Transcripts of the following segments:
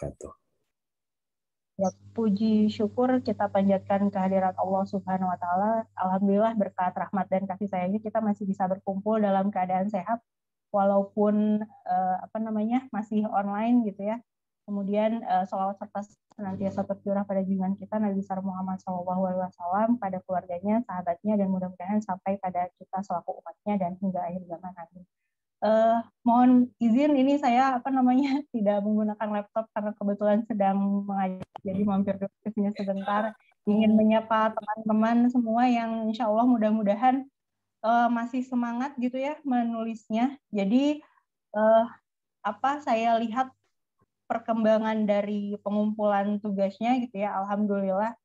wabarakatuh. Ya, puji syukur kita panjatkan kehadirat Allah Subhanahu wa taala. Alhamdulillah berkat rahmat dan kasih sayangnya kita masih bisa berkumpul dalam keadaan sehat walaupun eh, apa namanya masih online gitu ya. Kemudian eh, sholawat serta senantiasa tercurah pada junjungan kita Nabi besar Muhammad SAW pada keluarganya, sahabatnya dan mudah-mudahan sampai pada kita selaku umatnya dan hingga akhir zaman. nanti. Uh, mohon izin ini saya apa namanya tidak menggunakan laptop karena kebetulan sedang mengajar jadi mampir ke sini sebentar ingin menyapa teman-teman semua yang insya Allah mudah-mudahan uh, masih semangat gitu ya menulisnya jadi uh, apa saya lihat perkembangan dari pengumpulan tugasnya gitu ya alhamdulillah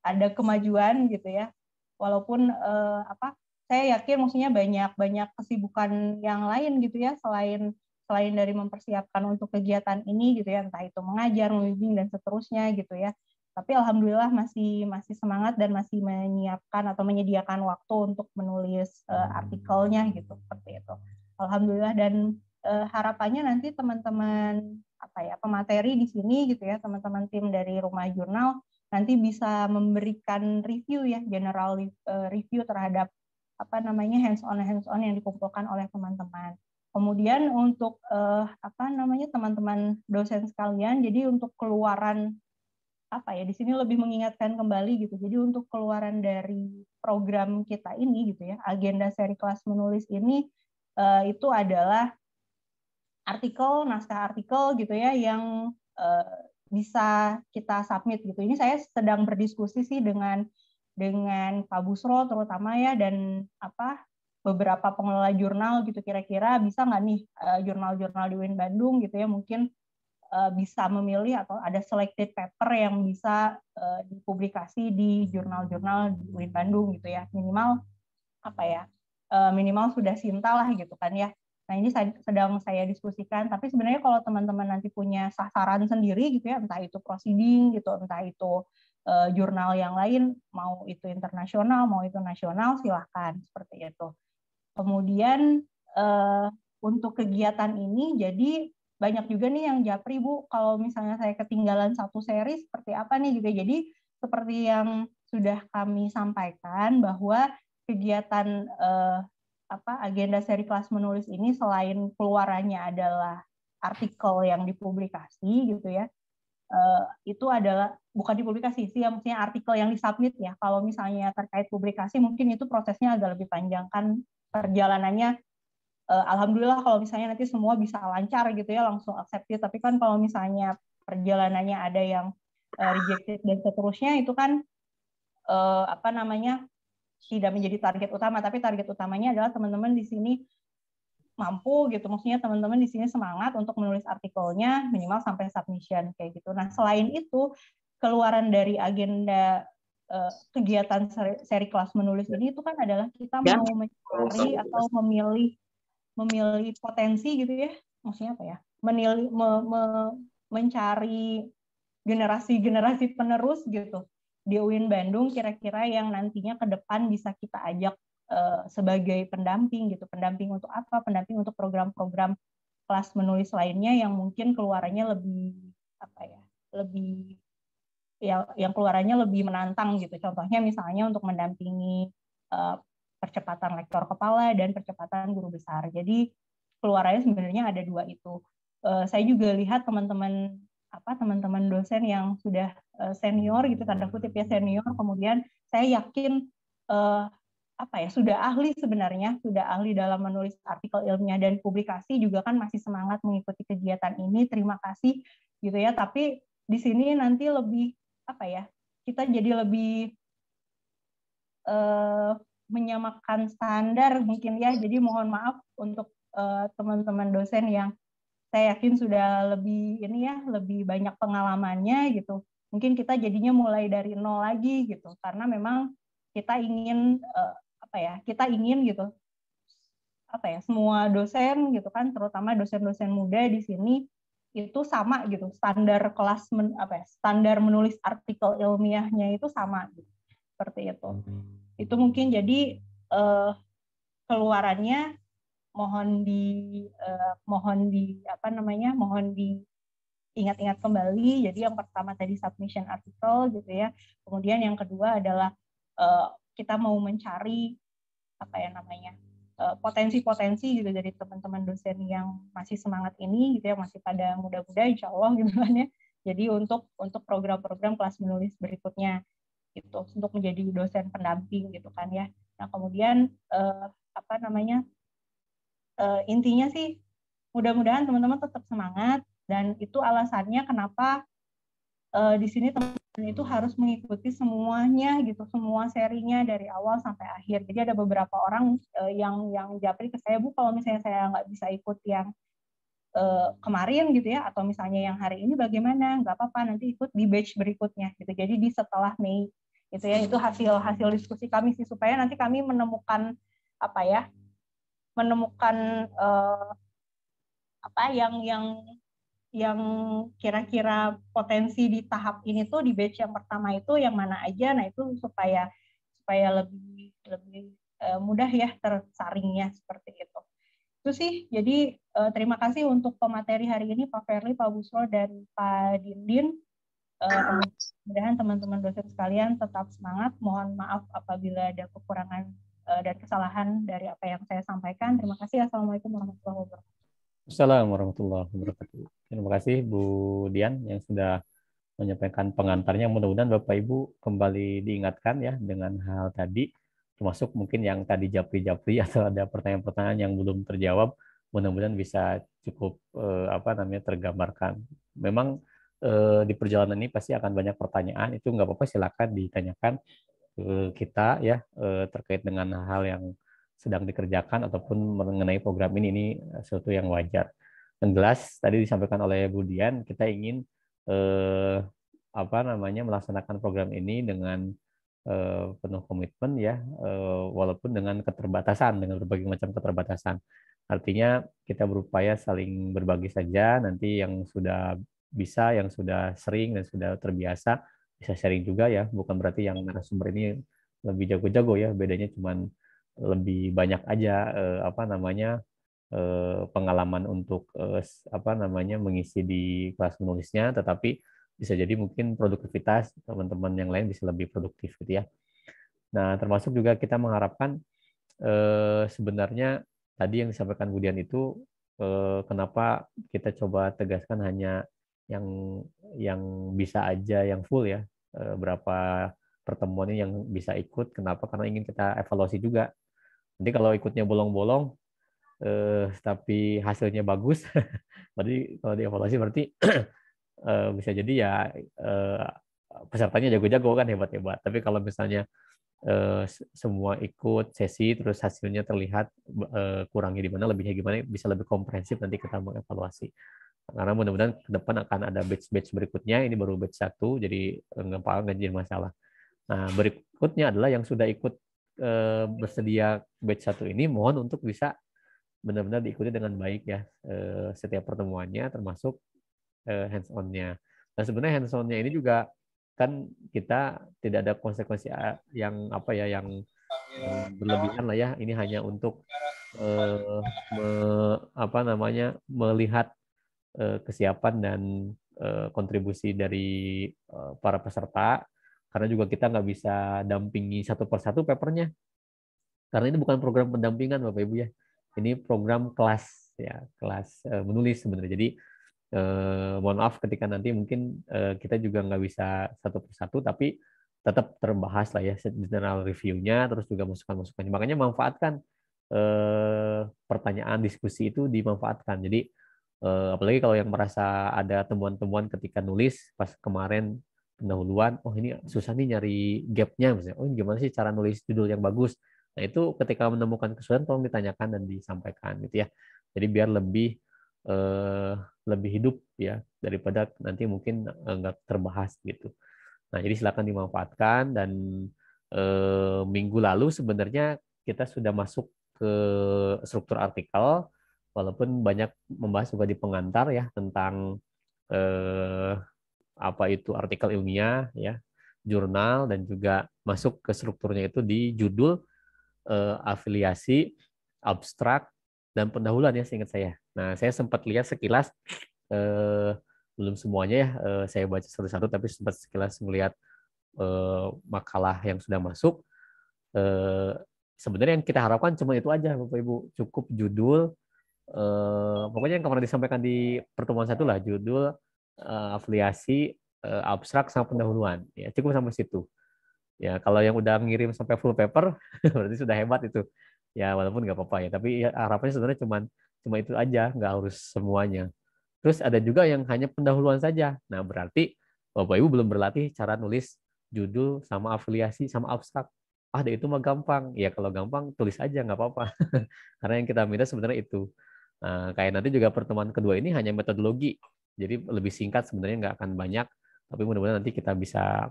ada kemajuan gitu ya walaupun uh, apa saya yakin maksudnya banyak banyak kesibukan yang lain gitu ya selain selain dari mempersiapkan untuk kegiatan ini gitu ya entah itu mengajar, membimbing dan seterusnya gitu ya. Tapi alhamdulillah masih masih semangat dan masih menyiapkan atau menyediakan waktu untuk menulis uh, artikelnya gitu seperti itu. Alhamdulillah dan uh, harapannya nanti teman-teman apa ya pemateri di sini gitu ya teman-teman tim dari Rumah Jurnal nanti bisa memberikan review ya general eh, review terhadap apa namanya hands on hands on yang dikumpulkan oleh teman-teman. Kemudian untuk eh, apa namanya teman-teman dosen sekalian, jadi untuk keluaran apa ya di sini lebih mengingatkan kembali gitu. Jadi untuk keluaran dari program kita ini gitu ya, agenda seri kelas menulis ini eh, itu adalah artikel, naskah artikel gitu ya yang eh, bisa kita submit gitu. Ini saya sedang berdiskusi sih dengan dengan Pak Busro terutama ya dan apa beberapa pengelola jurnal gitu kira-kira bisa nggak nih eh, jurnal-jurnal di UIN Bandung gitu ya mungkin eh, bisa memilih atau ada selected paper yang bisa eh, dipublikasi di jurnal-jurnal di UIN Bandung gitu ya minimal apa ya minimal sudah sinta lah gitu kan ya nah ini sedang saya diskusikan tapi sebenarnya kalau teman-teman nanti punya sasaran sendiri gitu ya entah itu proceeding gitu entah itu uh, jurnal yang lain mau itu internasional mau itu nasional silahkan seperti itu kemudian uh, untuk kegiatan ini jadi banyak juga nih yang japri bu kalau misalnya saya ketinggalan satu seri seperti apa nih juga jadi seperti yang sudah kami sampaikan bahwa kegiatan uh, apa agenda seri kelas menulis ini selain keluarannya adalah artikel yang dipublikasi gitu ya Eh, itu adalah bukan dipublikasi sih, ya, maksudnya artikel yang disubmit ya. Kalau misalnya terkait publikasi, mungkin itu prosesnya agak lebih panjang kan perjalanannya. Eh, alhamdulillah kalau misalnya nanti semua bisa lancar gitu ya, langsung accepted. Tapi kan kalau misalnya perjalanannya ada yang eh, rejected dan seterusnya, itu kan apa namanya tidak menjadi target utama. Tapi target utamanya adalah teman-teman di sini mampu gitu maksudnya teman-teman di sini semangat untuk menulis artikelnya minimal sampai submission kayak gitu nah selain itu keluaran dari agenda eh, kegiatan seri, seri kelas menulis ini itu kan adalah kita ya. mau mencari atau memilih memilih potensi gitu ya maksudnya apa ya me, me, mencari generasi-generasi penerus gitu di UIN Bandung kira-kira yang nantinya ke depan bisa kita ajak Eh, sebagai pendamping gitu. Pendamping untuk apa? Pendamping untuk program-program kelas menulis lainnya yang mungkin keluarannya lebih apa ya? Lebih ya yang keluarannya lebih menantang gitu. Contohnya misalnya untuk mendampingi eh, percepatan lektor kepala dan percepatan guru besar. Jadi keluarannya sebenarnya ada dua itu. Eh, saya juga lihat teman-teman apa teman-teman dosen yang sudah senior gitu tanda kutip ya senior kemudian saya yakin apa ya sudah ahli sebenarnya sudah ahli dalam menulis artikel ilmiah dan publikasi juga kan masih semangat mengikuti kegiatan ini terima kasih gitu ya tapi di sini nanti lebih apa ya kita jadi lebih uh, menyamakan standar mungkin ya jadi mohon maaf untuk teman eh, teman-teman dosen yang saya yakin sudah lebih ini ya lebih banyak pengalamannya gitu mungkin kita jadinya mulai dari nol lagi gitu karena memang kita ingin uh, apa ya kita ingin gitu apa ya semua dosen gitu kan terutama dosen-dosen muda di sini itu sama gitu standar kelas men, apa ya standar menulis artikel ilmiahnya itu sama gitu. seperti itu itu mungkin jadi eh, keluarannya mohon di eh, mohon di apa namanya mohon di ingat-ingat kembali jadi yang pertama tadi submission artikel gitu ya kemudian yang kedua adalah eh, kita mau mencari apa ya namanya eh, potensi-potensi gitu dari teman-teman dosen yang masih semangat ini gitu ya masih pada muda-muda insya Allah gitu kan ya jadi untuk untuk program-program kelas menulis berikutnya gitu untuk menjadi dosen pendamping gitu kan ya nah kemudian eh, apa namanya eh, intinya sih mudah-mudahan teman-teman tetap semangat dan itu alasannya kenapa eh, di sini teman dan itu harus mengikuti semuanya gitu semua serinya dari awal sampai akhir jadi ada beberapa orang uh, yang yang japri ke saya bu kalau misalnya saya nggak bisa ikut yang uh, kemarin gitu ya atau misalnya yang hari ini bagaimana nggak apa-apa nanti ikut di batch berikutnya gitu jadi di setelah Mei gitu ya itu hasil hasil diskusi kami sih supaya nanti kami menemukan apa ya menemukan uh, apa yang yang yang kira-kira potensi di tahap ini tuh di batch yang pertama itu yang mana aja nah itu supaya supaya lebih lebih eh, mudah ya tersaringnya seperti itu itu sih jadi eh, terima kasih untuk pemateri hari ini Pak Ferli Pak Busro dan Pak Dindin eh, mudah-mudahan teman-teman dosen sekalian tetap semangat mohon maaf apabila ada kekurangan dan kesalahan dari apa yang saya sampaikan terima kasih assalamualaikum warahmatullahi wabarakatuh Assalamualaikum warahmatullahi wabarakatuh. Terima kasih Bu Dian yang sudah menyampaikan pengantarnya. Mudah-mudahan Bapak Ibu kembali diingatkan ya dengan hal tadi, termasuk mungkin yang tadi japri-japri atau ada pertanyaan-pertanyaan yang belum terjawab, mudah-mudahan bisa cukup eh, apa namanya tergambarkan. Memang eh, di perjalanan ini pasti akan banyak pertanyaan, itu nggak apa-apa silakan ditanyakan ke kita ya eh, terkait dengan hal yang sedang dikerjakan ataupun mengenai program ini ini eh, sesuatu yang wajar. Yang jelas tadi disampaikan oleh Budian kita ingin eh, apa namanya melaksanakan program ini dengan eh, penuh komitmen ya eh, walaupun dengan keterbatasan dengan berbagai macam keterbatasan. Artinya kita berupaya saling berbagi saja nanti yang sudah bisa yang sudah sering dan sudah terbiasa bisa sharing juga ya bukan berarti yang narasumber ini lebih jago-jago ya bedanya cuman lebih banyak aja eh, apa namanya eh, pengalaman untuk eh, apa namanya mengisi di kelas menulisnya tetapi bisa jadi mungkin produktivitas teman-teman yang lain bisa lebih produktif gitu ya. Nah, termasuk juga kita mengharapkan eh, sebenarnya tadi yang disampaikan Budian itu eh, kenapa kita coba tegaskan hanya yang yang bisa aja yang full ya eh, berapa pertemuan ini yang bisa ikut. Kenapa? Karena ingin kita evaluasi juga jadi kalau ikutnya bolong-bolong eh, tapi hasilnya bagus, berarti kalau dievaluasi berarti eh, bisa jadi ya eh, pesertanya jago-jago kan hebat-hebat. Tapi kalau misalnya eh, semua ikut sesi terus hasilnya terlihat eh, kurangnya di mana, lebihnya gimana, bisa lebih komprehensif nanti kita mengevaluasi. Karena mudah-mudahan ke depan akan ada batch-batch berikutnya, ini baru batch satu, jadi nggak nggak jadi masalah. Nah, berikutnya adalah yang sudah ikut Eh, bersedia batch satu ini mohon untuk bisa benar-benar diikuti dengan baik ya eh, setiap pertemuannya termasuk eh, hands onnya nya sebenarnya hands onnya ini juga kan kita tidak ada konsekuensi yang apa ya yang berlebihan lah ya. Ini hanya untuk eh, me, apa namanya melihat eh, kesiapan dan eh, kontribusi dari eh, para peserta karena juga kita nggak bisa dampingi satu persatu papernya karena ini bukan program pendampingan bapak ibu ya ini program kelas ya kelas e, menulis sebenarnya jadi one eh, mohon maaf ketika nanti mungkin e, kita juga nggak bisa satu persatu tapi tetap terbahas lah ya general reviewnya terus juga masukan masukannya makanya manfaatkan e, pertanyaan diskusi itu dimanfaatkan jadi apalagi kalau yang merasa ada temuan-temuan ketika nulis pas kemarin pendahuluan oh ini susah nih nyari gapnya misalnya oh gimana sih cara nulis judul yang bagus nah itu ketika menemukan kesulitan tolong ditanyakan dan disampaikan gitu ya jadi biar lebih eh, lebih hidup ya daripada nanti mungkin eh, nggak terbahas gitu nah jadi silakan dimanfaatkan dan eh, minggu lalu sebenarnya kita sudah masuk ke struktur artikel walaupun banyak membahas juga di pengantar ya tentang eh, apa itu artikel ilmiah ya jurnal dan juga masuk ke strukturnya itu di judul eh, afiliasi abstrak dan pendahuluan ya seingat saya nah saya sempat lihat sekilas eh, belum semuanya ya eh, saya baca satu-satu tapi sempat sekilas melihat eh, makalah yang sudah masuk eh, sebenarnya yang kita harapkan cuma itu aja Bapak Ibu cukup judul eh, pokoknya yang kemarin disampaikan di pertemuan satu lah judul uh, afiliasi uh, abstrak sama pendahuluan. Ya, cukup sampai situ. Ya, kalau yang udah ngirim sampai full paper berarti sudah hebat itu. Ya, walaupun nggak apa-apa ya, tapi ya, harapannya sebenarnya cuma cuma itu aja, nggak harus semuanya. Terus ada juga yang hanya pendahuluan saja. Nah, berarti Bapak Ibu belum berlatih cara nulis judul sama afiliasi sama abstrak. Ah, deh itu mah gampang. Ya kalau gampang tulis aja nggak apa-apa. Karena yang kita minta sebenarnya itu. Nah, kayak nanti juga pertemuan kedua ini hanya metodologi. Jadi lebih singkat sebenarnya nggak akan banyak, tapi mudah-mudahan nanti kita bisa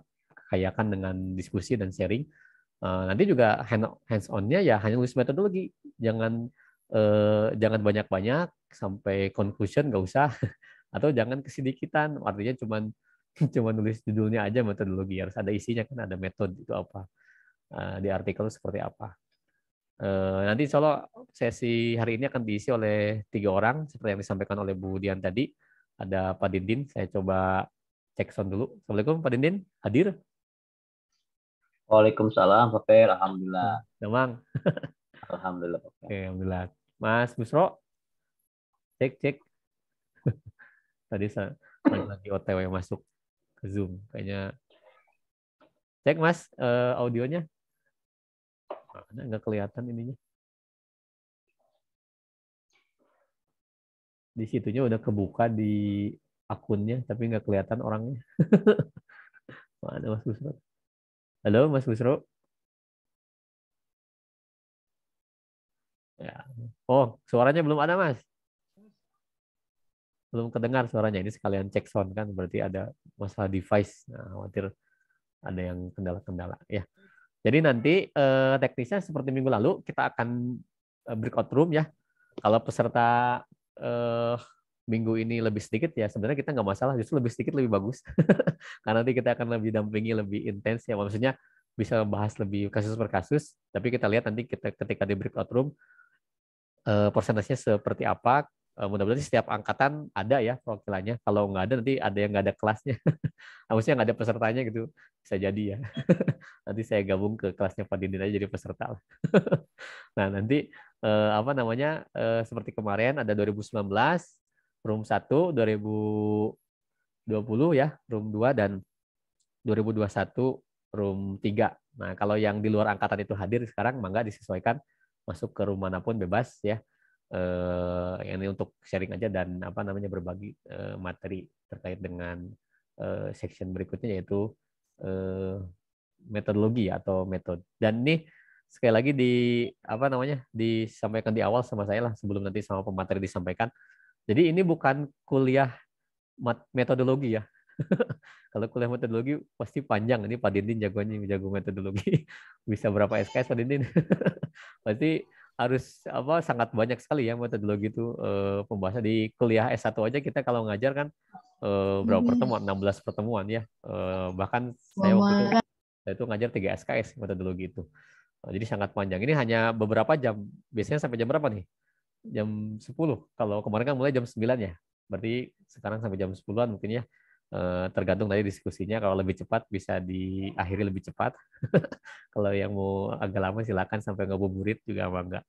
kayakan dengan diskusi dan sharing. Eh, nanti juga hands on-nya ya hanya nulis metodologi, jangan eh, jangan banyak-banyak sampai conclusion nggak usah, atau jangan kesedikitan, artinya cuman cuma nulis judulnya aja metodologi harus ada isinya kan ada metode itu apa eh, di artikel seperti apa eh, nanti insya sesi hari ini akan diisi oleh tiga orang seperti yang disampaikan oleh Bu Dian tadi ada Pak Dindin. Saya coba cek sound dulu. Assalamualaikum Pak Dindin, hadir. Waalaikumsalam Pak Fer, Alhamdulillah. Demang. Alhamdulillah Pak Oke, Alhamdulillah. Mas Busro, cek cek. Tadi saya lagi OTW yang masuk ke Zoom, kayaknya. Cek Mas, eh, audionya. Mana nggak kelihatan ininya? di situnya udah kebuka di akunnya tapi nggak kelihatan orangnya. Mana Mas Busro? Halo Mas Busro? Ya. Oh, suaranya belum ada Mas. Belum kedengar suaranya. Ini sekalian cek sound kan berarti ada masalah device. Nah, khawatir ada yang kendala-kendala ya. Jadi nanti eh, teknisnya seperti minggu lalu kita akan eh, breakout room ya. Kalau peserta uh, minggu ini lebih sedikit ya sebenarnya kita nggak masalah justru lebih sedikit lebih bagus karena nanti kita akan lebih dampingi lebih intens ya maksudnya bisa bahas lebih kasus per kasus tapi kita lihat nanti kita ketika di breakout room uh, persentasenya seperti apa uh, mudah-mudahan setiap angkatan ada ya perwakilannya kalau nggak ada nanti ada yang nggak ada kelasnya Maksudnya nggak ada pesertanya gitu bisa jadi ya nanti saya gabung ke kelasnya Pak Dindin jadi peserta nah nanti eh, apa namanya eh, seperti kemarin ada 2019 room 1 2020 ya room 2 dan 2021 room 3 nah kalau yang di luar angkatan itu hadir sekarang mangga disesuaikan masuk ke room manapun bebas ya eh, ini untuk sharing aja dan apa namanya berbagi eh, materi terkait dengan eh, section berikutnya yaitu eh, metodologi atau metode dan nih sekali lagi di apa namanya disampaikan di awal sama saya lah sebelum nanti sama pemateri disampaikan. Jadi ini bukan kuliah metodologi ya. Kalau kuliah metodologi pasti panjang. Ini Pak Dindin jagoannya jago metodologi. Bisa berapa SKS Pak Dindin? pasti harus apa sangat banyak sekali ya metodologi itu e, pembahasan di kuliah S1 aja kita kalau ngajar kan e, berapa mm-hmm. pertemuan 16 pertemuan ya e, bahkan saya waktu itu saya itu ngajar 3 SKS metodologi itu Oh, jadi sangat panjang. Ini hanya beberapa jam. Biasanya sampai jam berapa nih? Jam 10. Kalau kemarin kan mulai jam 9 ya. Berarti sekarang sampai jam 10-an mungkin ya. Eh, tergantung tadi diskusinya. Kalau lebih cepat bisa diakhiri lebih cepat. Kalau yang mau agak lama silakan sampai ngebuburit juga apa enggak.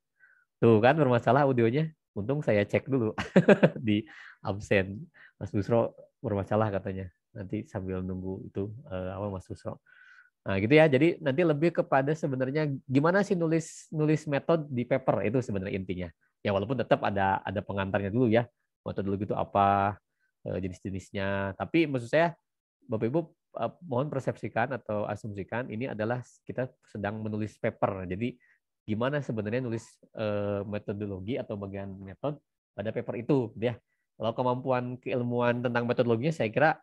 Tuh kan bermasalah audionya. Untung saya cek dulu di absen. Mas Busro bermasalah katanya. Nanti sambil nunggu itu eh, apa Mas Busro. Nah, gitu ya. Jadi nanti lebih kepada sebenarnya gimana sih nulis nulis metode di paper itu sebenarnya intinya. Ya walaupun tetap ada ada pengantarnya dulu ya. metode dulu itu apa, eh, jenis-jenisnya. Tapi maksud saya Bapak Ibu eh, mohon persepsikan atau asumsikan ini adalah kita sedang menulis paper. Jadi gimana sebenarnya nulis eh, metodologi atau bagian metode pada paper itu gitu ya. Kalau kemampuan keilmuan tentang metodologinya saya kira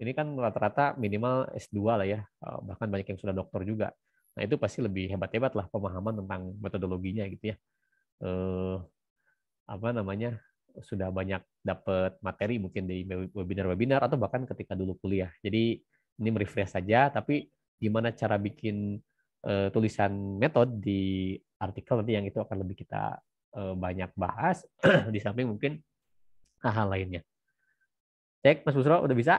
ini kan rata-rata minimal S2 lah ya, eh, bahkan banyak yang sudah dokter juga. Nah itu pasti lebih hebat-hebat lah pemahaman tentang metodologinya gitu ya. Eh, apa namanya sudah banyak dapat materi mungkin di webinar-webinar atau bahkan ketika dulu kuliah. Jadi ini merefresh saja, tapi gimana cara bikin eh, tulisan metode di artikel nanti yang itu akan lebih kita eh, banyak bahas di samping mungkin hal-hal lainnya. Cek Mas Busro udah bisa?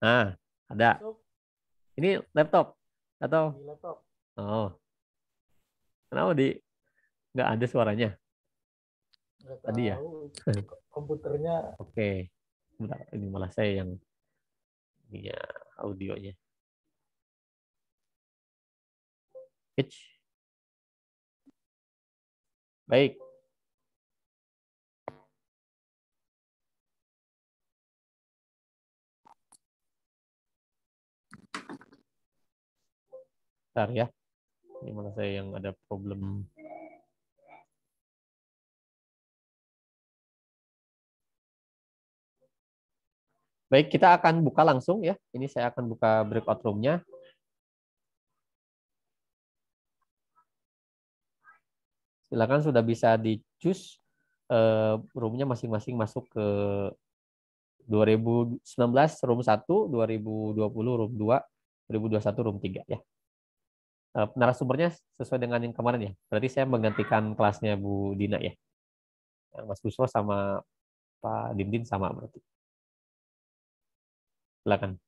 Ah ada. Laptop. Ini laptop atau? Ini laptop. Oh. Kenapa di nggak ada suaranya? Gak Tadi ya? tahu. ya. Komputernya. Oke. Okay. ini malah saya yang ya audionya. H. Baik. Bentar ya. Ini malah saya yang ada problem. Baik, kita akan buka langsung ya. Ini saya akan buka breakout room-nya. Silakan sudah bisa di-choose eh, roomnya masing-masing masuk ke 2019 room 1, 2020 room 2, 2021 room 3 ya. Eh, narasumbernya sesuai dengan yang kemarin ya. Berarti saya menggantikan kelasnya Bu Dina ya. Mas Busro sama Pak Dindin sama berarti. Silakan.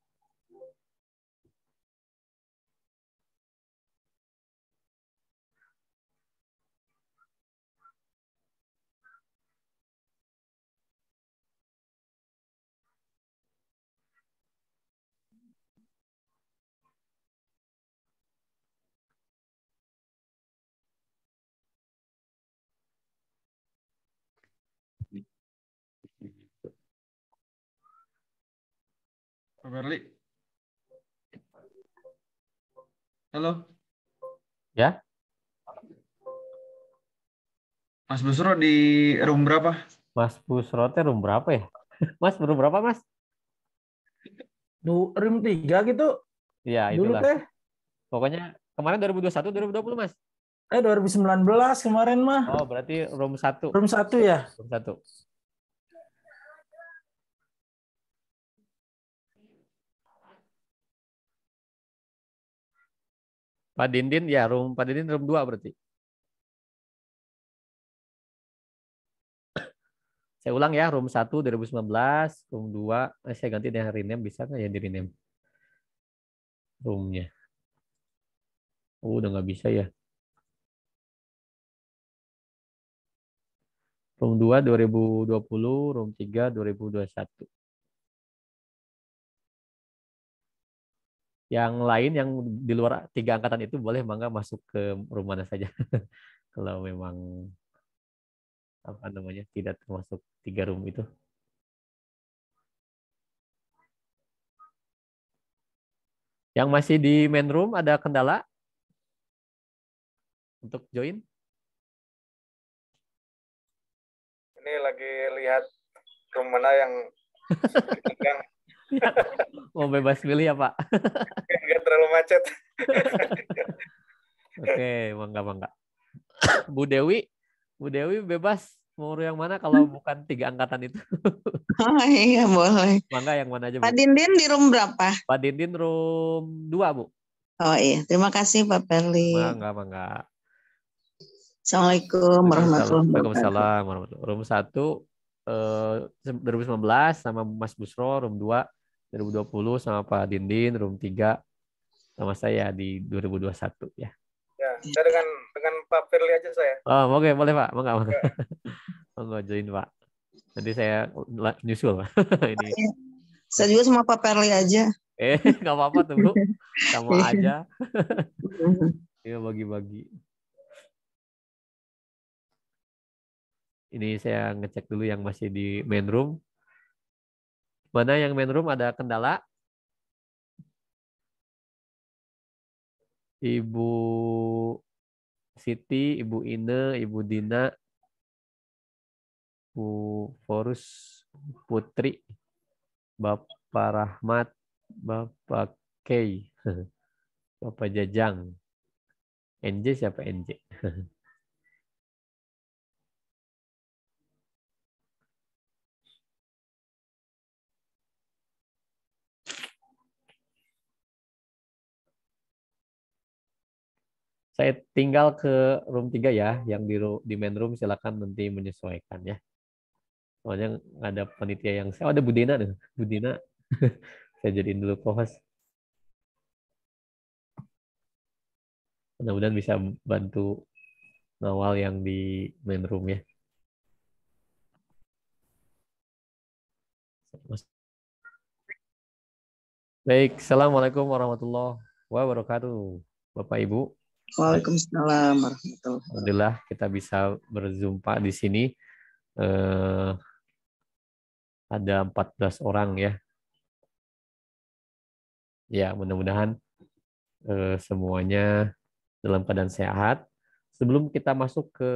Pak Berli. Halo. Ya. Mas Busro di room berapa? Mas Busro teh room berapa ya? Mas room berapa Mas? Du, room 3 gitu. Iya, itu Dulu teh. Pokoknya kemarin 2021 2020 Mas. Eh 2019 kemarin mah. Oh, berarti room 1. Room 1 ya? Room 1. Pak Dindin ya room Pak Dindin room 2 berarti. Saya ulang ya, room 1 2019, room 2, eh, saya ganti dengan rename, bisa nggak ya di rename? Roomnya. Oh, udah nggak bisa ya. Room 2 2020, room 3 2021. Yang lain yang di luar tiga angkatan itu boleh mangga masuk ke rumahnya saja. Kalau memang apa namanya tidak termasuk tiga room itu. Yang masih di main room ada kendala untuk join? Ini lagi lihat room mana yang Mau bebas pilih ya Pak? Enggak terlalu macet. Oke, mangga mangga. Bu Dewi, Bu Dewi bebas mau yang mana kalau bukan tiga angkatan itu? oh, iya boleh. Mangga yang mana aja? Pak Dindin di room berapa? Pak Dindin room dua Bu. Oh iya, terima kasih Pak Perli. Mangga mangga. Assalamualaikum warahmatullahi wabarakatuh. Waalaikumsalam warahmatullahi wabarakatuh. Room 1 eh, 2019 sama Mas Busro, room 2 2020 sama Pak Dindin, Room 3 sama saya di 2021 ya. Ya, saya dengan dengan Pak Firly aja saya. Oh, oke, okay, boleh Pak. Monggo, monggo. Ya. Monggo join Pak. Nanti saya nyusul. Ini. Saya juga sama Pak Perli aja. Eh, nggak apa-apa tuh, Bu. Sama iya. aja. Iya, bagi-bagi. Ini saya ngecek dulu yang masih di main room. Mana yang main room ada kendala? Ibu Siti, Ibu Ine, Ibu Dina, Bu Forus, Putri, Bapak Rahmat, Bapak Kay, Bapak Jajang. NJ siapa NJ? Saya tinggal ke room 3 ya, yang di, di main room silakan nanti menyesuaikan ya. Soalnya ada panitia yang saya, oh ada Budina nih, Budina. saya jadiin dulu co-host. Mudah-mudahan bisa bantu Nawal yang di main room ya. Baik, Assalamualaikum warahmatullahi wabarakatuh. Bapak Ibu. Waalaikumsalam warahmatullahi Alhamdulillah kita bisa berjumpa di sini. Eh, ada 14 orang ya. Ya, mudah-mudahan eh, semuanya dalam keadaan sehat. Sebelum kita masuk ke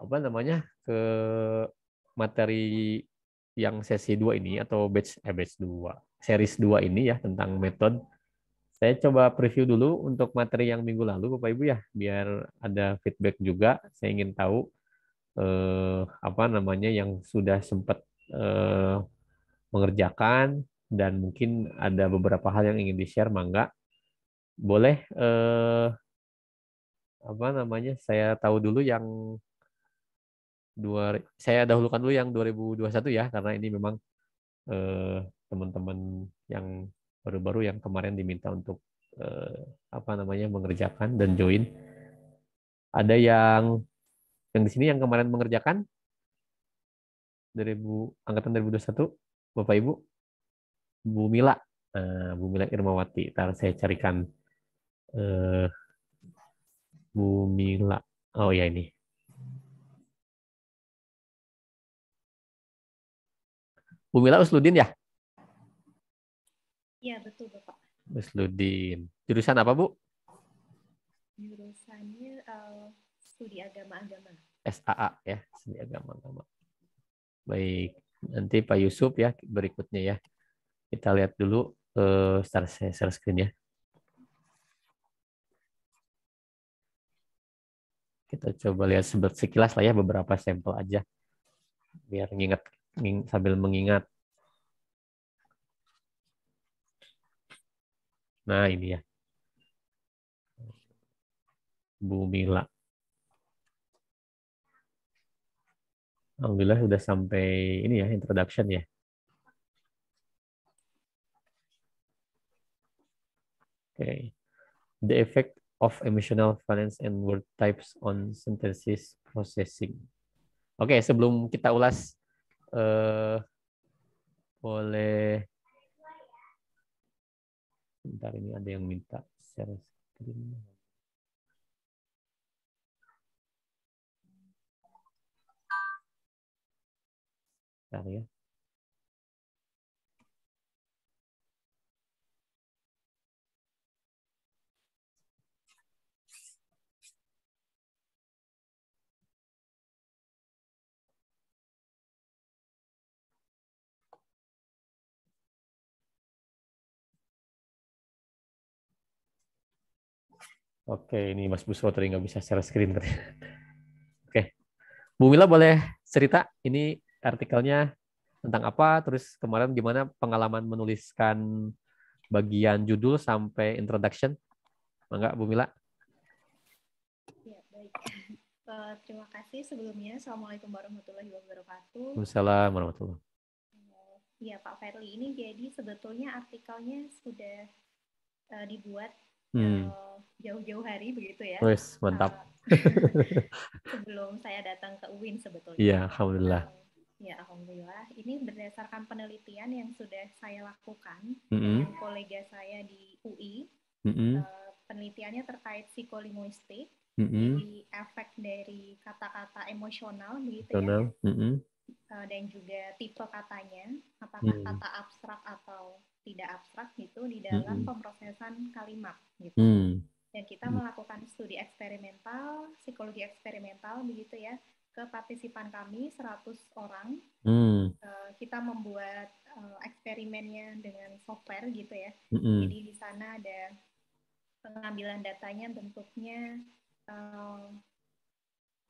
apa namanya? ke materi yang sesi 2 ini atau batch eh batch 2, series 2 ini ya tentang metode saya coba preview dulu untuk materi yang minggu lalu, Bapak Ibu ya, biar ada feedback juga. Saya ingin tahu eh, apa namanya yang sudah sempat eh, mengerjakan dan mungkin ada beberapa hal yang ingin di-share, mangga. Boleh eh, apa namanya? Saya tahu dulu yang dua saya dahulukan dulu yang 2021 ya karena ini memang eh, teman-teman eh, teman -teman yang baru-baru yang kemarin diminta untuk eh, apa namanya mengerjakan dan join. Ada yang yang di sini yang kemarin mengerjakan dari bu angkatan 2021 Bapak Ibu Bu Mila. eh, Bu Mila Irmawati. Ntar saya carikan eh, Bu Mila. Oh ya ini. Bu Mila Usludin ya? Iya, betul, Bapak. Mas Ludin, Jurusan apa, Bu? Jurusannya uh, studi agama-agama. SAA ya, studi agama-agama. Baik, nanti Pak Yusuf ya berikutnya ya. Kita lihat dulu uh, eh, saya share screen ya. Kita coba lihat sekilas lah ya beberapa sampel aja biar ngingat sambil mengingat Nah, ini ya. Bumila. Alhamdulillah sudah sampai ini ya introduction ya. Okay. The effect of emotional finance and word types on synthesis processing. Oke, okay, sebelum kita ulas eh boleh Bentar ini ada yang minta share screen. Bentar ya. Oke, ini Mas Busro tadi nggak bisa share screen. Oke, Bu Mila boleh cerita ini artikelnya tentang apa, terus kemarin gimana pengalaman menuliskan bagian judul sampai introduction? Mangga, Bu Mila. Ya, baik. Uh, terima kasih sebelumnya. Assalamualaikum warahmatullahi wabarakatuh. Waalaikumsalam warahmatullahi wabarakatuh. Eh, ya, Pak Ferli, ini jadi sebetulnya artikelnya sudah uh, dibuat hmm. jauh-jauh hari begitu ya. Wes, mantap. Ah. sebelum saya datang ke UIN sebetulnya. Iya, alhamdulillah. Ya, alhamdulillah. Ini berdasarkan penelitian yang sudah saya lakukan mm -hmm. dengan kolega saya di UI. Mm -hmm. Eh, penelitiannya terkait psikolinguistik, mm -hmm. di efek dari kata-kata emosional begitu ya. Mm -hmm. dan juga tipe katanya, apakah mm. kata abstrak atau tidak abstrak gitu di dalam hmm. pemrosesan kalimat gitu. Hmm. Dan kita mm. melakukan studi eksperimental, psikologi eksperimental begitu ya ke partisipan kami 100 orang. Hmm. Uh, kita membuat uh, eksperimennya dengan software gitu ya. Hmm. Jadi di sana ada pengambilan datanya bentuknya uh,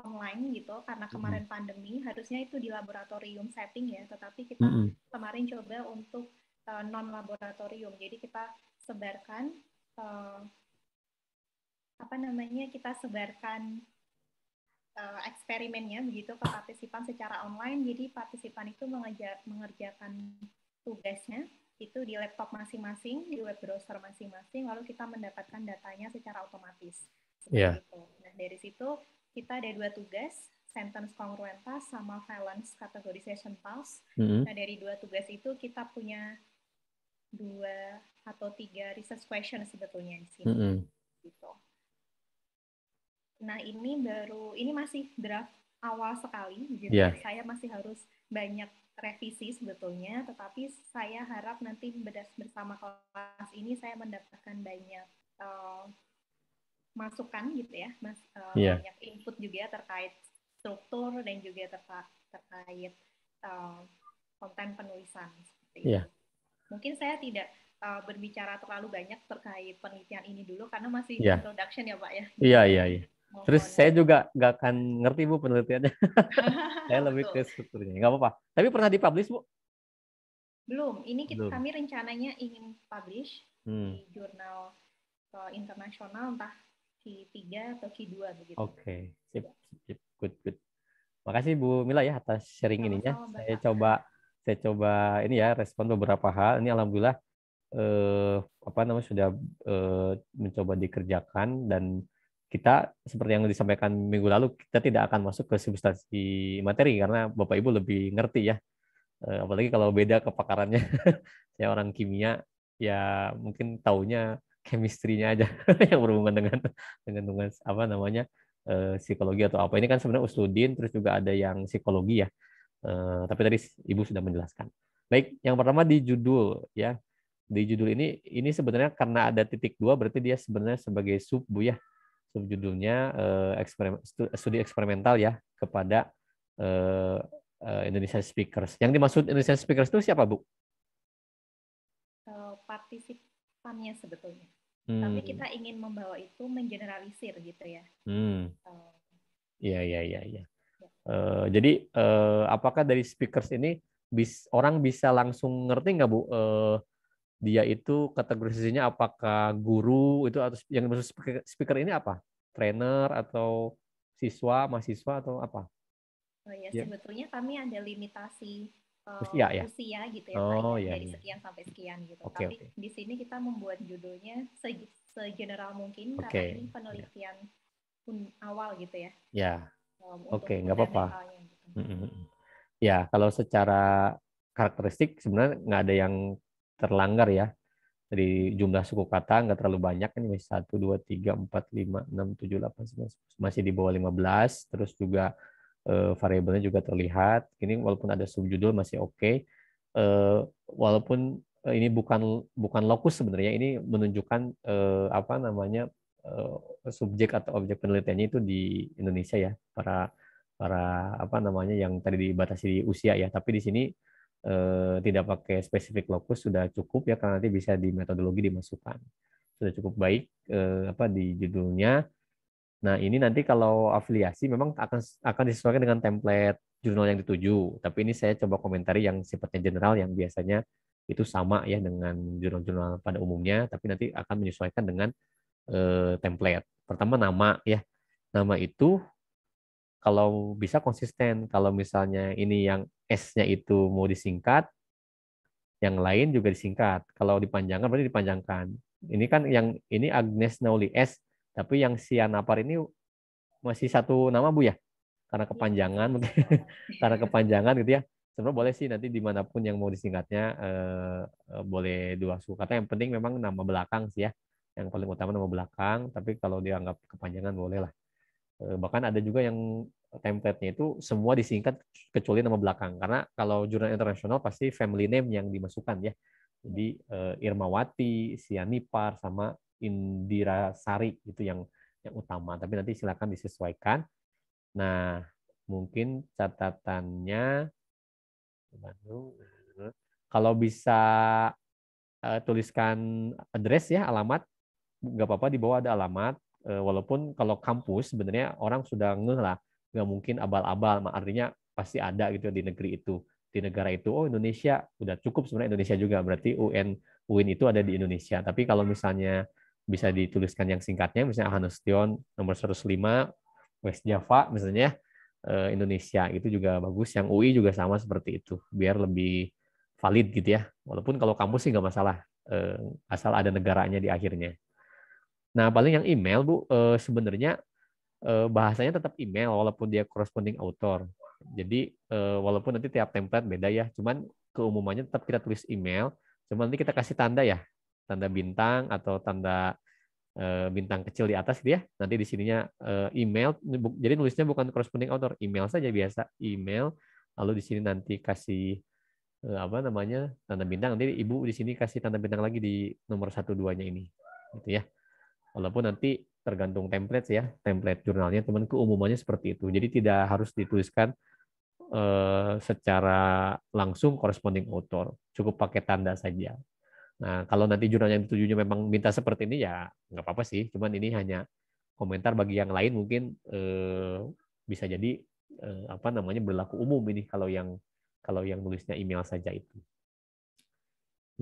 online gitu karena kemarin mm. pandemi harusnya itu di laboratorium setting ya tetapi kita mm. kemarin coba untuk uh, eh, non laboratorium. Jadi kita sebarkan uh, apa namanya kita sebarkan uh, eksperimennya begitu ke partisipan secara online. Jadi partisipan itu mengejar, mengerjakan tugasnya itu di laptop masing-masing, di web browser masing-masing, lalu kita mendapatkan datanya secara otomatis. Yeah. Nah dari situ kita ada dua tugas, sentence congruentas sama valence categorization pulse. Mm -hmm. Nah dari dua tugas itu kita punya dua atau tiga research question sebetulnya di sini. Mm -hmm. gitu. Nah ini baru ini masih draft awal sekali, jadi Yeah. Saya masih harus banyak revisi sebetulnya, tetapi saya harap nanti bersama kelas ini saya mendapatkan banyak uh, masukan gitu ya, mas, uh, eh, yeah. banyak input juga terkait struktur dan juga terkait, uh, konten penulisan. Seperti yeah. Mungkin saya tidak uh, berbicara terlalu banyak terkait penelitian ini dulu karena masih yeah. introduction ya Pak ya. Iya iya. iya. Terus ya. saya juga gak akan ngerti bu penelitiannya. saya lebih ke strukturnya. Nggak apa-apa. Tapi pernah dipublish bu? Belum. Ini kita, Belum. kami rencananya ingin publish hmm. di jurnal uh, internasional entah Q3 atau Q2 begitu. Oke, okay. sip, sip, good, good. Makasih Bu Mila ya atas sharing Sama-sama ininya. Saya coba saya coba ini ya respon beberapa hal. Ini alhamdulillah eh, apa namanya sudah eh, mencoba dikerjakan dan kita seperti yang disampaikan minggu lalu kita tidak akan masuk ke substansi materi karena Bapak Ibu lebih ngerti ya. Eh, apalagi kalau beda kepakarannya. saya orang kimia ya mungkin taunya kemistrinya aja yang berhubungan dengan dengan dengan apa namanya eh, psikologi atau apa. Ini kan sebenarnya usludin terus juga ada yang psikologi ya. Eh, tapi tadi Ibu sudah menjelaskan. Baik, yang pertama di judul ya. Di judul ini ini sebenarnya karena ada titik dua berarti dia sebenarnya sebagai sub Bu ya. Subjudulnya eh, eksperimen, studi eksperimental ya kepada eh, eh, Indonesian speakers. Yang dimaksud Indonesian speakers itu siapa, Bu? Eh, partisipannya sebetulnya. Hmm. Tapi kita ingin membawa itu mengeneralisir gitu ya. Hmm. Eh. Iya, iya, iya, iya. Eh, jadi uh, apakah dari speakers ini bis, orang bisa langsung ngerti nggak bu uh, dia itu kategorisasinya apakah guru itu atau yang maksud speaker, speaker ini apa trainer atau siswa mahasiswa atau apa? Oh ya, ya. sebetulnya kami ada limitasi uh, usia, ya? usia gitu ya, ya oh, ya, dari ya. sekian sampai sekian gitu. Okay, Tapi okay. di sini kita membuat judulnya se segeneral mungkin okay. karena ini iya. penelitian ya. awal gitu ya. Ya Oke, okay, nggak apa-apa. Gitu. Ya, kalau secara karakteristik sebenarnya nggak ada yang terlanggar ya. Jadi jumlah suku kata nggak terlalu banyak, ini masih 1, 2, 3, 4, 5, 6, 7, 8, 9, 10. masih di bawah 15, terus juga uh, variabelnya juga terlihat. Ini walaupun ada subjudul masih oke, okay. Uh, eh, walaupun eh, ini bukan bukan lokus sebenarnya, ini menunjukkan uh, apa namanya Eh, subjek atau objek penelitiannya itu di Indonesia ya para para apa namanya yang tadi dibatasi di usia ya tapi di sini eh, tidak pakai spesifik lokus sudah cukup ya karena nanti bisa di metodologi dimasukkan sudah cukup baik eh, apa di judulnya nah ini nanti kalau afiliasi memang akan akan disesuaikan dengan template jurnal yang dituju tapi ini saya coba komentari yang sifatnya general yang biasanya itu sama ya dengan jurnal-jurnal pada umumnya tapi nanti akan menyesuaikan dengan Eh, template. Pertama nama ya. Nama itu kalau bisa konsisten. Kalau misalnya ini yang S-nya itu mau disingkat, yang lain juga disingkat. Kalau dipanjangkan berarti dipanjangkan. Ini kan yang ini Agnes Nauli S, tapi yang Sianapar ini masih satu nama Bu ya? Karena iya. kepanjangan karena kepanjangan gitu ya. Sebenarnya boleh sih nanti dimanapun yang mau disingkatnya eh, eh, boleh dua suku kata. Yang penting memang nama belakang sih ya yang paling utama nama belakang tapi kalau dianggap kepanjangan boleh lah eh, bahkan ada juga yang template-nya itu semua disingkat kecuali nama belakang karena kalau jurnal internasional pasti family name yang dimasukkan ya jadi eh, Irmawati, Sianipar sama Indira Sari itu yang yang utama tapi nanti silakan disesuaikan nah mungkin catatannya eh, kalau bisa tuliskan address ya alamat nggak apa-apa di bawah ada alamat eh, walaupun kalau kampus sebenarnya orang sudah ngeh lah nggak mungkin abal-abal artinya pasti ada gitu di negeri itu di negara itu oh Indonesia udah cukup sebenarnya Indonesia juga berarti UN UIN itu ada di Indonesia tapi kalau misalnya bisa dituliskan yang singkatnya misalnya Hanestion nomor 105 West Java misalnya eh, Indonesia itu juga bagus yang UI juga sama seperti itu biar lebih valid gitu ya walaupun kalau kampus sih nggak masalah eh, asal ada negaranya di akhirnya Nah, paling yang email, Bu, eh, sebenarnya eh, bahasanya tetap email walaupun dia corresponding author. Jadi eh, walaupun nanti tiap template beda ya, cuman keumumannya tetap kita tulis email, cuman nanti kita kasih tanda ya, tanda bintang atau tanda eh, bintang kecil di atas gitu ya Nanti di sininya eh, email, jadi nulisnya bukan corresponding author, email saja biasa email. Lalu di sini nanti kasih eh, apa namanya tanda bintang. Nanti ibu di sini kasih tanda bintang lagi di nomor satu duanya ini, gitu ya. Walaupun nanti tergantung template ya, template jurnalnya temanku umumannya seperti itu. Jadi tidak harus dituliskan eh, secara langsung corresponding author, cukup pakai tanda saja. Nah, kalau nanti jurnal yang ditujunya memang minta seperti ini ya nggak apa-apa sih, cuman ini hanya komentar bagi yang lain mungkin eh, bisa jadi eh, apa namanya berlaku umum ini kalau yang kalau yang nulisnya email saja itu.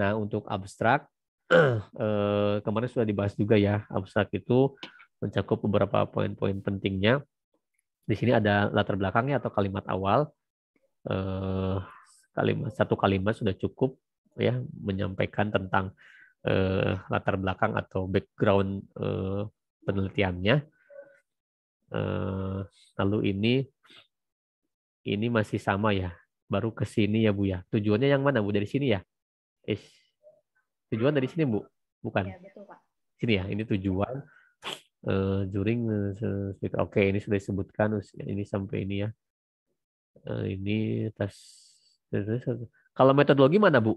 Nah, untuk abstrak Eh, kemarin sudah dibahas juga ya abstrak itu mencakup beberapa poin-poin pentingnya. Di sini ada latar belakangnya atau kalimat awal. Eh, kalimat satu kalimat sudah cukup ya menyampaikan tentang eh, latar belakang atau background penelitiannya. lalu ini ini masih sama ya, baru ke sini ya Bu ya. Tujuannya yang mana Bu dari sini ya? Ish. Tujuan dari sini, Bu? Bukan. Ya, betul, Pak. Sini ya, ini tujuan. Uh, eh, during uh, eh, oke okay, ini sudah disebutkan ini sampai ini ya uh, ini tas kalau metodologi mana bu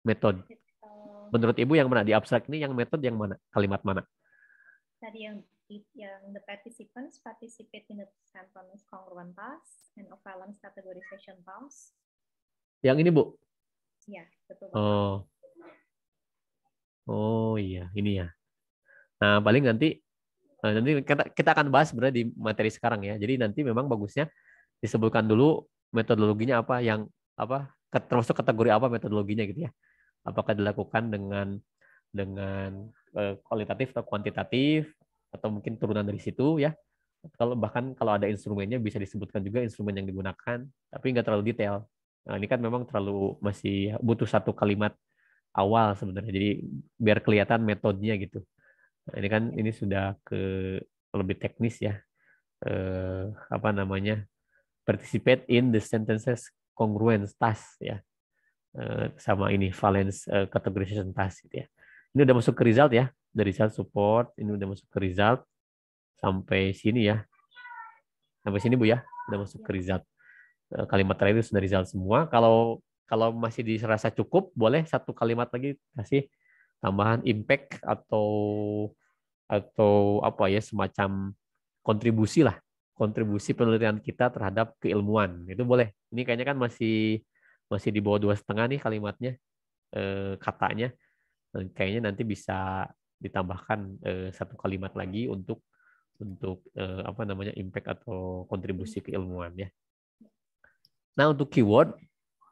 metode menurut ibu yang mana di abstrak ini yang metode yang mana kalimat mana tadi yang yang the participants participate in the sentence congruent task and of balanced categorization task yang ini bu Iya, betul. Oh. Oh iya, ini ya. Nah, paling nanti eh, nanti kita, kita akan bahas sebenarnya di materi sekarang ya. Jadi nanti memang bagusnya disebutkan dulu metodologinya apa yang apa termasuk kategori apa metodologinya gitu ya. Apakah dilakukan dengan dengan eh, kualitatif atau kuantitatif atau mungkin turunan dari situ ya. Kalau bahkan kalau ada instrumennya bisa disebutkan juga instrumen yang digunakan, tapi nggak terlalu detail. Nah, ini kan memang terlalu masih butuh satu kalimat awal sebenarnya. Jadi biar kelihatan metodenya gitu. Nah, ini kan ini sudah ke lebih teknis ya. Eh, apa namanya? Participate in the sentences congruence task ya. Eh, sama ini valence eh, categorization task gitu ya. Ini udah masuk ke result ya. Dari result support, ini udah masuk ke result sampai sini ya. Sampai sini Bu ya, udah masuk ke result. Eh, kalimat terakhir itu sudah result semua. Kalau kalau masih dirasa cukup, boleh satu kalimat lagi kasih tambahan impact atau atau apa ya semacam kontribusi lah kontribusi penelitian kita terhadap keilmuan itu boleh ini kayaknya kan masih masih di bawah dua setengah nih kalimatnya eh, katanya kayaknya nanti bisa ditambahkan eh, satu kalimat lagi untuk untuk eh, apa namanya impact atau kontribusi keilmuan ya Nah untuk keyword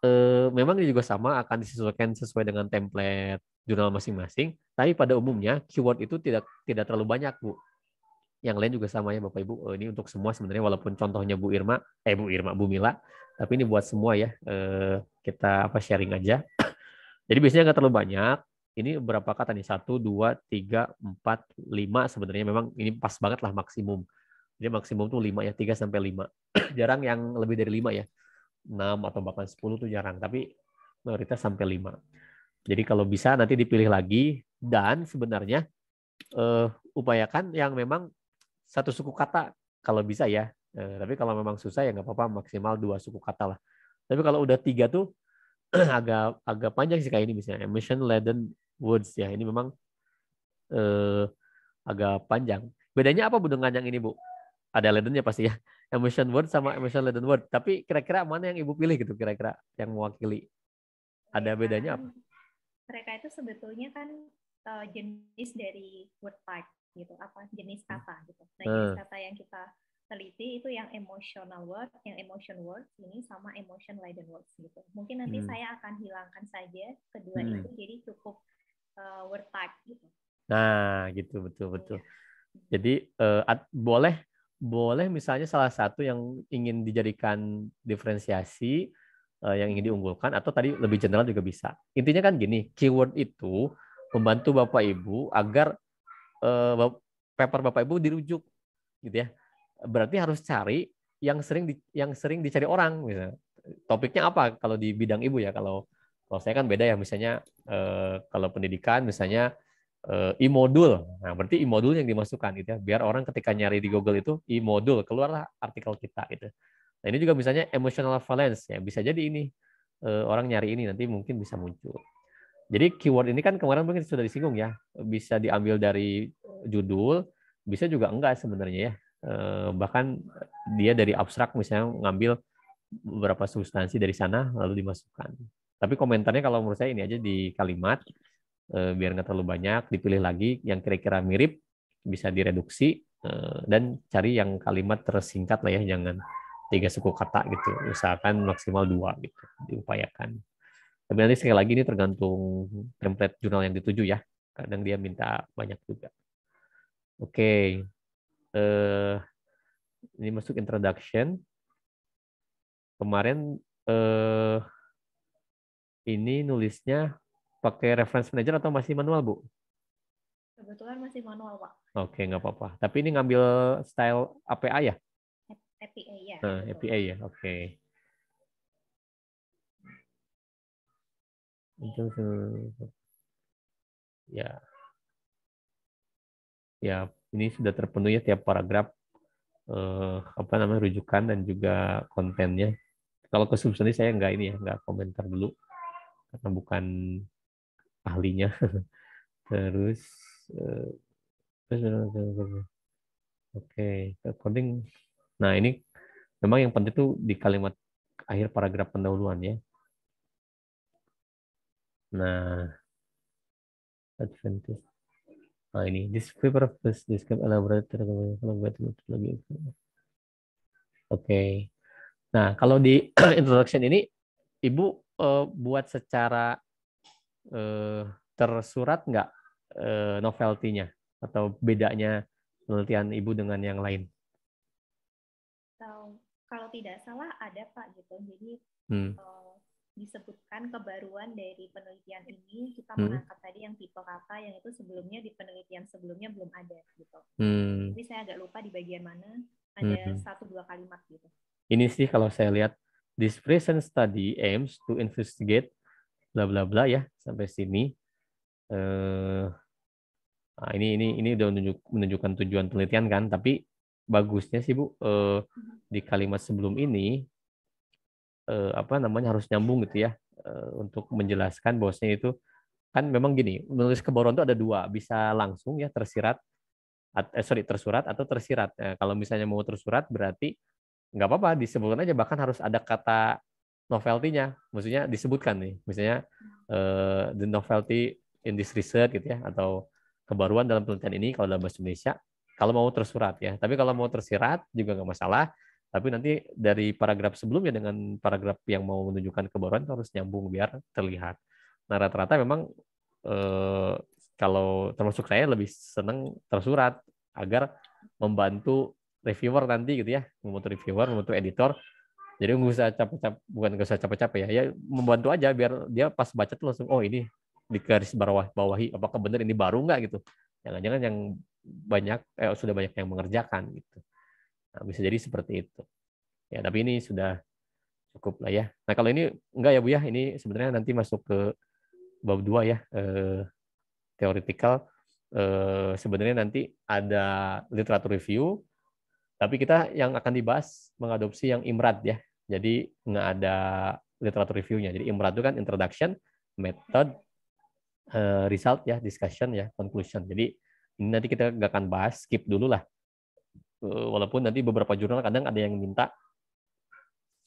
eh, memang ini juga sama akan disesuaikan sesuai dengan template jurnal masing-masing. Tapi pada umumnya keyword itu tidak tidak terlalu banyak bu. Yang lain juga sama ya bapak ibu. Eh, ini untuk semua sebenarnya walaupun contohnya Bu Irma, eh Bu Irma Bu Mila, tapi ini buat semua ya. Eh, kita apa sharing aja. Jadi biasanya nggak terlalu banyak. Ini berapa kata nih? Satu, dua, tiga, empat, lima. Sebenarnya memang ini pas banget lah maksimum. Jadi maksimum tuh lima ya, tiga sampai lima. Jarang yang lebih dari lima ya. 6 atau bahkan 10 itu jarang, tapi mayoritas sampai 5. Jadi kalau bisa nanti dipilih lagi dan sebenarnya uh, upayakan yang memang satu suku kata kalau bisa ya. Uh, tapi kalau memang susah ya nggak apa-apa maksimal dua suku kata lah. Tapi kalau udah tiga tuh agak agak panjang sih kayak ini misalnya emission laden words ya. Ini memang uh, agak panjang. Bedanya apa bu dengan yang ini bu? ada ledennya pasti ya. Emotion Word sama Emotion Laden Word. Tapi kira-kira mana yang Ibu pilih gitu kira-kira yang mewakili? Ada mereka, bedanya apa? Mereka itu sebetulnya kan uh, jenis dari word type gitu, apa jenis hmm. kata gitu. Nah, jenis hmm. kata yang kita teliti itu yang emotional word, yang emotion word ini sama emotion laden word gitu. Mungkin nanti hmm. saya akan hilangkan saja kedua hmm. itu jadi cukup uh, eh, word type gitu. Nah, gitu betul betul. Ya. Jadi uh, boleh boleh misalnya salah satu yang ingin dijadikan diferensiasi eh, yang ingin diunggulkan atau tadi lebih general juga bisa. Intinya kan gini, keyword itu membantu Bapak Ibu agar eh, paper Bapak Ibu dirujuk gitu ya. Berarti harus cari yang sering yang sering dicari orang misalnya. Topiknya apa kalau di bidang Ibu ya kalau kalau saya kan beda ya misalnya eh, kalau pendidikan misalnya imodul. Eh, nah, berarti e-modul yang dimasukkan gitu ya. Biar orang ketika nyari di Google itu e-modul keluarlah artikel kita gitu. Nah, ini juga misalnya emotional valence ya. Bisa jadi ini eh, orang nyari ini nanti mungkin bisa muncul. Jadi keyword ini kan kemarin mungkin sudah disinggung ya, bisa diambil dari judul, bisa juga enggak sebenarnya ya. Eh, bahkan dia dari abstrak misalnya ngambil beberapa substansi dari sana lalu dimasukkan. Tapi komentarnya kalau menurut saya ini aja di kalimat Eh, biar nggak terlalu banyak, dipilih lagi yang kira-kira mirip bisa direduksi eh, dan cari yang kalimat tersingkat lah ya, jangan tiga suku kata gitu, usahakan maksimal dua gitu, diupayakan. Tapi nanti sekali lagi ini tergantung template jurnal yang dituju ya, kadang dia minta banyak juga. Oke, okay. Eh, ini masuk introduction. Kemarin ini nulisnya pakai reference manager atau masih manual, Bu? Kebetulan masih manual, Pak. Oke, nggak apa-apa. Tapi ini ngambil style APA ya? APA ya. Nah, APA ya, oke. Okay. Ya. Ya, ini sudah terpenuhi ya tiap paragraf eh, apa namanya rujukan dan juga kontennya. Kalau ke substansi saya nggak ini ya, nggak komentar dulu karena bukan ahlinya eh, terus oke okay. coding nah ini memang yang penting itu di kalimat akhir paragraf pendahuluan ya nah adventist nah ini this paper first describe elaborate lagi oke nah kalau di introduction ini ibu uh, buat secara eh, tersurat nggak eh, novelty-nya atau bedanya penelitian ibu dengan yang lain? kalau tidak salah ada pak gitu. Jadi hmm. Eh, disebutkan kebaruan dari penelitian ini kita hmm. mengangkat tadi yang tipe kata yang itu sebelumnya di penelitian sebelumnya belum ada gitu. Hmm. saya agak lupa di bagian mana ada hmm, hmm. satu dua kalimat gitu. Ini sih kalau saya lihat this present study aims to investigate bla bla bla ya sampai sini. Eh, nah ini ini ini udah menunjuk, menunjukkan tujuan penelitian kan, tapi bagusnya sih Bu eh, mm-hmm. di kalimat sebelum ini eh, apa namanya harus nyambung gitu ya eh, untuk menjelaskan bahwasanya itu kan memang gini menulis keboron itu ada dua bisa langsung ya tersirat at, eh, sorry tersurat atau tersirat. Eh, kalau misalnya mau tersurat berarti nggak apa-apa disebutkan aja bahkan harus ada kata novelty-nya, maksudnya disebutkan nih, misalnya eh, the novelty in this research gitu ya, atau kebaruan dalam penelitian ini kalau dalam bahasa Indonesia, kalau mau tersurat ya. Tapi kalau mau tersirat juga nggak masalah, tapi nanti dari paragraf sebelumnya dengan paragraf yang mau menunjukkan kebaruan harus nyambung biar terlihat. Nah rata-rata memang eh, kalau termasuk saya lebih senang tersurat agar membantu reviewer nanti gitu ya, membantu reviewer, membantu editor jadi nggak usah capek-capek bukan nggak usah capek-capek ya ya membantu aja biar dia pas baca tuh langsung oh ini di garis bawah bawahi apakah benar ini baru nggak gitu jangan-jangan yang banyak eh, sudah banyak yang mengerjakan gitu nah, bisa jadi seperti itu ya tapi ini sudah cukup lah ya nah kalau ini enggak ya bu ya ini sebenarnya nanti masuk ke bab dua ya eh, teoretikal eh, sebenarnya nanti ada literatur review tapi kita yang akan dibahas mengadopsi yang imrat ya jadi nggak ada literatur reviewnya. Jadi imrat itu kan introduction, method, eh, result ya, discussion ya, conclusion. Jadi ini nanti kita nggak akan bahas, skip dulu lah. Eh, walaupun nanti beberapa jurnal kadang ada yang minta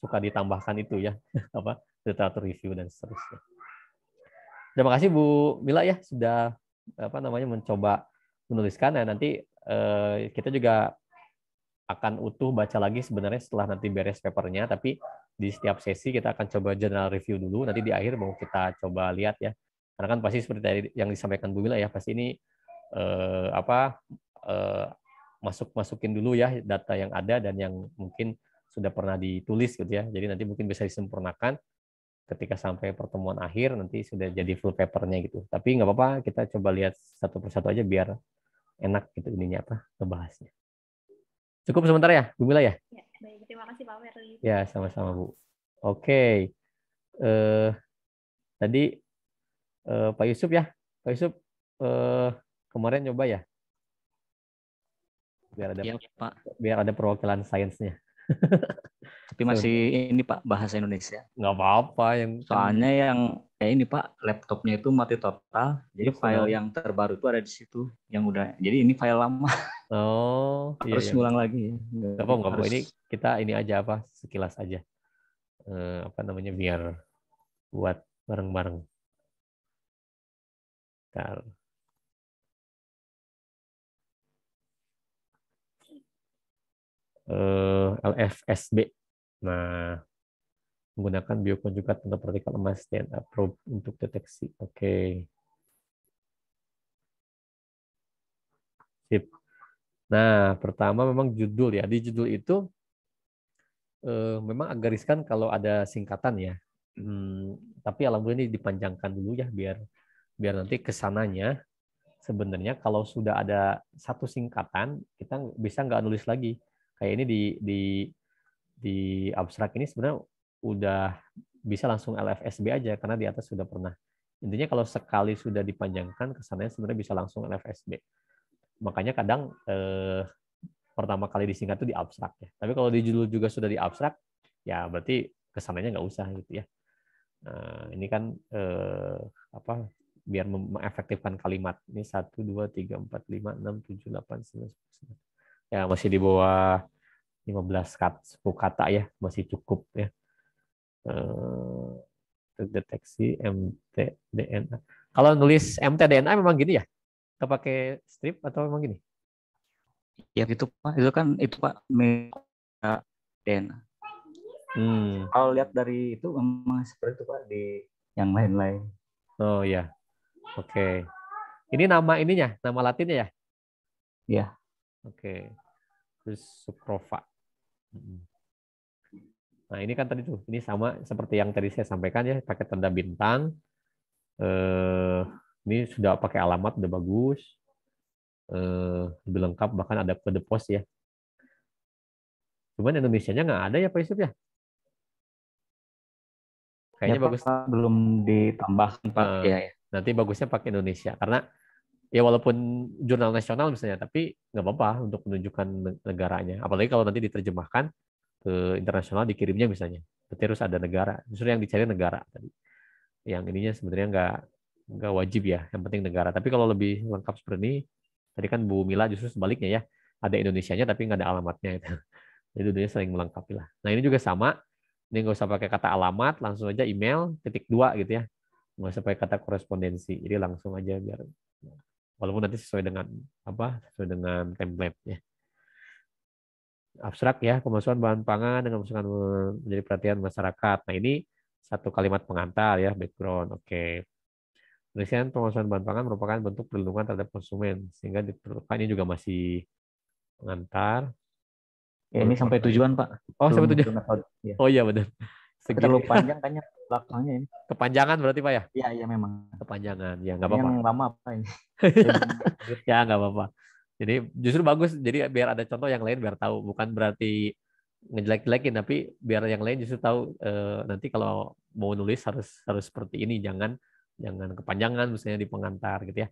suka ditambahkan itu ya, apa literatur review dan seterusnya. Terima kasih Bu Mila ya sudah apa namanya mencoba menuliskan. ya. nanti uh, kita juga akan utuh baca lagi sebenarnya setelah nanti beres papernya, tapi di setiap sesi kita akan coba general review dulu, nanti di akhir mau kita coba lihat ya. Karena kan pasti seperti tadi yang disampaikan Bu Mila ya, pasti ini eh, apa eh, masuk-masukin dulu ya data yang ada dan yang mungkin sudah pernah ditulis gitu ya. Jadi nanti mungkin bisa disempurnakan ketika sampai pertemuan akhir nanti sudah jadi full papernya gitu. Tapi nggak apa-apa, kita coba lihat satu persatu aja biar enak gitu ininya apa ngebahasnya. Cukup sebentar ya, Bu Mila ya? ya baik, terima kasih Pak Merli. Ya, sama-sama Bu. Oke. Eh, tadi uh, Pak Yusuf ya, Pak Yusuf uh, kemarin coba ya? Biar ada ya, Pak. biar ada perwakilan sainsnya. Tapi masih ini Pak bahasa Indonesia. Nggak apa-apa yang soalnya yang ya ini Pak, laptopnya itu mati total. Jadi file oh. yang terbaru itu ada di situ yang udah. Jadi ini file lama. Oh, iya, harus iya. ngulang lagi. Ya. Gak apa-apa, harus... ini kita ini aja apa sekilas aja. Eh, apa namanya biar buat bareng-bareng. Bentar. Eh, LFSB. Nah, menggunakan biokonjugat untuk partikel emas DNA probe untuk deteksi. Oke. Okay. Sip. Nah, pertama memang judul ya. Di judul itu eh, memang agak riskan kalau ada singkatan ya. Hmm, tapi alhamdulillah ini dipanjangkan dulu ya biar biar nanti kesananya sebenarnya kalau sudah ada satu singkatan kita bisa nggak nulis lagi kayak ini di di di abstrak ini sebenarnya udah bisa langsung LFSB aja karena di atas sudah pernah. Intinya kalau sekali sudah dipanjangkan kesannya sebenarnya bisa langsung LFSB. Makanya kadang eh, pertama kali disingkat itu di abstrak ya. Tapi kalau di judul juga sudah di abstrak, ya berarti kesannya nggak usah gitu ya. Nah, ini kan eh, apa biar mengefektifkan kalimat. Ini satu dua tiga empat lima enam tujuh delapan sembilan 10, 10. Ya, masih di bawah 15 kata, kata ya, masih cukup ya eh, terdeteksi mtDNA. Kalau nulis mtDNA memang gini ya? Kita pakai strip atau memang gini? Ya gitu Pak, itu kan itu Pak DNA. Hmm. Kalau lihat dari itu memang seperti itu Pak di yang lain-lain. Oh ya. Oke. Okay. Ini nama ininya, nama latinnya ya? Iya. Oke. Okay. Terus suprova. Hmm. Nah, ini kan tadi tuh, ini sama seperti yang tadi saya sampaikan ya, pakai tanda bintang. Eh, ini sudah pakai alamat, udah bagus. Eh, lebih lengkap, bahkan ada kode pos ya. Cuman Indonesia-nya nggak ada ya Pak Yusuf ya? Kayaknya ya, bagus. belum ditambahkan Pak. Eh, ya, ya. Nanti bagusnya pakai Indonesia. Karena ya walaupun jurnal nasional misalnya, tapi nggak apa-apa untuk menunjukkan negaranya. Apalagi kalau nanti diterjemahkan, ke internasional dikirimnya misalnya. Berarti harus ada negara. Justru yang dicari negara tadi. Yang ininya sebenarnya nggak nggak wajib ya. Yang penting negara. Tapi kalau lebih lengkap seperti ini, tadi kan Bu Mila justru sebaliknya ya. Ada Indonesia nya tapi nggak ada alamatnya. Itu. Jadi dunia saling melengkapi lah. Nah ini juga sama. Ini nggak usah pakai kata alamat, langsung aja email titik dua gitu ya. Nggak usah pakai kata korespondensi. Jadi langsung aja biar walaupun nanti sesuai dengan apa sesuai dengan template ya abstrak ya pemasukan bahan pangan dengan pemasukan menjadi perhatian masyarakat. Nah ini satu kalimat pengantar ya background. Oke. Okay. Penelitian pemasukan bahan pangan merupakan bentuk perlindungan terhadap konsumen sehingga diperlukan ini juga masih pengantar. Ya, ini sampai tujuan Pak. Oh sampai tujuan. Ya. Oh iya benar. Segini. Terlalu panjang Tanya belakangnya ini. Kepanjangan berarti Pak ya? Iya iya memang. Kepanjangan ya nggak apa-apa. Yang lama apa ini? ya nggak apa-apa. Jadi justru bagus. Jadi biar ada contoh yang lain biar tahu. Bukan berarti ngejelek-jelekin, tapi biar yang lain justru tahu eh, nanti kalau mau nulis harus harus seperti ini. Jangan jangan kepanjangan misalnya di pengantar gitu ya.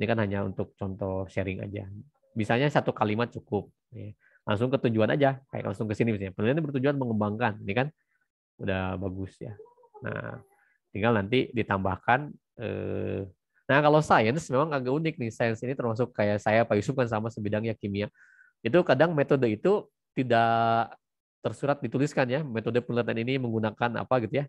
Ini kan hanya untuk contoh sharing aja. Misalnya satu kalimat cukup. Ya. Langsung ke tujuan aja. Kayak langsung ke sini misalnya. Penelitian bertujuan mengembangkan. Ini kan udah bagus ya. Nah, tinggal nanti ditambahkan eh, Nah kalau sains memang agak unik nih. Sains ini termasuk kayak saya Pak Yusuf kan sama sebidangnya kimia. Itu kadang metode itu tidak tersurat dituliskan ya. Metode penelitian ini menggunakan apa gitu ya.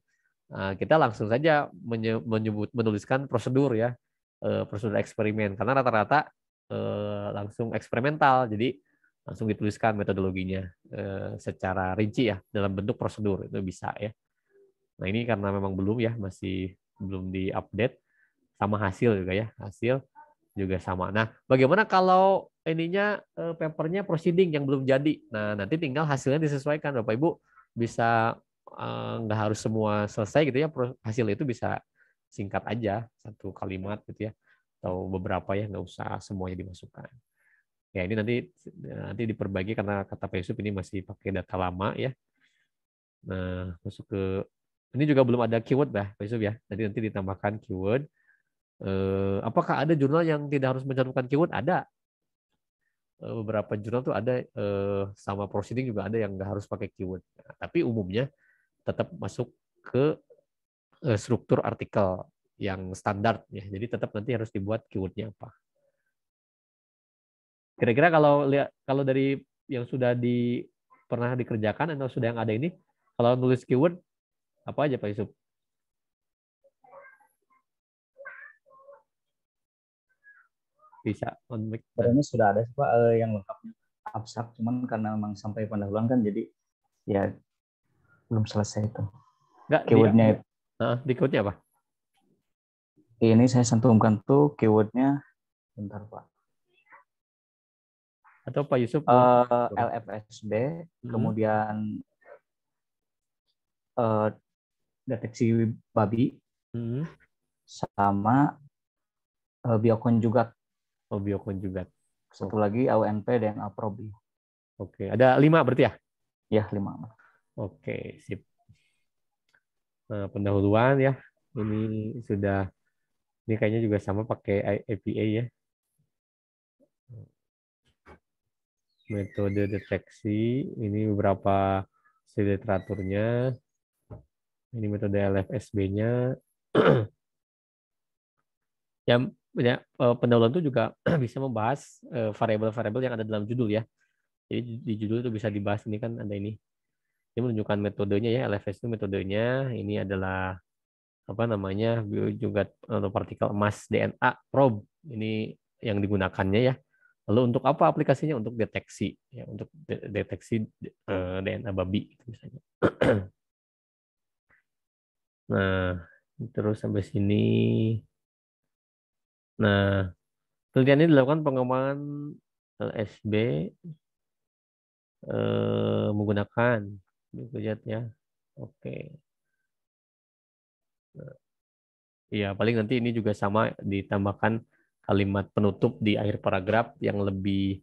Nah, kita langsung saja menyebut menuliskan prosedur ya eh, prosedur eksperimen karena rata-rata eh, langsung eksperimental jadi langsung dituliskan metodologinya eh, secara rinci ya dalam bentuk prosedur itu bisa ya nah ini karena memang belum ya masih belum diupdate sama hasil juga ya hasil juga sama. Nah, bagaimana kalau ininya uh, papernya proceeding yang belum jadi? Nah, nanti tinggal hasilnya disesuaikan, Bapak Ibu bisa nggak eh, nggak harus semua selesai gitu ya. Hasil itu bisa singkat aja satu kalimat gitu ya, atau beberapa ya nggak usah semuanya dimasukkan. Ya ini nanti nanti diperbagi karena kata Pak Yusuf ini masih pakai data lama ya. Nah, masuk ke ini juga belum ada keyword dah Pak Yusuf ya. nanti nanti ditambahkan keyword Eh, apakah ada jurnal yang tidak harus mencantumkan keyword? Ada. Eh, beberapa jurnal tuh ada eh, sama proceeding juga ada yang nggak harus pakai keyword. Nah, tapi umumnya tetap masuk ke eh, struktur artikel yang standar ya. Jadi tetap nanti harus dibuat keywordnya apa. Kira-kira kalau lihat kalau dari yang sudah di pernah dikerjakan atau sudah yang ada ini, kalau nulis keyword apa aja Pak Yusuf? bisa konflik Sebenarnya sudah ada sih Pak uh, yang lengkapnya abstrak cuman karena memang sampai pendahuluan kan jadi ya belum selesai itu. Enggak keywordnya. Di, uh, di keyword apa? Ini saya santumkan tuh keywordnya bentar Pak. Atau Pak Yusuf? Uh, eh, LFSB, hmm. kemudian uh, deteksi babi, hmm. sama uh, biokonjugat Oh, biokonjugat. Satu oh. lagi AUNP dan APROB. Oke, ada lima berarti ya? Ya, lima. Oke, okay, sip. Nah, pendahuluan ya. Ini sudah, ini kayaknya juga sama pakai APA ya. Metode deteksi, ini beberapa literaturnya. Ini metode LFSB-nya. ya, Eh, pendahuluan itu juga bisa membahas eh, variabel-variabel yang ada dalam judul ya. Jadi di judul itu bisa dibahas ini kan ada ini. Ini menunjukkan metodenya ya, LFS itu metodenya. Ini adalah apa namanya juga atau partikel emas DNA probe ini yang digunakannya ya. Lalu untuk apa aplikasinya? Untuk deteksi ya, untuk deteksi eh, DNA babi itu misalnya. nah, terus sampai sini Nah, penelitian ini dilakukan pengembangan LSB eh, menggunakan Bipujat gitu, ya. Oke. Nah, ya paling nanti ini juga sama ditambahkan kalimat penutup di akhir paragraf yang lebih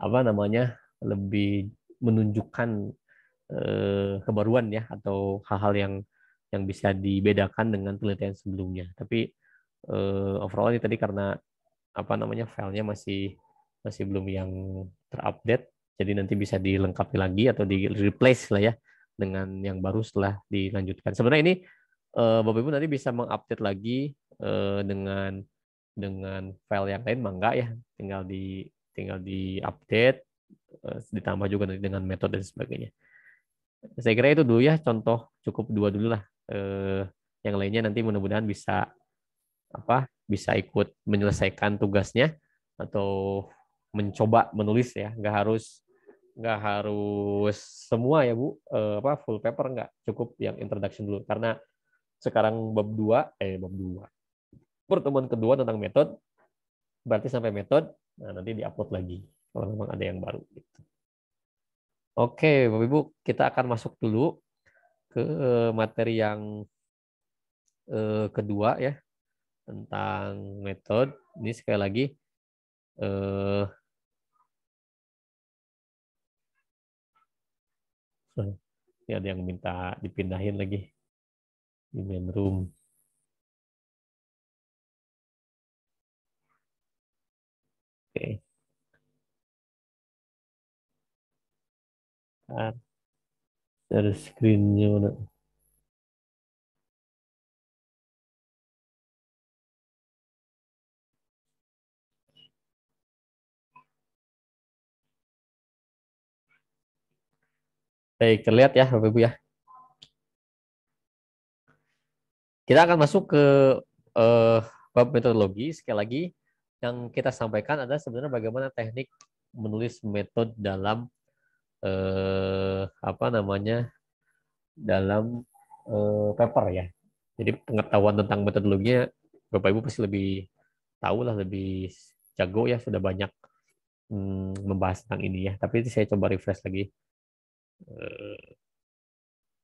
apa namanya lebih menunjukkan eh, kebaruan ya atau hal-hal yang yang bisa dibedakan dengan penelitian sebelumnya. Tapi uh, overall ini tadi karena apa namanya filenya masih masih belum yang terupdate jadi nanti bisa dilengkapi lagi atau di replace lah ya dengan yang baru setelah dilanjutkan sebenarnya ini uh, bapak ibu nanti bisa mengupdate lagi uh, dengan dengan file yang lain mangga ya tinggal di tinggal di update ditambah juga dengan metode dan sebagainya saya kira itu dulu ya contoh cukup dua dulu lah yang lainnya nanti mudah-mudahan bisa apa bisa ikut menyelesaikan tugasnya atau mencoba menulis ya nggak harus nggak harus semua ya bu eh, apa full paper nggak cukup yang introduction dulu karena sekarang bab 2 eh bab 2 pertemuan kedua tentang metode berarti sampai metode nah nanti diupload lagi kalau memang ada yang baru gitu. Oke, Bapak Ibu, kita akan masuk dulu ke materi yang eh, kedua ya tentang metode. Ini sekali lagi eh ini ada yang minta dipindahin lagi di main room. Oke. Okay. Share screen Baik, terlihat ya Bapak Ibu ya. Kita akan masuk ke uh, bab metodologi. Sekali lagi, yang kita sampaikan adalah sebenarnya bagaimana teknik menulis metode dalam eh, apa namanya dalam eh, paper ya. Jadi pengetahuan tentang metodologinya Bapak Ibu pasti lebih tahu lah, lebih jago ya, sudah banyak hmm, membahas tentang ini ya. Tapi saya coba refresh lagi. Eh,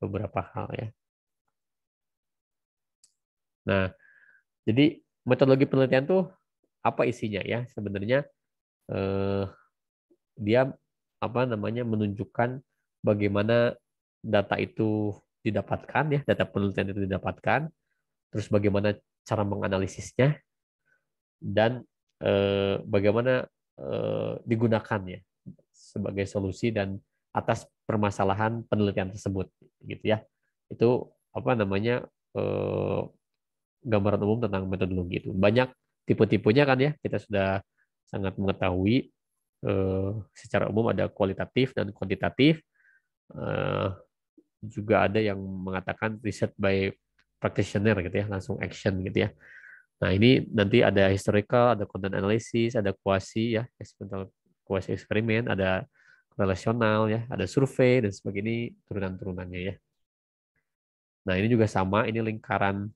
beberapa hal ya. Nah, jadi metodologi penelitian tuh apa isinya ya? Sebenarnya eh, dia apa namanya menunjukkan bagaimana data itu didapatkan ya, data penelitian itu didapatkan, terus bagaimana cara menganalisisnya dan eh, bagaimana eh, digunakannya sebagai solusi dan atas permasalahan penelitian tersebut gitu ya itu apa namanya eh, gambaran umum tentang metodologi itu banyak tipe-tipenya kan ya kita sudah sangat mengetahui eh, secara umum ada kualitatif dan kuantitatif eh, juga ada yang mengatakan riset by practitioner gitu ya langsung action gitu ya nah ini nanti ada historical ada content analysis ada kuasi ya experimental kuasi eksperimen ada relasional ya, ada survei dan sebagainya turunan-turunannya ya. Nah, ini juga sama, ini lingkaran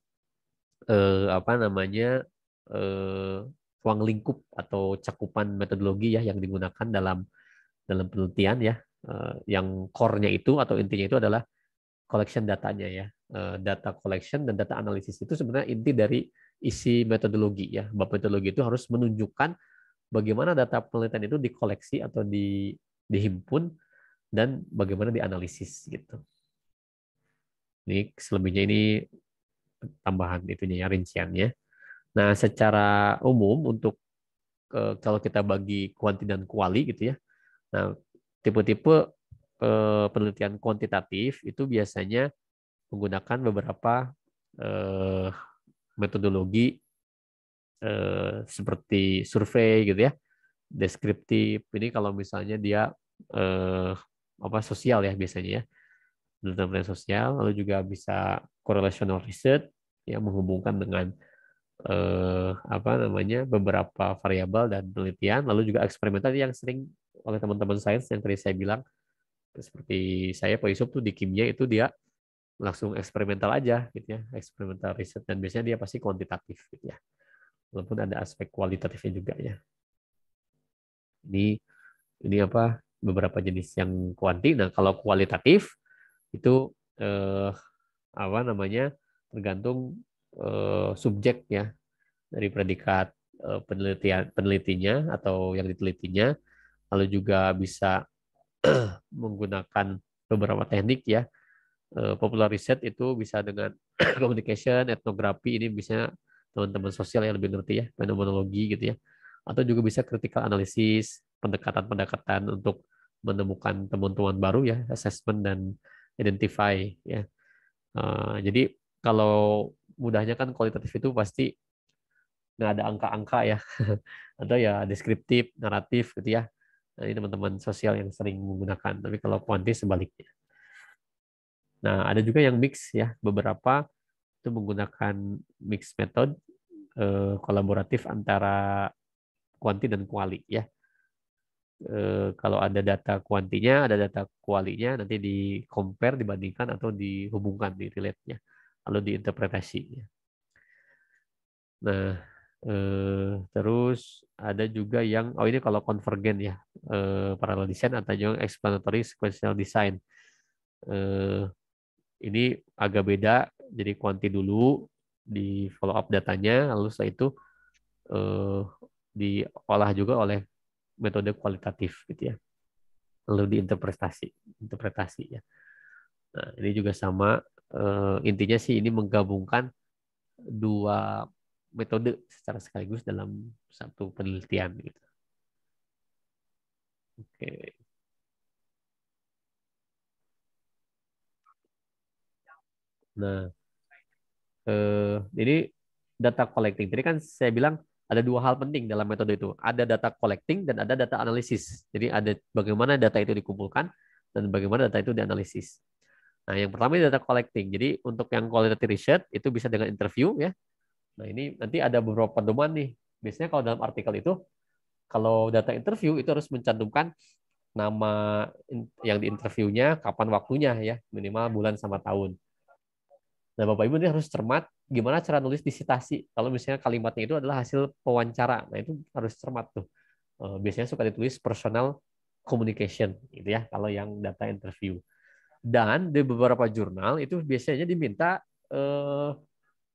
eh, apa namanya? eh, ruang lingkup atau cakupan metodologi ya yang digunakan dalam dalam penelitian ya. Eh, yang core-nya itu atau intinya itu adalah collection datanya ya. Eh, data collection dan data analisis itu sebenarnya inti dari isi metodologi ya. Bab metodologi itu harus menunjukkan bagaimana data penelitian itu dikoleksi atau di dihimpun dan bagaimana dianalisis gitu. Ini selebihnya ini tambahan itunya ya rinciannya. Nah, secara umum untuk eh, kalau kita bagi kuanti dan kuali gitu ya. Nah, tipe-tipe eh, penelitian kuantitatif itu biasanya menggunakan beberapa eh, metodologi seperti survei gitu ya deskriptif. Ini kalau misalnya dia eh, apa sosial ya biasanya ya. Penelitian sosial, lalu juga bisa correlational research yang menghubungkan dengan eh, apa namanya beberapa variabel dan penelitian, lalu juga eksperimental yang sering oleh teman-teman sains yang tadi saya bilang seperti saya Pak Yusuf tuh di kimia itu dia langsung eksperimental aja gitu ya eksperimental research dan biasanya dia pasti kuantitatif gitu ya walaupun ada aspek kualitatifnya juga ya di ini apa beberapa jenis yang kuanti. Nah, kalau kualitatif itu eh, apa namanya? tergantung eh, subjek ya dari predikat eh, penelitian penelitinya atau yang ditelitinya. Lalu juga bisa menggunakan beberapa teknik ya. Eh, popular research itu bisa dengan communication, etnografi ini bisa teman-teman sosial yang lebih ngerti ya, fenomenologi gitu ya atau juga bisa critical analysis, pendekatan-pendekatan untuk menemukan temuan-temuan baru ya, assessment dan identify ya. Uh, jadi kalau mudahnya kan kualitatif itu pasti nggak ada angka-angka ya, atau ya deskriptif, naratif gitu ya. Nah, ini teman-teman sosial yang sering menggunakan. Tapi kalau kuantis sebaliknya. Nah, ada juga yang mix ya, beberapa itu menggunakan mix method eh, kolaboratif antara kuanti dan kuali ya. E, kalau ada data kuantinya, ada data kualinya, nanti di compare, dibandingkan atau dihubungkan di relate-nya, lalu diinterpretasi. Ya. Nah, e, terus ada juga yang oh ini kalau konvergen ya, e, parallel design atau yang explanatory sequential design. E, ini agak beda, jadi kuanti dulu di follow up datanya, lalu setelah itu eh, diolah juga oleh metode kualitatif gitu ya lalu diinterpretasi interpretasi ya nah, ini juga sama eh, intinya sih ini menggabungkan dua metode secara sekaligus dalam satu penelitian gitu oke nah jadi eh, data collecting tadi kan saya bilang ada dua hal penting dalam metode itu. Ada data collecting dan ada data analisis. Jadi ada bagaimana data itu dikumpulkan dan bagaimana data itu dianalisis. Nah, yang pertama ini data collecting. Jadi untuk yang quality research itu bisa dengan interview ya. Nah, ini nanti ada beberapa pedoman nih. Biasanya kalau dalam artikel itu kalau data interview itu harus mencantumkan nama yang diinterviewnya, kapan waktunya ya, minimal bulan sama tahun. Nah, Bapak Ibu ini harus cermat gimana cara nulis disitasi. Kalau misalnya kalimatnya itu adalah hasil wawancara, nah itu harus cermat tuh. Eh, biasanya suka ditulis personal communication, gitu ya, kalau yang data interview. Dan di beberapa jurnal itu biasanya diminta eh,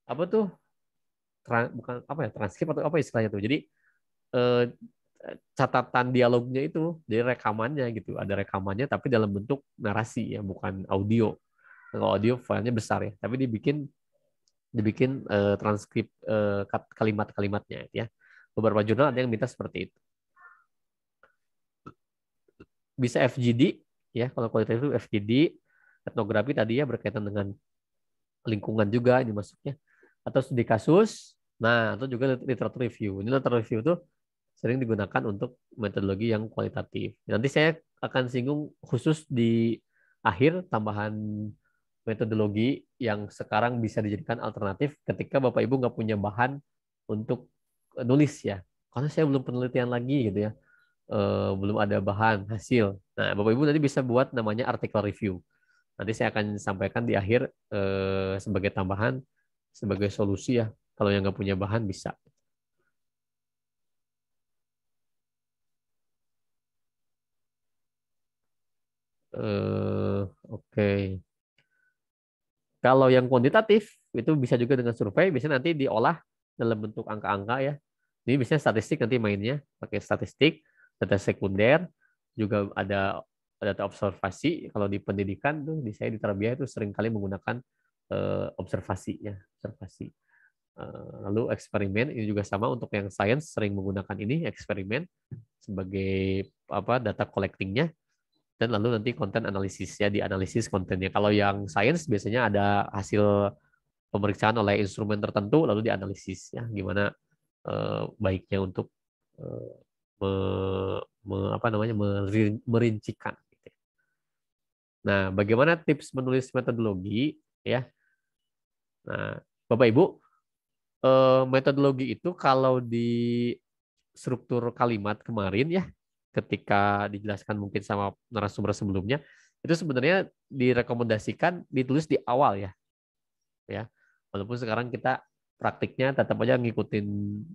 apa tuh? Trans, bukan apa ya transkrip atau apa istilahnya tuh. Jadi eh, catatan dialognya itu, jadi rekamannya gitu. Ada rekamannya tapi dalam bentuk narasi ya, bukan audio kalau audio filenya besar ya tapi dibikin dibikin uh, transkrip uh, kalimat-kalimatnya ya beberapa jurnal ada yang minta seperti itu bisa FGD ya kalau kualitatif FGD etnografi tadi ya berkaitan dengan lingkungan juga ini masuknya atau studi kasus nah atau juga literatur review ini literatur review tuh sering digunakan untuk metodologi yang kualitatif nanti saya akan singgung khusus di akhir tambahan metodologi yang sekarang bisa dijadikan alternatif ketika Bapak Ibu nggak punya bahan untuk eh, nulis ya. Karena saya belum penelitian lagi gitu ya. Eh, belum ada bahan hasil. Nah, Bapak Ibu nanti bisa buat namanya artikel review. Nanti saya akan sampaikan di akhir eh, sebagai tambahan, sebagai solusi ya. Kalau yang nggak punya bahan bisa. Uh, Oke. Kalau yang kuantitatif itu bisa juga dengan survei, bisa nanti diolah dalam bentuk angka-angka ya. Ini biasanya statistik nanti mainnya pakai statistik, data sekunder, juga ada data observasi. Kalau di pendidikan tuh di saya di terbiaya itu kali menggunakan uh, observasi ya, observasi. Eh, lalu eksperimen ini juga sama untuk yang sains sering menggunakan ini eksperimen sebagai apa data collectingnya dan lalu nanti konten analisisnya dianalisis kontennya. Kalau yang sains biasanya ada hasil pemeriksaan oleh instrumen tertentu lalu dianalisis ya gimana eh, baiknya untuk eh, me, me, apa namanya merincikan. Gitu ya. Nah, bagaimana tips menulis metodologi ya? Nah, Bapak Ibu, eh, metodologi itu kalau di struktur kalimat kemarin ya ketika dijelaskan mungkin sama narasumber sebelumnya itu sebenarnya direkomendasikan ditulis di awal ya ya walaupun sekarang kita praktiknya tetap aja ngikutin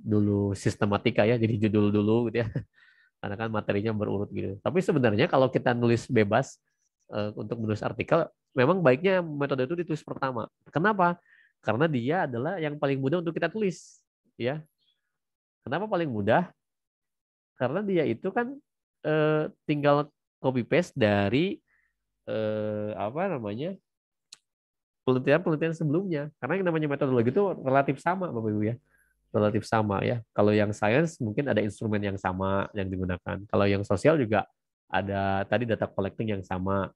dulu sistematika ya jadi judul dulu gitu ya karena kan materinya berurut gitu tapi sebenarnya kalau kita nulis bebas eh, untuk menulis artikel memang baiknya metode itu ditulis pertama kenapa karena dia adalah yang paling mudah untuk kita tulis ya kenapa paling mudah karena dia itu kan eh, tinggal copy paste dari eh, apa namanya penelitian-penelitian sebelumnya. Karena yang namanya metodologi itu relatif sama, Bapak Ibu ya. Relatif sama ya. Kalau yang sains mungkin ada instrumen yang sama yang digunakan. Kalau yang sosial juga ada tadi data collecting yang sama.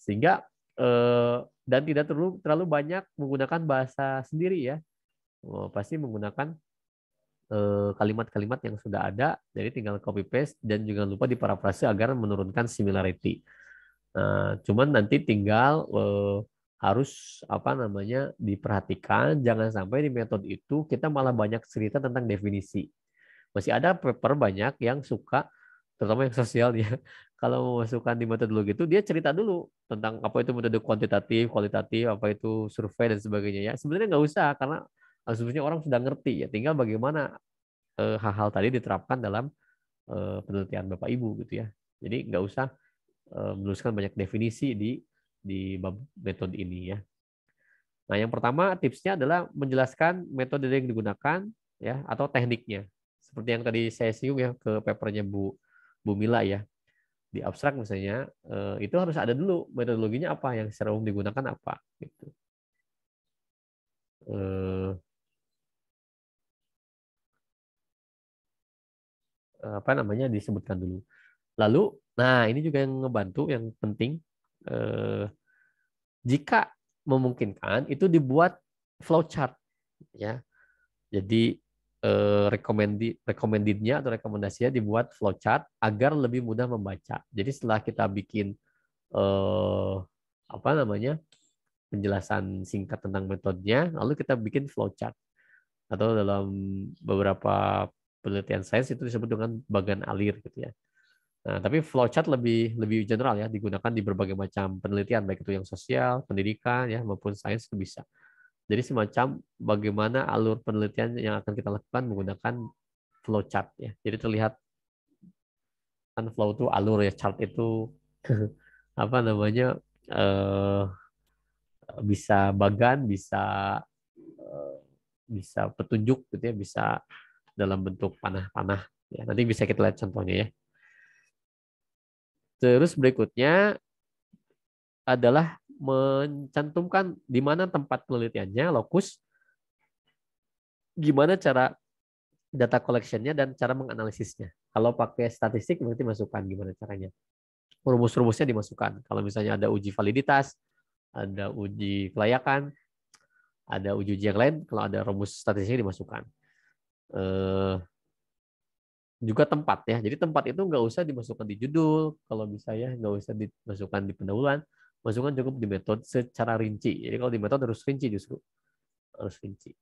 Sehingga eh, dan tidak terlalu terlalu banyak menggunakan bahasa sendiri ya. Oh, pasti menggunakan Eh, kalimat-kalimat yang sudah ada, jadi tinggal copy paste dan jangan lupa diparafrase agar menurunkan similarity. Nah, cuman nanti tinggal eh, harus apa namanya diperhatikan, jangan sampai di metode itu kita malah banyak cerita tentang definisi. Masih ada paper banyak yang suka, terutama yang sosial ya, kalau memasukkan di metode dulu gitu dia cerita dulu tentang apa itu metode kuantitatif, kualitatif, apa itu survei dan sebagainya ya. Sebenarnya nggak usah karena Eh, sebenarnya orang sudah ngerti ya tinggal bagaimana eh, hal-hal eh, tadi diterapkan dalam eh, penelitian bapak ibu gitu ya jadi nggak usah eh, menuliskan banyak definisi di di bab metode ini ya nah yang pertama tipsnya adalah menjelaskan metode yang digunakan ya atau tekniknya seperti yang tadi saya singgung ya ke papernya bu bu Mila ya di abstrak misalnya eh, itu harus ada dulu metodologinya apa yang secara umum digunakan apa gitu Eh, apa namanya disebutkan dulu. Lalu, nah ini juga yang ngebantu yang penting eh, jika memungkinkan itu dibuat flowchart ya. Jadi eh, recommended recommendednya atau rekomendasinya dibuat flowchart agar lebih mudah membaca. Jadi setelah kita bikin eh, apa namanya penjelasan singkat tentang metodenya, lalu kita bikin flowchart atau dalam beberapa penelitian sains itu disebut dengan bagan alir gitu ya. Nah, tapi flowchart lebih lebih general ya digunakan di berbagai macam penelitian baik itu yang sosial, pendidikan ya maupun sains itu bisa. Jadi semacam bagaimana alur penelitian yang akan kita lakukan menggunakan flowchart ya. Jadi terlihat kan flow itu alur ya chart itu apa namanya eh, bisa bagan, bisa eh, bisa petunjuk gitu ya, bisa dalam bentuk panah-panah. Ya, nanti bisa kita lihat contohnya ya. Terus berikutnya adalah mencantumkan di mana tempat penelitiannya, lokus, gimana cara data collectionnya dan cara menganalisisnya. Kalau pakai statistik berarti masukkan gimana caranya. Rumus-rumusnya dimasukkan. Kalau misalnya ada uji validitas, ada uji kelayakan, ada uji uji yang lain, kalau ada rumus statistiknya dimasukkan. Eh, juga tempat ya. Jadi tempat itu nggak usah dimasukkan di judul, kalau bisa ya nggak usah dimasukkan di pendahuluan, masukkan cukup di metode secara rinci. Jadi kalau di metode harus rinci justru harus rinci.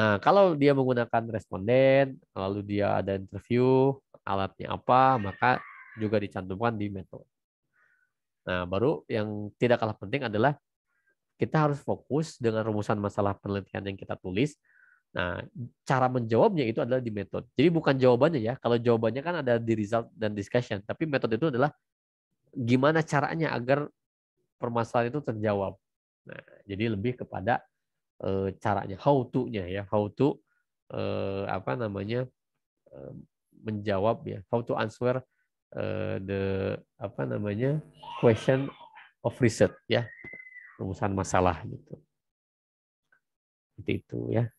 Nah kalau dia menggunakan responden, lalu dia ada interview, alatnya apa, maka juga dicantumkan di metode. Nah baru yang tidak kalah penting adalah kita harus fokus dengan rumusan masalah penelitian yang kita tulis Nah, cara menjawabnya itu adalah di metode. Jadi bukan jawabannya ya. Kalau jawabannya kan ada di result dan discussion, tapi metode itu adalah gimana caranya agar permasalahan itu terjawab. Nah, jadi lebih kepada e, caranya, how to-nya ya, how to e, apa namanya e, menjawab ya, how to answer e, the apa namanya question of research ya, rumusan masalah gitu. Seperti itu ya.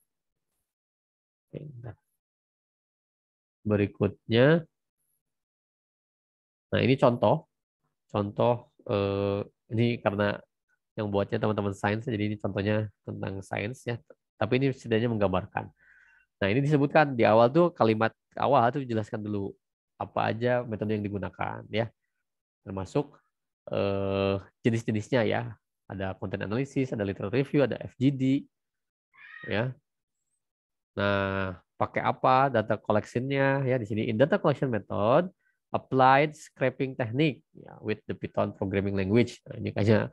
Berikutnya, nah ini contoh, contoh eh, ini karena yang buatnya teman-teman sains, jadi ini contohnya tentang sains ya. Tapi ini setidaknya menggambarkan. Nah ini disebutkan di awal tuh kalimat awal tuh jelaskan dulu apa aja metode yang digunakan ya, termasuk eh, jenis-jenisnya ya. Ada content analysis, ada literature review, ada FGD, ya Nah, pakai apa data collection-nya ya di sini in data collection method applied scraping technique ya, with the Python programming language. Nah, ini kayaknya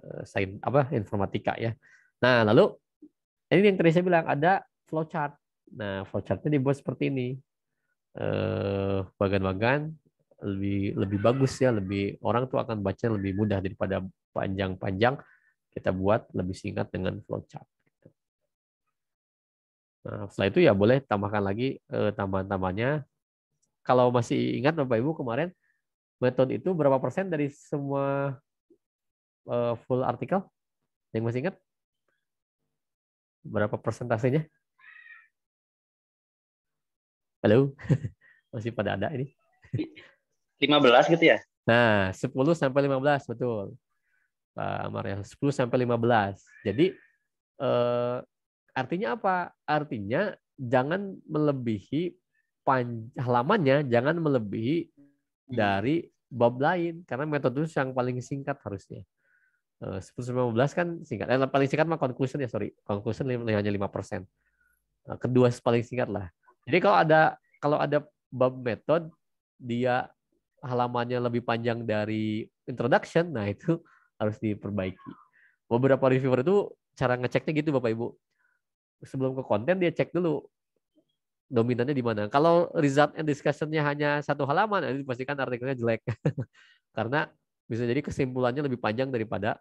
eh, sign apa informatika ya. Nah, lalu ini yang tadi saya bilang ada flowchart. Nah, flowchart flowchartnya dibuat seperti ini. Eh, bagan-bagan lebih lebih bagus ya, lebih orang tuh akan baca lebih mudah daripada panjang-panjang. Kita buat lebih singkat dengan flowchart. Nah, setelah itu ya boleh tambahkan lagi eh, tambahan tambahnya Kalau masih ingat Bapak Ibu kemarin metode itu berapa persen dari semua eh, full artikel? Yang masih ingat? Berapa persentasenya? Halo. Masih pada ada ini. 15 gitu ya? Nah, 10 sampai 15 betul. Pak Amar ya, 10 sampai 15. Jadi eh, Artinya apa? Artinya jangan melebihi halamannya, jangan melebihi hmm. dari bab lain karena metode itu yang paling singkat harusnya. 10-15 eh, kan singkat. Eh, paling singkat mah conclusion ya, sorry. Conclusion hanya 5%. Eh, kedua paling singkat lah. Jadi kalau ada kalau ada bab metode dia halamannya lebih panjang dari introduction, nah itu harus diperbaiki. Beberapa reviewer itu cara ngeceknya gitu Bapak Ibu sebelum ke konten dia cek dulu dominannya di mana. Kalau result and discussionnya hanya satu halaman, ya, itu dipastikan artikelnya jelek. Karena bisa jadi kesimpulannya lebih panjang daripada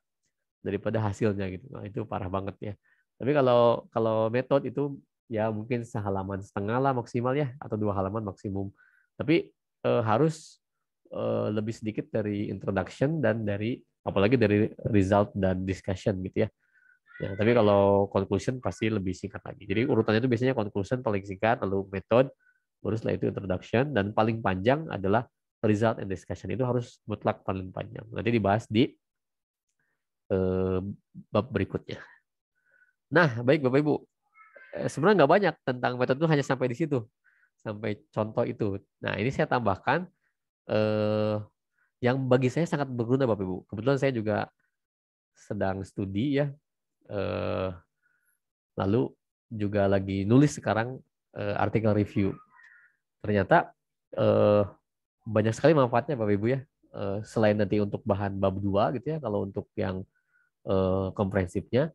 daripada hasilnya gitu. Nah, itu parah banget ya. Tapi kalau kalau metode itu ya mungkin sehalaman setengah lah maksimal ya atau dua halaman maksimum. Tapi eh, harus eh, lebih sedikit dari introduction dan dari apalagi dari result dan discussion gitu ya. Ya, tapi kalau conclusion pasti lebih singkat lagi. Jadi urutannya itu biasanya conclusion paling singkat, lalu method, baru setelah itu introduction, dan paling panjang adalah result and discussion. Itu harus mutlak paling panjang. Nanti dibahas di eh, bab berikutnya. Nah, baik Bapak Ibu. Eh, sebenarnya nggak banyak tentang metode itu hanya sampai di situ, sampai contoh itu. Nah, ini saya tambahkan eh, yang bagi saya sangat berguna Bapak Ibu. Kebetulan saya juga sedang studi ya uh, lalu juga lagi nulis sekarang uh, artikel review. Ternyata uh, banyak sekali manfaatnya Bapak Ibu ya. Uh, selain nanti untuk bahan bab 2 gitu ya, kalau untuk yang uh, komprehensifnya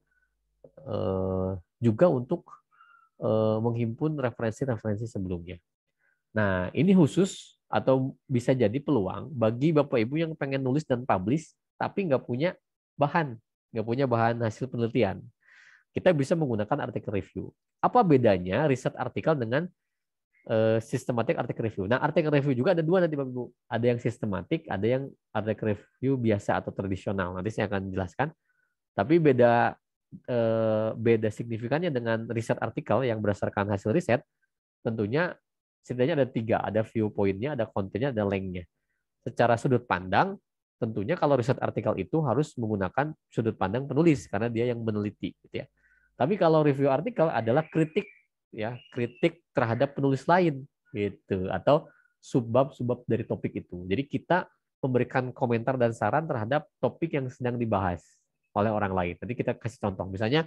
uh, juga untuk uh, menghimpun referensi-referensi sebelumnya. Nah, ini khusus atau bisa jadi peluang bagi Bapak Ibu yang pengen nulis dan publish tapi nggak punya bahan nggak punya bahan hasil penelitian. Kita bisa menggunakan artikel review. Apa bedanya riset artikel dengan uh, sistematik artikel review? Nah, artikel review juga ada dua nanti Bapak Ibu. Ada yang sistematik, ada yang artikel review biasa atau tradisional. Nanti saya akan jelaskan. Tapi beda uh, beda signifikannya dengan riset artikel yang berdasarkan hasil riset, tentunya setidaknya ada tiga, ada viewpoint-nya, ada kontennya, ada length-nya. Secara sudut pandang, tentunya kalau riset artikel itu harus menggunakan sudut pandang penulis karena dia yang meneliti gitu ya. Tapi kalau review artikel adalah kritik ya, kritik terhadap penulis lain gitu atau subbab-subbab dari topik itu. Jadi kita memberikan komentar dan saran terhadap topik yang sedang dibahas oleh orang lain. Nanti kita kasih contoh, misalnya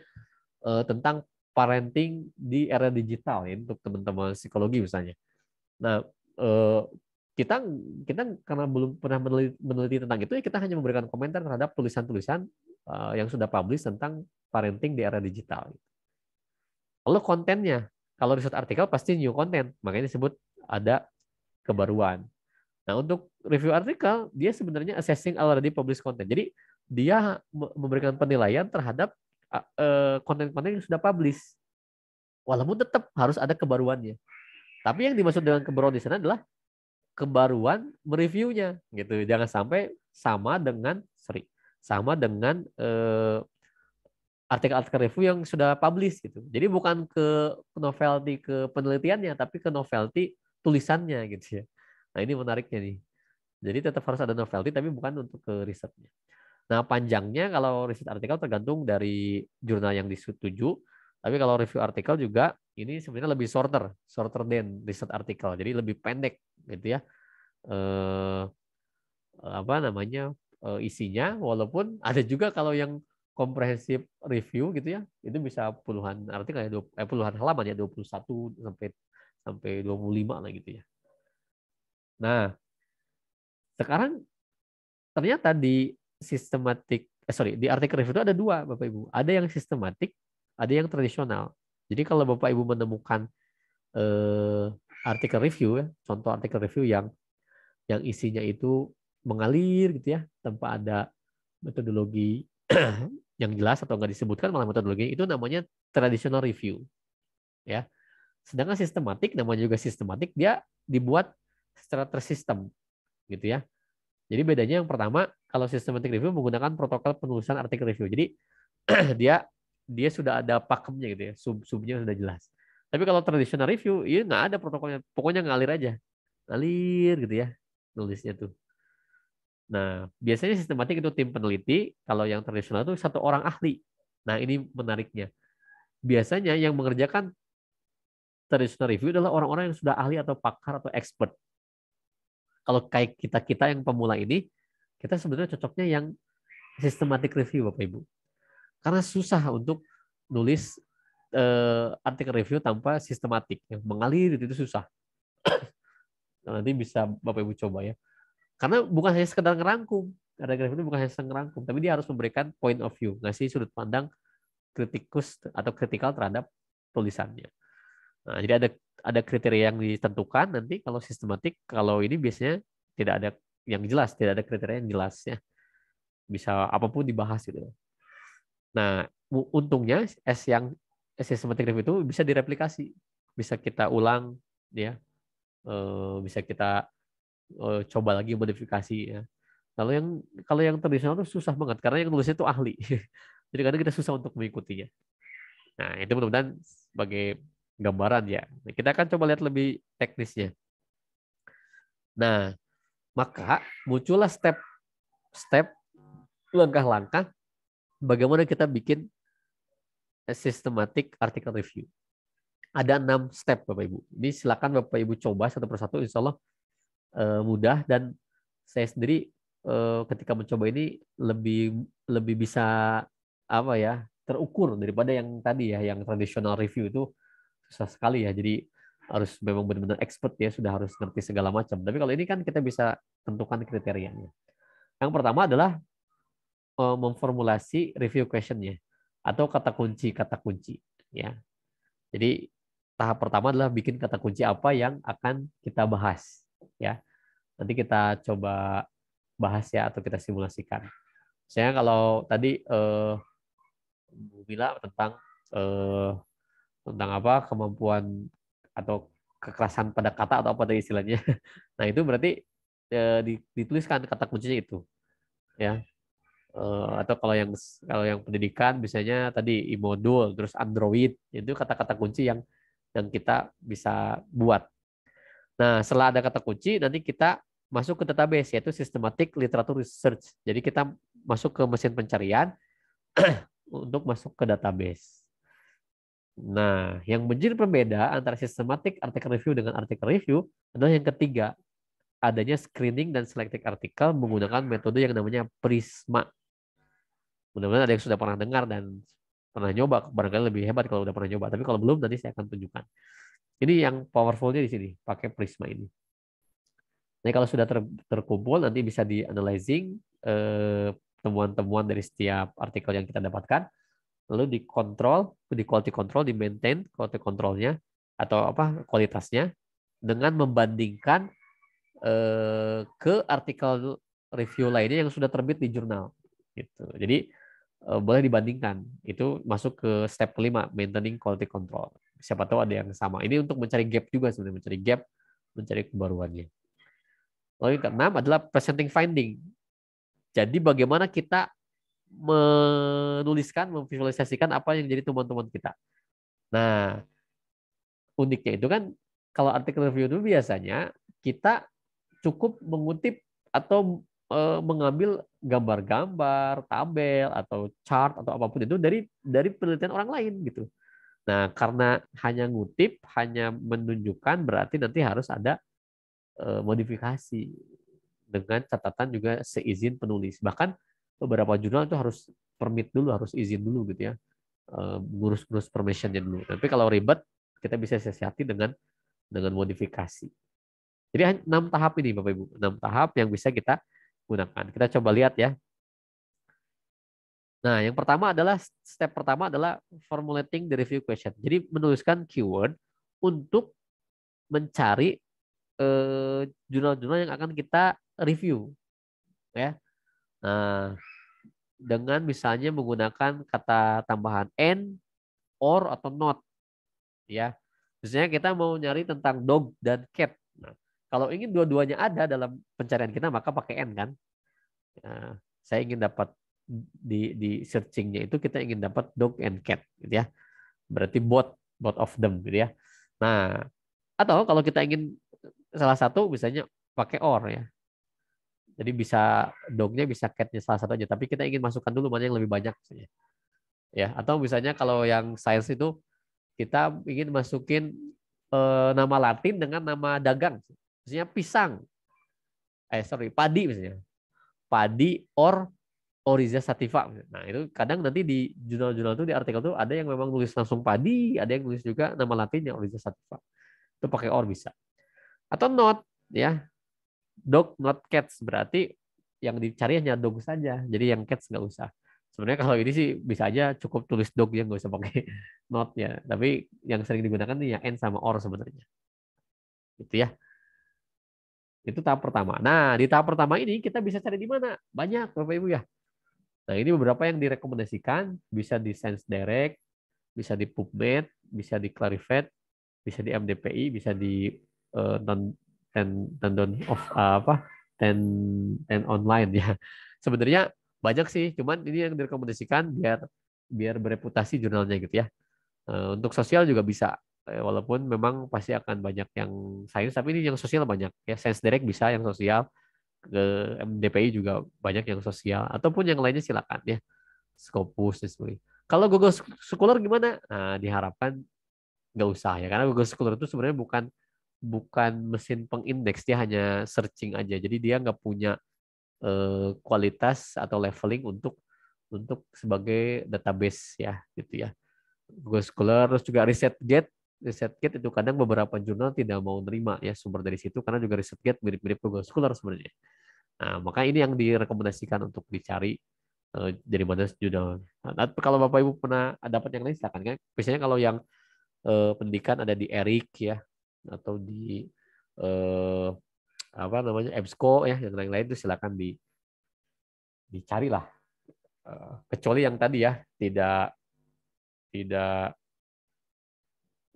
eh, tentang parenting di era digital ya untuk teman-teman psikologi misalnya. Nah, eh, kita kita karena belum pernah meneliti, meneliti tentang itu ya kita hanya memberikan komentar terhadap tulisan-tulisan uh, yang sudah publish tentang parenting di era digital. Lalu kontennya, kalau riset artikel pasti new content, makanya disebut ada kebaruan. Nah untuk review artikel dia sebenarnya assessing already published content. Jadi dia memberikan penilaian terhadap eh, konten-konten yang sudah publish. Walaupun tetap harus ada kebaruannya. Tapi yang dimaksud dengan kebaruan di sana adalah kebaruan mereviewnya gitu. Jangan sampai sama dengan sorry, sama dengan artikel eh, artikel-artikel review yang sudah publish gitu. Jadi bukan ke novelty ke penelitiannya, tapi ke novelty tulisannya gitu ya. Nah ini menariknya nih. Jadi tetap harus ada novelty, tapi bukan untuk ke risetnya. Nah panjangnya kalau riset artikel tergantung dari jurnal yang disetuju. Tapi kalau review artikel juga ini sebenarnya lebih shorter, shorter than riset artikel. Jadi lebih pendek gitu ya eh, eh, apa namanya eh, isinya walaupun ada juga kalau yang komprehensif review gitu ya itu bisa puluhan artinya eh, puluhan halaman ya 21 sampai sampai 25 lah gitu ya nah sekarang ternyata di sistematik eh, sorry di artikel review itu ada dua bapak ibu ada yang sistematik ada yang tradisional jadi kalau bapak ibu menemukan eh, artikel review ya, contoh artikel review yang yang isinya itu mengalir gitu ya tanpa ada metodologi yang jelas atau nggak disebutkan malah metodologi itu namanya traditional review ya sedangkan sistematik namanya juga sistematik dia dibuat secara tersistem gitu ya jadi bedanya yang pertama kalau systematic review menggunakan protokol penulisan artikel review jadi dia dia sudah ada pakemnya gitu ya sub subnya sudah jelas tapi kalau traditional review, ya nggak ada protokolnya. Pokoknya ngalir aja. Ngalir gitu ya nulisnya tuh. Nah, biasanya sistematik itu tim peneliti, kalau yang tradisional itu satu orang ahli. Nah, ini menariknya. Biasanya yang mengerjakan traditional review adalah orang-orang yang sudah ahli atau pakar atau expert. Kalau kayak kita-kita yang pemula ini, kita sebenarnya cocoknya yang systematic review Bapak Ibu. Karena susah untuk nulis uh, artikel review tanpa sistematik yang mengalir itu susah nah, nanti bisa bapak ibu coba ya karena bukan hanya sekedar ngerangkum artikel review itu bukan hanya sekedar ngerangkum tapi dia harus memberikan point of view ngasih sudut pandang kritikus atau kritikal terhadap tulisannya nah, jadi ada ada kriteria yang ditentukan nanti kalau sistematik kalau ini biasanya tidak ada yang jelas tidak ada kriteria yang jelas ya bisa apapun dibahas gitu nah untungnya S yang systematic review itu bisa direplikasi, bisa kita ulang, ya, eh, bisa kita eh, coba lagi modifikasi. Ya. Kalau yang kalau yang tradisional itu susah banget karena yang nulisnya itu ahli, jadi kadang kita susah untuk mengikutinya. Nah itu mudah-mudahan sebagai gambaran ya. Nah, kita akan coba lihat lebih teknisnya. Nah maka muncullah step step langkah-langkah bagaimana kita bikin systematic article review. Ada enam step Bapak Ibu. Ini silakan Bapak Ibu coba satu persatu, insya Allah eh, mudah dan saya sendiri eh, ketika mencoba ini lebih lebih bisa apa ya terukur daripada yang tadi ya yang tradisional review itu susah sekali ya. Jadi harus memang benar-benar expert ya sudah harus ngerti segala macam. Tapi kalau ini kan kita bisa tentukan kriterianya. Yang pertama adalah eh, memformulasi review questionnya atau kata kunci kata kunci ya. Jadi tahap pertama adalah bikin kata kunci apa yang akan kita bahas ya. Nanti kita coba bahas ya atau kita simulasikan. saya kalau tadi eh, Bu Mila tentang eh, tentang apa kemampuan atau kekerasan pada kata atau apa istilahnya. Nah itu berarti eh, dituliskan kata kuncinya itu, ya. Uh, atau kalau yang kalau yang pendidikan biasanya tadi imodul terus android itu kata-kata kunci yang yang kita bisa buat. Nah, setelah ada kata kunci nanti kita masuk ke database yaitu systematic literature research. Jadi kita masuk ke mesin pencarian untuk masuk ke database. Nah, yang menjadi pembeda antara systematic article review dengan article review adalah yang ketiga, adanya screening dan selected artikel menggunakan metode yang namanya prisma mudah-mudahan ada yang sudah pernah dengar dan pernah nyoba barangkali lebih hebat kalau udah pernah nyoba tapi kalau belum nanti saya akan tunjukkan ini yang powerfulnya di sini pakai prisma ini nah kalau sudah ter, terkumpul nanti bisa di analyzing temuan eh, temuan-temuan dari setiap artikel yang kita dapatkan lalu dikontrol di quality control di maintain quality controlnya atau apa kualitasnya dengan membandingkan eh, ke artikel review lainnya yang sudah terbit di jurnal gitu jadi Eh, boleh dibandingkan. Itu masuk ke step kelima, maintaining quality control. Siapa tahu ada yang sama. Ini untuk mencari gap juga sebenarnya, mencari gap, mencari kebaruannya. Lalu yang keenam adalah presenting finding. Jadi bagaimana kita menuliskan, memvisualisasikan apa yang jadi temuan-temuan kita. Nah, uniknya itu kan kalau artikel review itu biasanya kita cukup mengutip atau Eh, mengambil gambar-gambar, tabel atau chart atau apapun itu dari dari penelitian orang lain gitu. Nah, karena hanya ngutip, hanya menunjukkan berarti nanti harus ada eh, modifikasi dengan catatan juga seizin penulis. Bahkan beberapa jurnal itu harus permit dulu, harus izin dulu gitu ya. Eh, ngurus-ngurus permissionnya dulu. Tapi kalau ribet, kita bisa sesiati dengan dengan modifikasi. Jadi enam tahap ini Bapak Ibu, enam tahap yang bisa kita gunakan. Kita coba lihat ya. Nah, yang pertama adalah step pertama adalah formulating the review question. Jadi menuliskan keyword untuk mencari eh, jurnal-jurnal eh, yang akan kita review, ya. Nah, dengan misalnya menggunakan kata tambahan and, or atau not, ya. Misalnya kita mau nyari tentang dog dan cat. Nah, kalau ingin dua-duanya ada dalam pencarian kita, maka pakai N kan. Nah, saya ingin dapat di, di searchingnya itu kita ingin dapat dog and cat, gitu ya. Berarti both both of them, gitu ya. Nah, atau kalau kita ingin salah satu, misalnya pakai or ya. Jadi bisa dognya bisa catnya salah satu aja, tapi kita ingin masukkan dulu mana yang lebih banyak, misalnya. Ya, atau misalnya kalau yang science itu kita ingin masukin eh, nama Latin dengan nama dagang. Misalnya pisang. Eh sorry, padi misalnya. Padi or oriza sativa. Nah itu kadang nanti di jurnal-jurnal itu di artikel itu ada yang memang nulis langsung padi, ada yang nulis juga nama latinnya oriza sativa. Itu pakai or bisa. Atau not ya. Dog not cats berarti yang dicari hanya dog saja. Jadi yang cats nggak usah. Sebenarnya kalau ini sih bisa aja cukup tulis dog yang nggak usah pakai not ya. Tapi yang sering digunakan tuh yang n sama or sebenarnya. itu ya. Itu tahap pertama. Nah, di tahap pertama ini kita bisa cari di mana? Banyak, Bapak Ibu ya. Nah, ini beberapa yang direkomendasikan, bisa di Sense Direct, bisa di PubMed, bisa di Clarivate, bisa di MDPI, bisa di uh, eh, non ten, ten don of uh, apa? Ten ten online ya. Sebenarnya banyak sih, cuman ini yang direkomendasikan biar biar bereputasi jurnalnya gitu ya. Uh, untuk sosial juga bisa Ya, walaupun memang pasti akan banyak yang sains tapi ini yang sosial banyak ya sains direct bisa yang sosial ke MDPI juga banyak yang sosial ataupun yang lainnya silakan ya Scopus dan sebagainya kalau Google Scholar gimana nah, diharapkan nggak usah ya karena Google Scholar itu sebenarnya bukan bukan mesin pengindeks dia hanya searching aja jadi dia nggak punya eh, kualitas atau leveling untuk untuk sebagai database ya gitu ya Google Scholar terus juga riset jet riset kit itu kadang beberapa jurnal tidak mau nerima ya sumber dari situ karena juga riset kit mirip-mirip Google Scholar sebenarnya. Nah, maka ini yang direkomendasikan untuk dicari uh, dari mana jurnal. Nah, kalau Bapak Ibu pernah dapat yang lain silakan kan. Biasanya kalau yang uh, pendidikan ada di Eric ya atau di uh, apa namanya EBSCO ya yang lain-lain itu silakan di dicarilah. Uh, kecuali yang tadi ya tidak tidak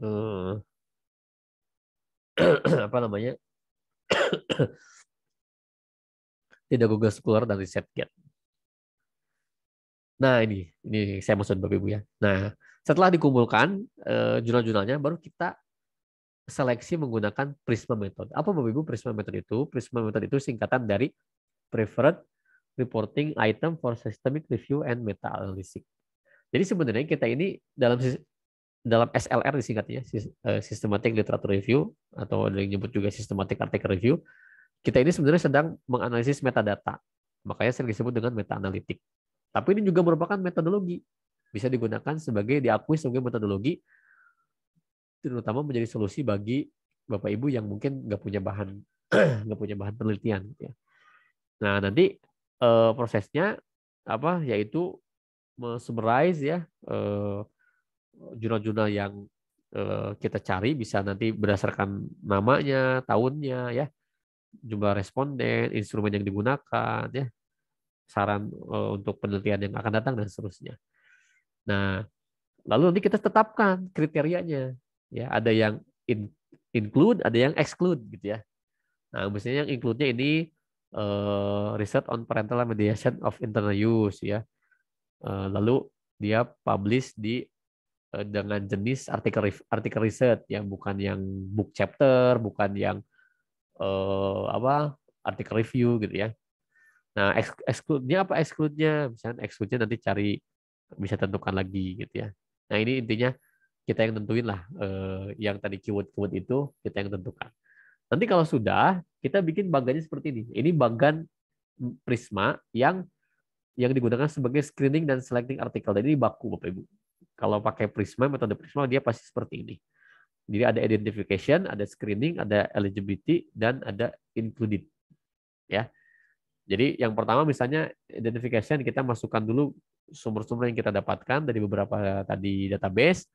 Eh, apa namanya tidak Google Scholar dan riset get. Nah ini ini saya maksud bapak ibu ya. Nah setelah dikumpulkan eh, jurnal-jurnalnya baru kita seleksi menggunakan Prisma Method. Apa Bapak Ibu Prisma Method itu? Prisma Method itu singkatan dari Preferred Reporting Item for Systemic Review and Meta Analysis. Jadi sebenarnya kita ini dalam dalam SLR disingkatnya eh, systematic literature review atau ada yang nyebut juga systematic article review kita ini sebenarnya sedang menganalisis metadata makanya sering disebut dengan meta analitik tapi ini juga merupakan metodologi bisa digunakan sebagai diakui sebagai metodologi terutama menjadi solusi bagi bapak ibu yang mungkin nggak punya bahan nggak punya bahan penelitian gitu ya. nah nanti eh, prosesnya apa yaitu summarize ya eh, jurnal-jurnal yang eh, kita cari bisa nanti berdasarkan namanya, tahunnya ya, jumlah responden, instrumen yang digunakan ya, saran eh, untuk penelitian yang akan datang dan seterusnya. Nah, lalu nanti kita tetapkan kriterianya ya, ada yang in, include, ada yang exclude gitu ya. Nah, misalnya yang include-nya ini uh, eh, research on parental mediation of internal use ya. Uh, lalu dia publish di Eh, dengan jenis artikel artikel riset yang bukan yang book chapter, bukan yang uh, apa artikel review gitu ya. Nah, exclude-nya apa exclude-nya? Misalnya exclude-nya nanti cari bisa tentukan lagi gitu ya. Nah, ini intinya kita yang tentuin lah uh, yang tadi keyword-keyword itu kita yang tentukan. Nanti kalau sudah, kita bikin bagannya seperti ini. Ini bagan Prisma yang yang digunakan sebagai screening dan selecting artikel. Jadi baku Bapak Ibu. Kalau pakai Prisma, metode Prisma dia pasti seperti ini. Jadi ada identification, ada screening, ada eligibility, dan ada included. Ya. Jadi yang pertama misalnya identification kita masukkan dulu sumber-sumber yang kita dapatkan dari beberapa tadi database,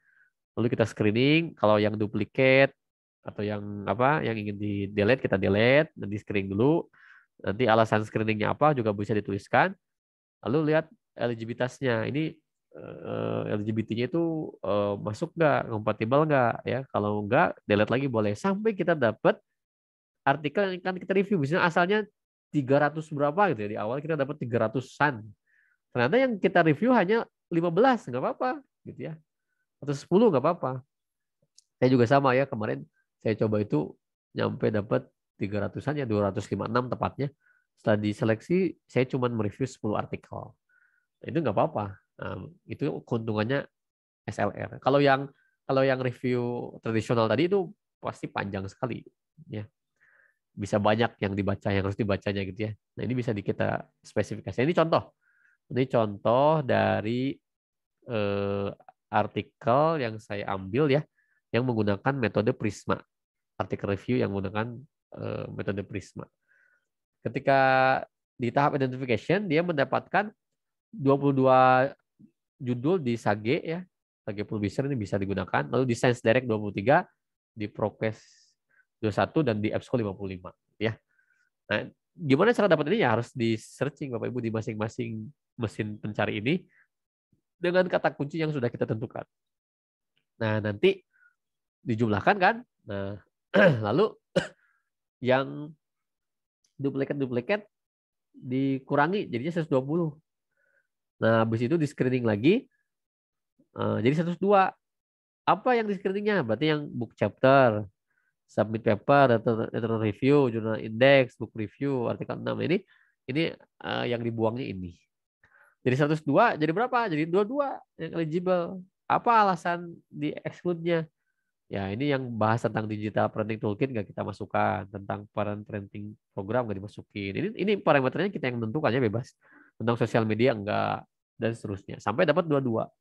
lalu kita screening. Kalau yang duplicate atau yang apa yang ingin di delete kita delete nanti di screening dulu. Nanti alasan screeningnya apa juga bisa dituliskan. Lalu lihat eligibilitasnya. Ini Eh, LGBT-nya itu uh, masuk nggak, kompatibel nggak ya. Kalau nggak, delete lagi boleh. Sampai kita dapat artikel yang akan kita review. Misalnya asalnya 300 berapa gitu ya. Di awal kita dapat 300-an. Ternyata yang kita review hanya 15, nggak apa-apa gitu ya. Atau 10 nggak apa-apa. Saya juga sama ya kemarin saya coba itu nyampe dapat 300-an ya 256 tepatnya. Setelah diseleksi saya cuma mereview 10 artikel. Itu nggak apa-apa Um, itu keuntungannya SLR. Kalau yang kalau yang review tradisional tadi itu pasti panjang sekali, ya bisa banyak yang dibaca yang harus dibacanya gitu ya. Nah ini bisa di kita spesifikasi. Ini contoh, ini contoh dari eh, artikel yang saya ambil ya, yang menggunakan metode Prisma. Artikel review yang menggunakan eh, metode Prisma. Ketika di tahap identification dia mendapatkan 22 judul di Sage ya. Sage Publisher ini bisa digunakan. Lalu di Science Direct 23, di Prokes 21 dan di EBSCO 55 ya. Nah, gimana cara dapat ini ya harus di searching Bapak Ibu di masing-masing mesin pencari ini dengan kata kunci yang sudah kita tentukan. Nah, nanti dijumlahkan kan? Nah, lalu yang duplikat-duplikat dikurangi jadinya 120. Nah, habis itu di screening lagi. Uh, jadi 102. Apa yang di screeningnya? Berarti yang book chapter, submit paper, return, review, jurnal index, book review, artikel 6 ini ini uh, yang dibuangnya ini. Jadi 102 jadi berapa? Jadi 22 yang eligible. Apa alasan di exclude-nya? Ya, ini yang bahas tentang digital printing toolkit nggak kita masukkan, tentang parent printing program nggak dimasukin. Ini ini parameternya kita yang menentukannya bebas. Tentang sosial media enggak, dan seterusnya sampai dapat dua-dua.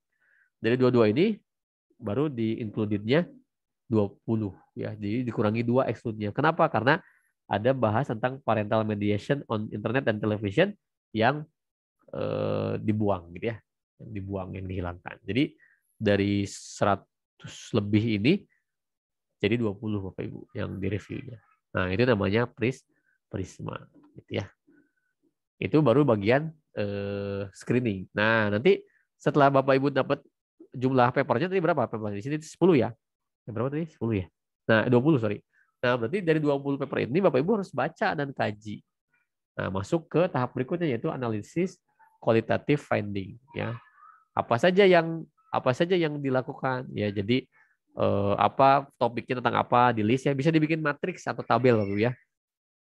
Dari dua-dua ini baru di includednya 20 ya. Jadi dikurangi dua nya Kenapa? Karena ada bahas tentang parental mediation on internet dan television yang eh, dibuang gitu ya. Yang dibuang yang dihilangkan. Jadi dari 100 lebih ini jadi 20 Bapak Ibu yang direviewnya. Nah, itu namanya pris prisma gitu ya. Itu baru bagian uh, screening. Nah, nanti setelah Bapak Ibu dapat jumlah papernya tadi berapa? Papernya di sini 10 ya. Yang berapa tadi? 10 ya. Nah, 20 sorry. Nah, berarti dari 20 paper ini Bapak Ibu harus baca dan kaji. Nah, masuk ke tahap berikutnya yaitu analisis qualitative finding ya. Apa saja yang apa saja yang dilakukan ya. Jadi eh, apa topiknya tentang apa di list ya bisa dibikin matriks atau tabel Bapak Ibu ya.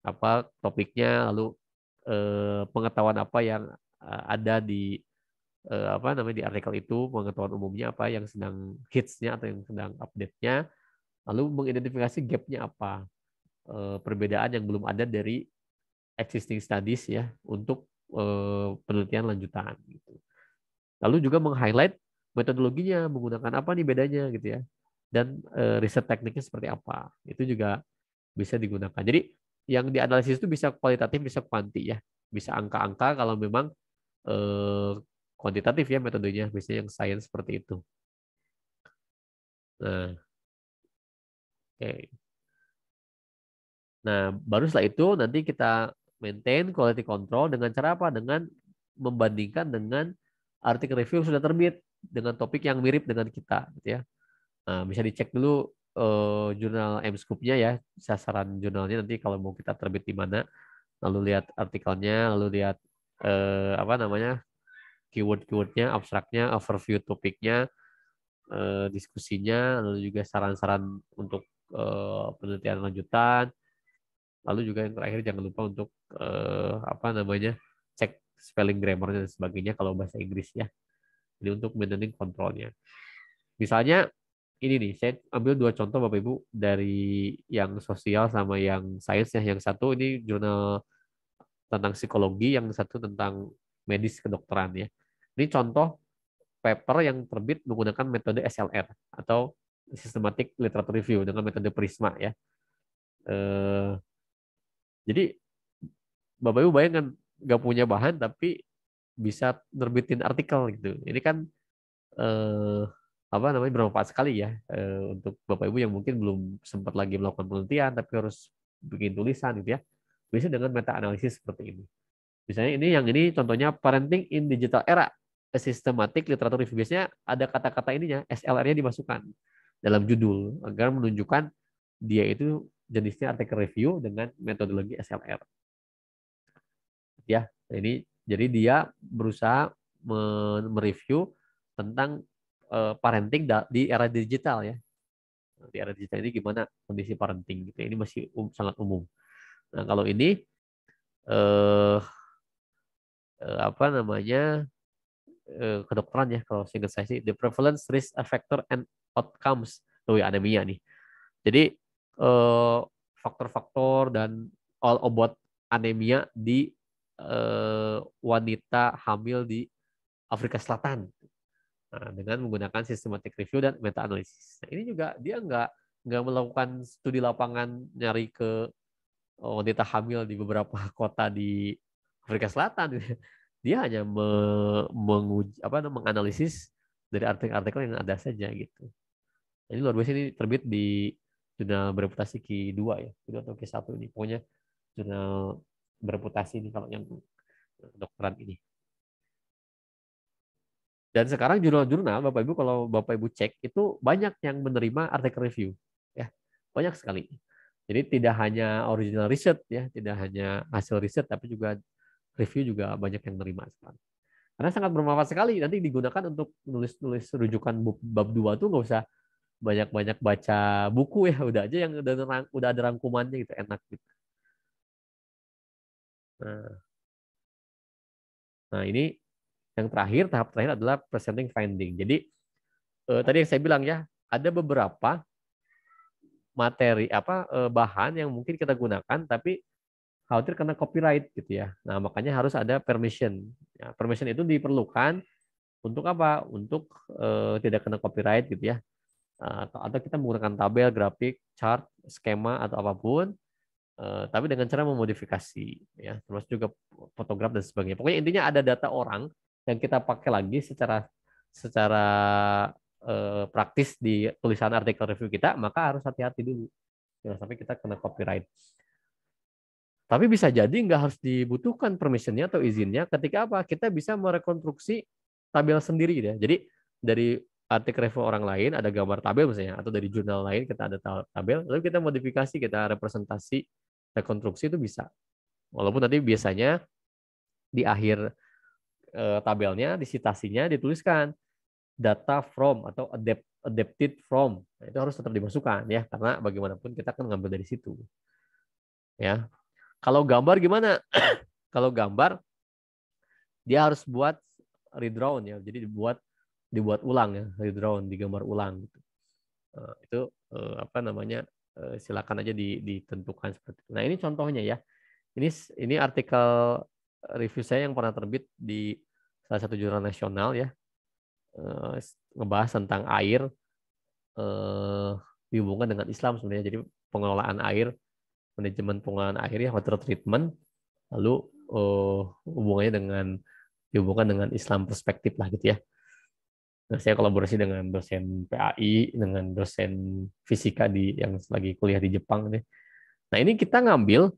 Apa topiknya lalu eh, pengetahuan apa yang eh, ada di eh, apa namanya di artikel itu, pengetahuan umumnya apa yang sedang hitsnya atau yang sedang update-nya, lalu mengidentifikasi gapnya apa, eh, perbedaan yang belum ada dari existing studies ya untuk eh, penelitian lanjutan gitu. Lalu juga meng-highlight metodologinya menggunakan apa nih bedanya gitu ya dan eh, riset tekniknya seperti apa itu juga bisa digunakan jadi yang dianalisis itu bisa kualitatif bisa kuanti ya bisa angka-angka kalau memang eh, kuantitatif ya metodenya biasanya yang sains seperti itu nah oke okay. nah baru setelah itu nanti kita maintain quality control dengan cara apa dengan membandingkan dengan artikel review sudah terbit dengan topik yang mirip dengan kita gitu ya nah, bisa dicek dulu uh, jurnal M nya ya, sasaran jurnalnya nanti kalau mau kita terbit di mana, lalu lihat artikelnya, lalu lihat uh, apa namanya keyword-keywordnya, abstraknya, overview topiknya, uh, diskusinya, lalu juga saran-saran untuk uh, penelitian lanjutan, lalu juga yang terakhir jangan lupa untuk uh, apa namanya cek spelling grammarnya dan sebagainya kalau bahasa Inggris ya. Ini untuk maintaining kontrolnya. Misalnya ini nih, saya ambil dua contoh Bapak Ibu dari yang sosial sama yang sains ya. Yang satu ini jurnal tentang psikologi, yang satu tentang medis kedokteran ya. Ini contoh paper yang terbit menggunakan metode SLR atau systematic literature review dengan metode Prisma ya. Eh, jadi Bapak Ibu bayangkan nggak punya bahan tapi bisa nerbitin artikel gitu. Ini kan eh, apa namanya bermanfaat sekali ya eh, untuk bapak ibu yang mungkin belum sempat lagi melakukan penelitian tapi harus bikin tulisan gitu ya bisa dengan meta analisis seperti ini misalnya ini yang ini contohnya parenting in digital era sistematik literatur review biasanya ada kata-kata ininya SLR-nya dimasukkan dalam judul agar menunjukkan dia itu jenisnya artikel review dengan metodologi SLR ya ini jadi dia berusaha mereview tentang Eh, parenting di era digital ya. Di era digital ini gimana kondisi parenting gitu. Ya. Ini masih um, sangat umum. Nah, kalau ini eh uh, apa namanya? Uh, kedokteran ya kalau singkat saya sih the prevalence risk factor and outcomes tuh ya anemia nih. Jadi faktor-faktor dan all about anemia di wanita hamil di Afrika Selatan Eh, dengan menggunakan systematic review dan meta analysis. Nah, ini juga dia nggak nggak melakukan studi lapangan nyari ke oh, wanita hamil di beberapa kota di Afrika Selatan. Dia hanya menguji, apa menganalisis dari artikel-artikel yang ada saja gitu. ini luar biasa ini terbit di jurnal bereputasi q 2 ya, q 2 atau q 1 ini. Pokoknya jurnal bereputasi ini kalau yang dokteran ini. Dan sekarang jurnal-jurnal Bapak Ibu kalau Bapak Ibu cek itu banyak yang menerima artikel review ya. Banyak sekali. Jadi tidak hanya original riset ya, tidak hanya hasil riset tapi juga review juga banyak yang menerima sekarang. Karena sangat bermanfaat sekali nanti digunakan untuk nulis-nulis rujukan bab 2 tuh nggak usah banyak-banyak baca buku ya, udah aja yang udah, udah ada rangkumannya gitu enak gitu. Nah, nah ini yang terakhir, tahap terakhir adalah presenting finding. Jadi eh, tadi yang saya bilang ya, ada beberapa materi apa eh, bahan yang mungkin kita gunakan tapi khawatir kena copyright gitu ya. Nah, makanya harus ada permission. Ya, permission itu diperlukan untuk apa? Untuk eh, tidak kena copyright gitu ya. Eh, atau, atau kita menggunakan tabel, grafik, chart, skema atau apapun eh, tapi dengan cara memodifikasi ya termasuk juga fotograf dan sebagainya pokoknya intinya ada data orang yang kita pakai lagi secara secara eh, praktis di tulisan artikel review kita, maka harus hati-hati dulu. Jangan sampai kita kena copyright. Tapi bisa jadi nggak harus dibutuhkan permissionnya atau izinnya ketika apa? Kita bisa merekonstruksi tabel sendiri ya. Jadi dari artikel review orang lain ada gambar tabel misalnya atau dari jurnal lain kita ada tabel lalu kita modifikasi kita representasi rekonstruksi itu bisa walaupun tadi biasanya di akhir Eh, tabelnya, disitasinya dituliskan data from atau adapt, adapted from. Nah, itu harus tetap dimasukkan ya karena bagaimanapun kita akan ngambil dari situ. Ya. Kalau gambar gimana? Kalau gambar dia harus buat redrawn ya. Jadi dibuat dibuat ulang ya, redrawn, digambar ulang gitu. Nah, itu eh, apa namanya? Eh, silakan aja ditentukan seperti itu. Nah, ini contohnya ya. Ini ini artikel review saya yang pernah terbit di salah satu jurnal nasional ya eh, ngebahas tentang air eh, dihubungkan dengan Islam sebenarnya jadi pengelolaan air manajemen pengelolaan air ya water treatment lalu eh, hubungannya dengan dihubungkan dengan Islam perspektif lah gitu ya nah, saya kolaborasi dengan dosen PAI dengan dosen fisika di yang lagi kuliah di Jepang nih nah ini kita ngambil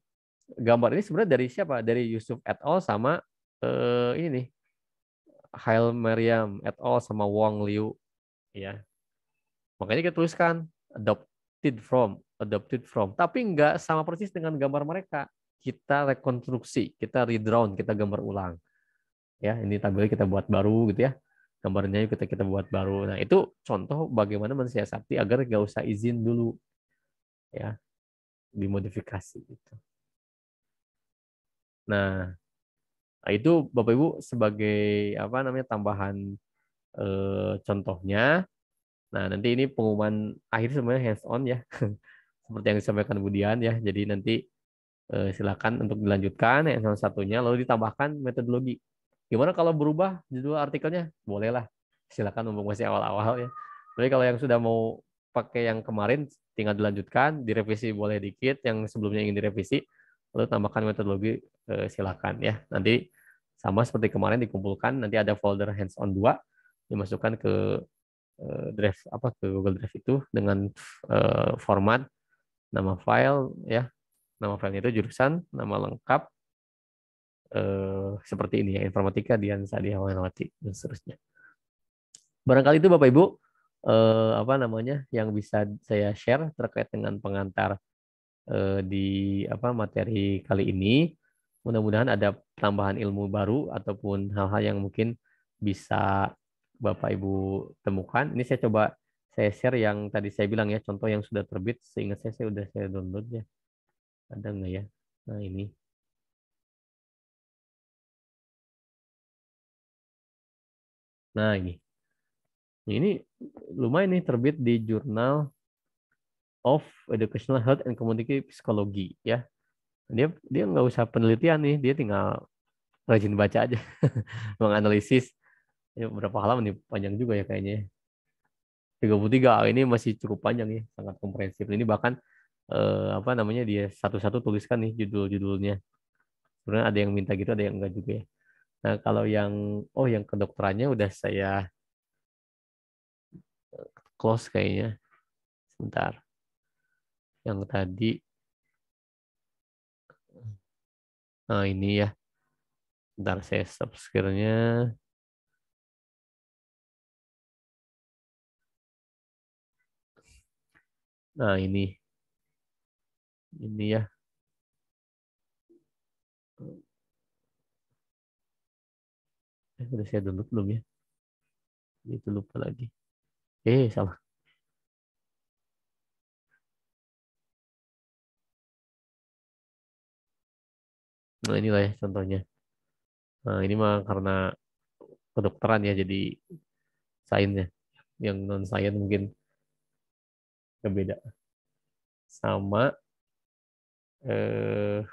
gambar ini sebenarnya dari siapa? Dari Yusuf et al sama uh, ini nih. Hail Maryam et al sama Wong Liu ya. Makanya kita tuliskan adopted from, adopted from. Tapi nggak sama persis dengan gambar mereka. Kita rekonstruksi, kita redrawn, kita gambar ulang. Ya, ini tabelnya kita buat baru gitu ya. Gambarnya kita kita buat baru. Nah, itu contoh bagaimana mensiasati agar nggak usah izin dulu. Ya, dimodifikasi gitu. Nah, nah, itu Bapak Ibu sebagai apa namanya tambahan e, contohnya. Nah, nanti ini pengumuman akhir sebenarnya hands on ya. Seperti yang disampaikan Budian ya. Jadi nanti e, silakan untuk dilanjutkan yang salah satunya lalu ditambahkan metodologi. Gimana kalau berubah judul artikelnya? Bolehlah. Silakan mumpung masih awal-awal ya. Tapi kalau yang sudah mau pakai yang kemarin tinggal dilanjutkan, direvisi boleh dikit, yang sebelumnya ingin direvisi untuk tambahkan metodologi eh, silakan ya. Nanti sama seperti kemarin dikumpulkan, nanti ada folder hands-on 2 dimasukkan ke eh, drive apa ke Google Drive itu dengan eh, format nama file ya. Nama file itu jurusan, nama lengkap seperti ini ya, informatika Dian Sadiawati dan seterusnya. Barangkali itu Bapak Ibu apa namanya yang bisa saya share terkait dengan pengantar Eh, di apa materi kali ini. Mudah-mudahan ada tambahan ilmu baru ataupun hal-hal yang mungkin bisa Bapak Ibu temukan. Ini saya coba saya share yang tadi saya bilang ya, contoh yang sudah terbit. Seingat saya, saya sudah saya download ya. Ada nggak ya? Nah ini. Nah ini. Ini lumayan nih terbit di jurnal of Educational Health and Community Psychology ya. Dia dia nggak usah penelitian nih, dia tinggal rajin baca aja, menganalisis. Ini ya, berapa halaman nih panjang juga ya kayaknya. 33 ya. ini masih cukup panjang nih sangat komprehensif. Ini bahkan eh, apa namanya dia satu-satu tuliskan nih judul-judulnya. Sebenarnya ada yang minta gitu, ada yang enggak juga ya. Nah, kalau yang oh yang kedokterannya udah saya eh, close kayaknya. Sebentar yang tadi nah ini ya ntar saya stop nya nah ini ini ya eh, udah saya download belum ya itu lupa lagi eh salah Nah inilah ya contohnya. Nah ini mah karena kedokteran ya jadi sainsnya. Yang non sains mungkin kebeda. Sama eh,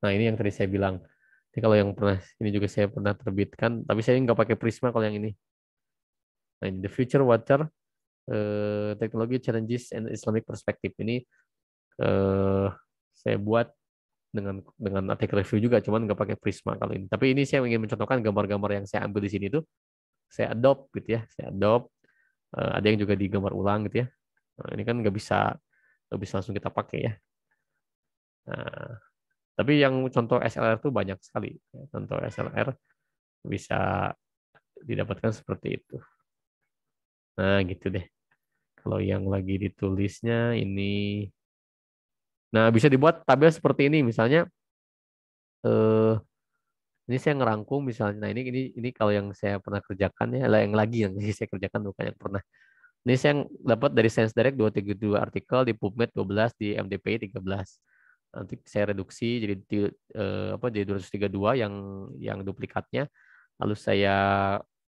nah ini yang tadi saya bilang. Ini kalau yang pernah ini juga saya pernah terbitkan, tapi saya nggak pakai Prisma kalau yang ini. Nah, the future Watcher eh, technology challenges and Islamic perspective ini eh, saya buat dengan dengan artikel review juga, cuman nggak pakai Prisma kalau ini. Tapi ini saya ingin mencontohkan gambar-gambar yang saya ambil di sini tuh saya adopt gitu ya, saya adopt. Uh, ada yang juga digambar ulang gitu ya. Nah, ini kan nggak bisa nggak bisa langsung kita pakai ya. Nah, tapi yang contoh SLR tuh banyak sekali. Contoh SLR bisa didapatkan seperti itu. Nah, gitu deh. Kalau yang lagi ditulisnya ini Nah, bisa dibuat tabel seperti ini misalnya eh ini saya ngerangkum misalnya nah ini ini ini kalau yang saya pernah kerjakan ya yang lagi yang saya kerjakan bukan yang pernah ini saya dapat dari Sense Direct 232 artikel di PubMed 12 di MDPI 13 nanti saya reduksi jadi eh, apa jadi 232 yang yang duplikatnya lalu saya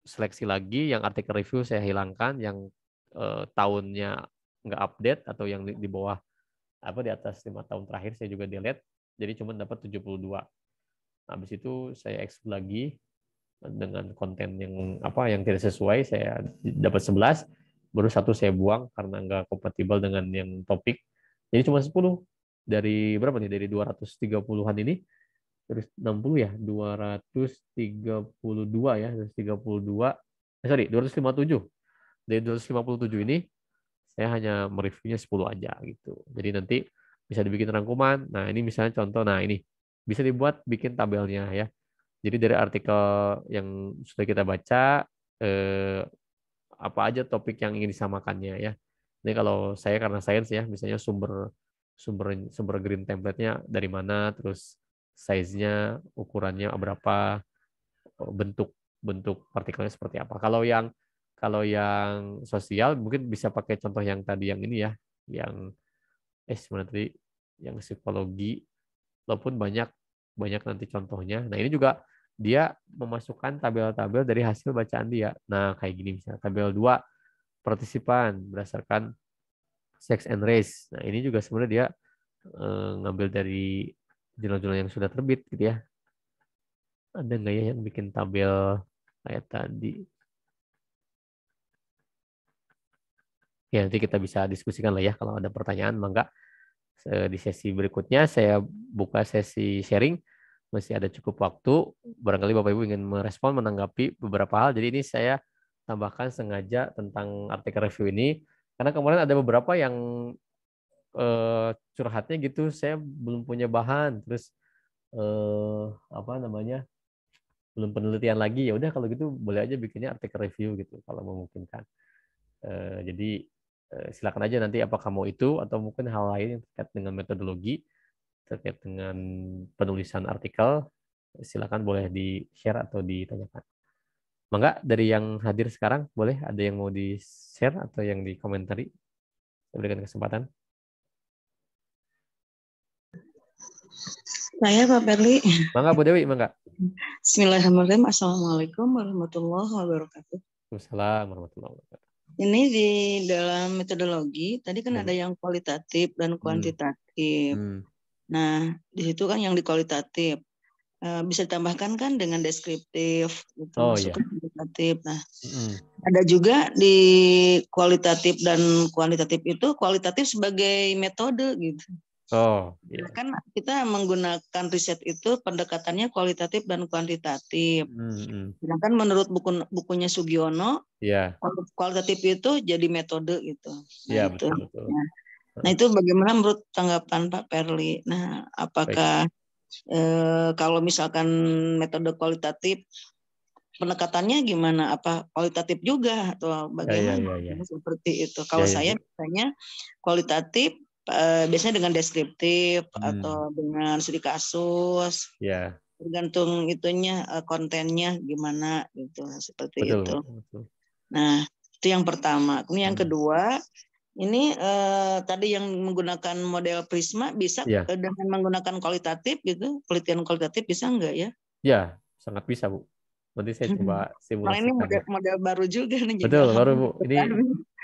seleksi lagi yang artikel review saya hilangkan yang eh, tahunnya nggak update atau yang di, di bawah apa di atas lima tahun terakhir saya juga delete jadi cuma dapat 72 dua habis itu saya explore lagi dengan konten yang apa yang tidak sesuai saya dapat 11 baru satu saya buang karena nggak kompatibel dengan yang topik jadi cuma 10 dari berapa nih dari 230-an ini terus 60 ya 232 ya 232 eh, sorry 257 dari 257 ini saya hanya mereviewnya 10 aja gitu. Jadi nanti bisa dibikin rangkuman. Nah, ini misalnya contoh. Nah, ini bisa dibuat bikin tabelnya ya. Jadi dari artikel yang sudah kita baca eh, apa aja topik yang ingin disamakannya ya. Ini kalau saya karena sains ya, misalnya sumber sumber sumber green template-nya dari mana, terus size-nya, ukurannya berapa, bentuk bentuk partikelnya seperti apa. Kalau yang kalau yang sosial mungkin bisa pakai contoh yang tadi yang ini ya, yang eh sebenarnya tadi yang psikologi walaupun banyak banyak nanti contohnya. Nah, ini juga dia memasukkan tabel-tabel dari hasil bacaan dia. Nah, kayak gini misalnya tabel 2 partisipan berdasarkan sex and race. Nah, ini juga sebenarnya dia eh, ngambil dari jurnal-jurnal yang sudah terbit gitu ya. Ada nggak ya yang bikin tabel kayak tadi? ya nanti kita bisa diskusikan lah ya kalau ada pertanyaan mangga di sesi berikutnya saya buka sesi sharing masih ada cukup waktu barangkali Bapak Ibu ingin merespon menanggapi beberapa hal jadi ini saya tambahkan sengaja tentang artikel review ini karena kemarin ada beberapa yang eh, curhatnya gitu saya belum punya bahan terus eh, apa namanya belum penelitian lagi ya udah kalau gitu boleh aja bikinnya artikel review gitu kalau memungkinkan eh, jadi Eh, silakan aja nanti apakah mau itu atau mungkin hal lain yang terkait dengan metodologi terkait dengan penulisan artikel silakan boleh di share atau ditanyakan. Mangga dari yang hadir sekarang boleh ada yang mau di share atau yang di komentari. Saya berikan kesempatan. Saya Pak Perli. Mangga Bu Dewi, mangga. Bismillahirrahmanirrahim. Assalamualaikum warahmatullahi wabarakatuh. Assalamualaikum warahmatullahi wabarakatuh. Ini di dalam metodologi tadi kan hmm. ada yang kualitatif dan hmm. kuantitatif. Hmm. Nah, di situ kan yang di kualitatif eh, bisa ditambahkan kan dengan deskriptif gitu. Oh iya. Kualitatif. Nah, hmm. ada juga di kualitatif dan kuantitatif itu kualitatif sebagai metode gitu. Oh, yeah. kan kita menggunakan riset itu pendekatannya kualitatif dan kuantitatif. Mm-hmm. Sedangkan menurut buku bukunya Sugiono, yeah. kualitatif itu jadi metode gitu. nah, yeah, itu. Nah, hmm. nah, itu bagaimana menurut tanggapan Pak Perli? Nah apakah eh, kalau misalkan metode kualitatif pendekatannya gimana? Apa kualitatif juga atau ya, ya, bagaimana? yeah, yeah, yeah. Seperti itu. Ya, kalau saya misalnya kualitatif uh, biasanya dengan deskriptif hmm. atau dengan studi kasus. Yeah. Tergantung itunya eh, kontennya gimana gitu seperti betul, itu. Nah, itu yang pertama. Kemudian hmm. kedua, ini eh, tadi yang menggunakan model Prisma bisa ya. Eh, dengan menggunakan kualitatif gitu, penelitian kualitatif bisa enggak ya? Ya, sangat bisa, Bu. Nanti saya hmm. coba simulasi. Nah, ini model, ya. model baru juga nih. Betul, baru Bu. Ini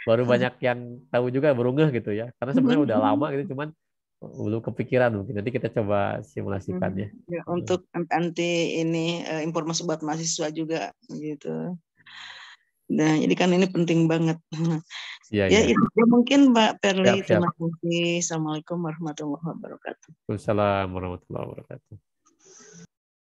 baru hmm. banyak yang tahu juga baru gitu ya karena sebenarnya hmm. udah lama gitu cuman belum kepikiran mungkin nanti kita coba hmm. simulasikan ya, ya untuk nanti ini eh, informasi buat mahasiswa juga gitu nah jadi kan ini penting banget iya, ya, ya, ya. ya, mungkin Mbak Perli siap, siap. terima kasih assalamualaikum warahmatullahi wabarakatuh Wassalamualaikum warahmatullahi wabarakatuh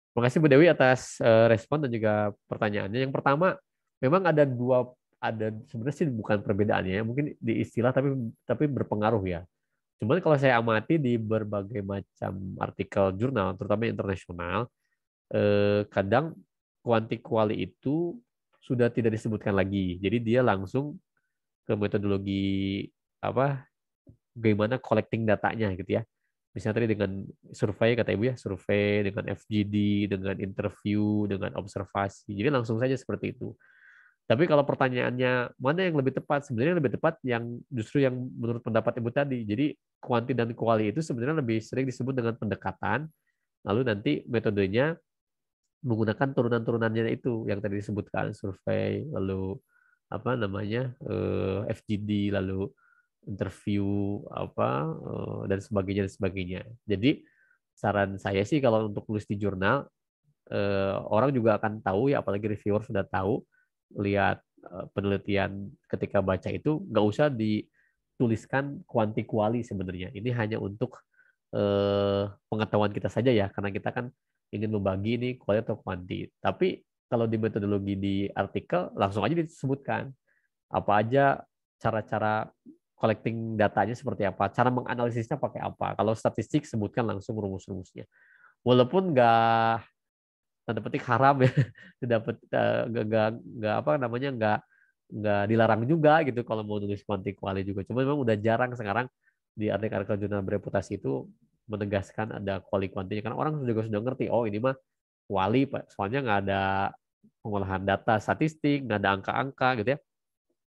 Terima kasih Bu Dewi atas eh, respon dan juga pertanyaannya. Yang pertama, memang ada dua ada sebenarnya sih bukan perbedaannya, mungkin di istilah tapi tapi berpengaruh ya. Cuman kalau saya amati di berbagai macam artikel jurnal, terutama internasional, eh, kadang kuanti kuali itu sudah tidak disebutkan lagi. Jadi dia langsung ke metodologi apa? Bagaimana collecting datanya gitu ya. Misalnya tadi dengan survei kata ibu ya, survei dengan FGD, dengan interview, dengan observasi. Jadi langsung saja seperti itu. Tapi kalau pertanyaannya mana yang lebih tepat, sebenarnya lebih tepat yang justru yang menurut pendapat Ibu tadi. Jadi kuanti dan kuali itu sebenarnya lebih sering disebut dengan pendekatan, lalu nanti metodenya menggunakan turunan-turunannya itu yang tadi disebutkan survei, lalu apa namanya eh, FGD, lalu interview apa eh, dan sebagainya dan sebagainya. Jadi saran saya sih kalau untuk tulis di jurnal eh, orang juga akan tahu ya apalagi reviewer sudah tahu lihat eh, penelitian ketika baca itu nggak usah dituliskan kuanti kuali sebenarnya. Ini hanya untuk eh, pengetahuan kita saja ya, karena kita kan ingin membagi ini kuali atau kuanti. Tapi kalau di metodologi di artikel langsung aja disebutkan apa aja cara-cara collecting datanya seperti apa, cara menganalisisnya pakai apa. Kalau statistik sebutkan langsung rumus-rumusnya. Walaupun nggak tanda petik haram ya tidak eh, nggak apa namanya nggak nggak dilarang juga gitu kalau mau nulis wali juga cuma memang udah jarang sekarang di artikel-artikel jurnal bereputasi itu menegaskan ada kuali kuantinya karena orang juga sudah ngerti oh ini mah wali pak soalnya nggak ada pengolahan data statistik nggak ada angka-angka gitu ya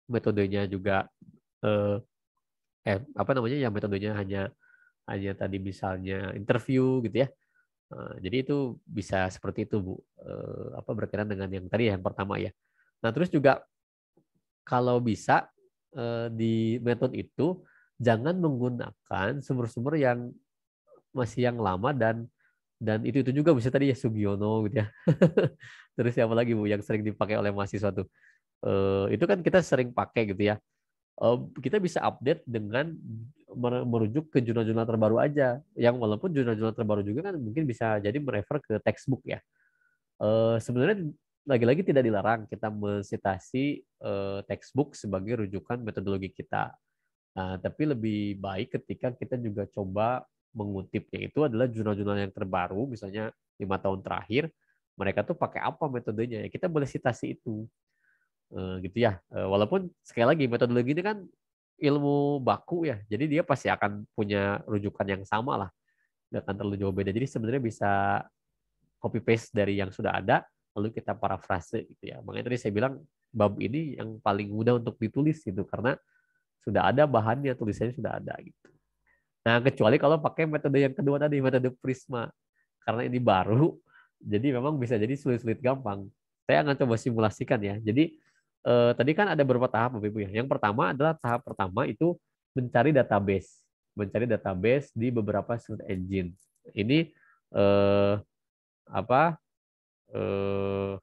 metodenya juga eh, eh apa namanya ya metodenya hanya hanya tadi misalnya interview gitu ya Eh, jadi itu bisa seperti itu bu eh, apa berkaitan dengan yang tadi yang pertama ya nah terus juga kalau bisa eh, di metode itu jangan menggunakan sumber-sumber yang masih yang lama dan dan itu itu juga bisa tadi ya Sugiono gitu ya terus siapa lagi bu yang sering dipakai oleh mahasiswa tuh itu kan kita sering pakai gitu ya kita bisa update dengan merujuk ke jurnal-jurnal terbaru aja. Yang walaupun jurnal-jurnal terbaru juga kan mungkin bisa jadi merefer ke textbook ya. E, sebenarnya lagi-lagi tidak dilarang kita mensitasi e, textbook sebagai rujukan metodologi kita. Nah, tapi lebih baik ketika kita juga coba mengutipnya itu adalah jurnal-jurnal yang terbaru, misalnya lima tahun terakhir, mereka tuh pakai apa metodenya? Ya, kita boleh sitasi itu, e, gitu ya. E, walaupun sekali lagi metodologi ini kan ilmu baku ya. Jadi dia pasti akan punya rujukan yang sama lah. Gak akan terlalu jauh beda. Jadi sebenarnya bisa copy paste dari yang sudah ada lalu kita parafrase gitu ya. Makanya tadi saya bilang bab ini yang paling mudah untuk ditulis gitu karena sudah ada bahannya, tulisannya sudah ada gitu. Nah, kecuali kalau pakai metode yang kedua tadi, metode prisma. Karena ini baru, jadi memang bisa jadi sulit-sulit gampang. Saya akan coba simulasikan ya. Jadi eh, tadi kan ada beberapa tahap Bapak Ibu ya. Yang pertama adalah tahap pertama itu mencari database, mencari database di beberapa search engine. Ini eh, apa eh,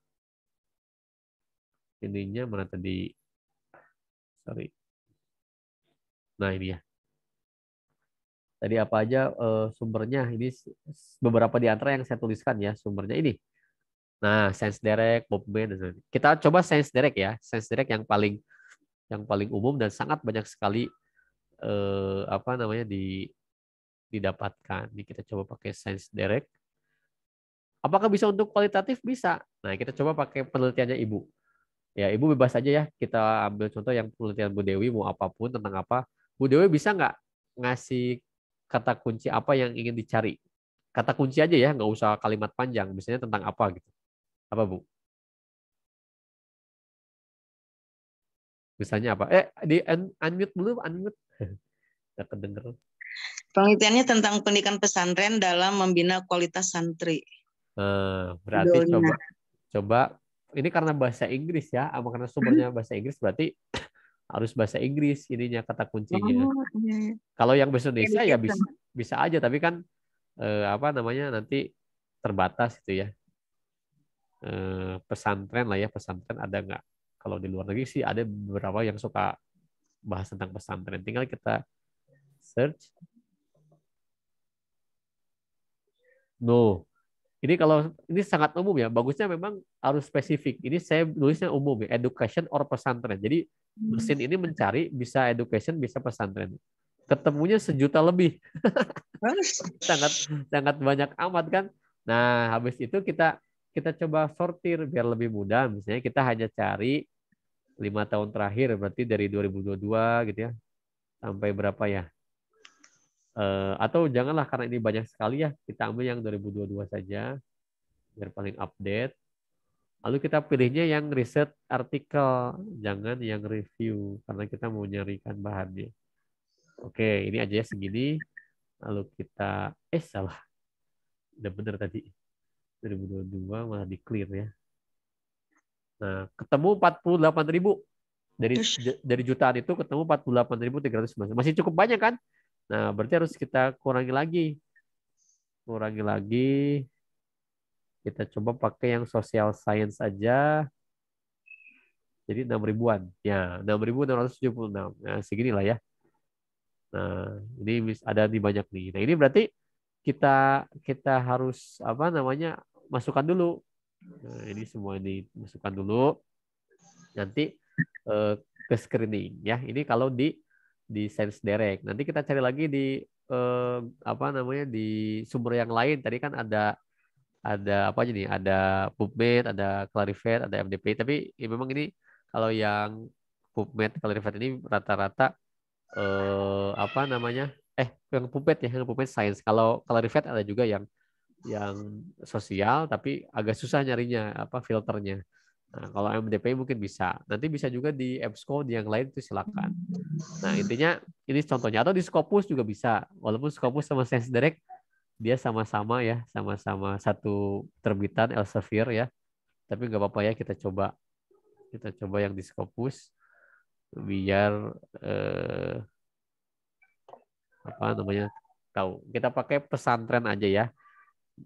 ininya mana tadi? Sorry. Nah ini ya. Tadi apa aja eh, sumbernya? Ini beberapa di antara yang saya tuliskan ya sumbernya ini Nah, sense direct, movement, dan lain Kita coba sense direct ya. sense direct yang paling yang paling umum dan sangat banyak sekali eh, apa namanya di didapatkan. Ini kita coba pakai sense direct. Apakah bisa untuk kualitatif? Bisa. Nah, kita coba pakai penelitiannya Ibu. Ya, Ibu bebas aja ya. Kita ambil contoh yang penelitian Bu Dewi mau apapun tentang apa. Bu Dewi bisa nggak ngasih kata kunci apa yang ingin dicari? Kata kunci aja ya, nggak usah kalimat panjang. Misalnya tentang apa gitu apa, Bu? Misalnya apa? Eh, di unmute belum unmute. Tidak kedenger. Penelitiannya tentang pendidikan pesantren dalam membina kualitas santri. Eh, berarti Dona. coba coba ini karena bahasa Inggris ya, apa karena sumbernya hmm. bahasa Inggris berarti harus bahasa Inggris ininya kata kuncinya. Oh, iya. iya. Kalau yang bahasa Indonesia ya bisa bisa aja tapi kan eh, apa namanya nanti terbatas itu ya. Eh, pesantren lah ya pesantren ada nggak kalau di luar negeri sih ada beberapa yang suka bahas tentang pesantren tinggal kita search no ini kalau ini sangat umum ya bagusnya memang harus spesifik ini saya nulisnya umum ya education or pesantren jadi hmm. mesin ini mencari bisa education bisa pesantren ketemunya sejuta lebih sangat sangat banyak amat kan nah habis itu kita kita coba sortir biar lebih mudah. Misalnya kita hanya cari lima tahun terakhir, berarti dari 2022 gitu ya, sampai berapa ya? E, atau janganlah karena ini banyak sekali ya, kita ambil yang 2022 saja, biar paling update. Lalu kita pilihnya yang riset artikel, jangan yang review, karena kita mau nyarikan bahannya. Oke, ini aja ya segini. Lalu kita, eh salah, udah bener tadi. 2022 malah di clear ya. Nah, ketemu 48 ribu dari dari jutaan itu ketemu 48.300 Masih cukup banyak kan? Nah, berarti harus kita kurangi lagi. Kurangi lagi. Kita coba pakai yang social science aja. Jadi 6 ribuan. Ya, 6.676. Nah, seginilah ya. Nah, ini ada di banyak nih. Nah, ini berarti kita kita harus apa namanya masukkan dulu. Nah, ini semua ini masukkan dulu. Nanti eh, ke screening ya. Ini kalau di di sense direct. Nanti kita cari lagi di eh, apa namanya di sumber yang lain. Tadi kan ada ada apa aja nih? Ada PubMed, ada Clarivate, ada MDP. Tapi ya memang ini kalau yang PubMed, Clarivate ini rata-rata eh, apa namanya? Eh, yang PubMed ya, yang PubMed Science. Kalau Clarivate ada juga yang yang sosial tapi agak susah nyarinya apa filternya. Nah, kalau MDP mungkin bisa. Nanti bisa juga di EBSCO di yang lain itu silakan. Nah, intinya ini contohnya atau di Scopus juga bisa. Walaupun Scopus sama Sense Direct dia sama-sama ya, sama-sama satu terbitan Elsevier ya. Tapi nggak apa-apa ya kita coba kita coba yang di Scopus biar eh, apa namanya tahu. Kita pakai pesantren aja ya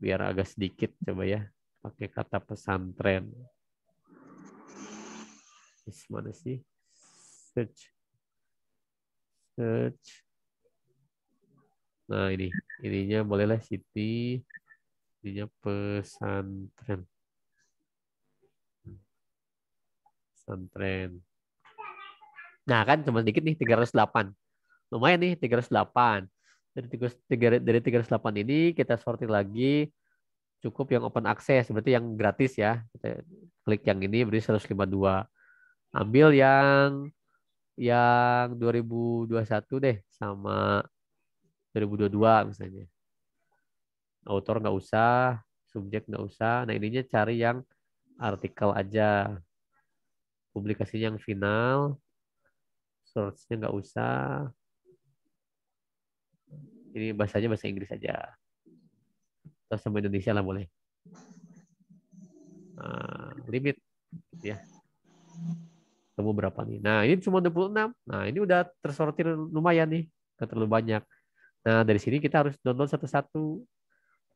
biar agak sedikit coba ya pakai kata pesantren. Is mana sih? Search. Search. Nah, ini ininya bolehlah city ininya pesantren. Pesantren. Nah, kan cuma dikit nih 308. Lumayan nih 308 dari tiga dari 308 ini kita sortir lagi cukup yang open access berarti yang gratis ya kita klik yang ini berarti 152 ambil yang yang 2021 deh sama 2022 misalnya author nggak usah subjek nggak usah nah ininya cari yang artikel aja publikasinya yang final search-nya nggak usah ini bahasanya bahasa Inggris saja. Atau sama Indonesia lah boleh. Nah, limit ya. Kamu berapa nih? Nah, ini cuma 26. Nah, ini udah tersortir lumayan nih. Gak terlalu banyak. Nah, dari sini kita harus download satu-satu.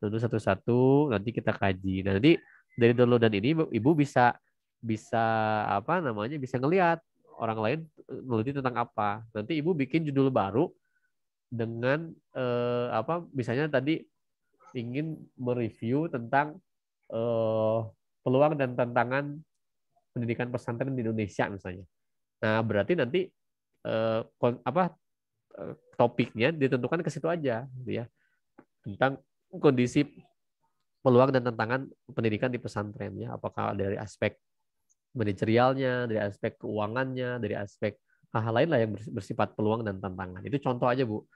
Download satu-satu, nanti kita kaji. Nah, nanti dari downloadan ini Ibu bisa bisa apa namanya? bisa ngelihat orang lain meneliti eh, tentang apa. Nanti Ibu bikin judul baru, dengan eh, apa misalnya tadi ingin mereview tentang eh, peluang dan tantangan pendidikan pesantren di Indonesia misalnya. Nah berarti nanti eh, apa eh, topiknya ditentukan ke situ aja, gitu ya tentang kondisi peluang dan tantangan pendidikan di pesantren ya apakah dari aspek manajerialnya dari aspek keuangannya dari aspek hal-hal lain lah yang bersifat peluang dan tantangan itu contoh aja bu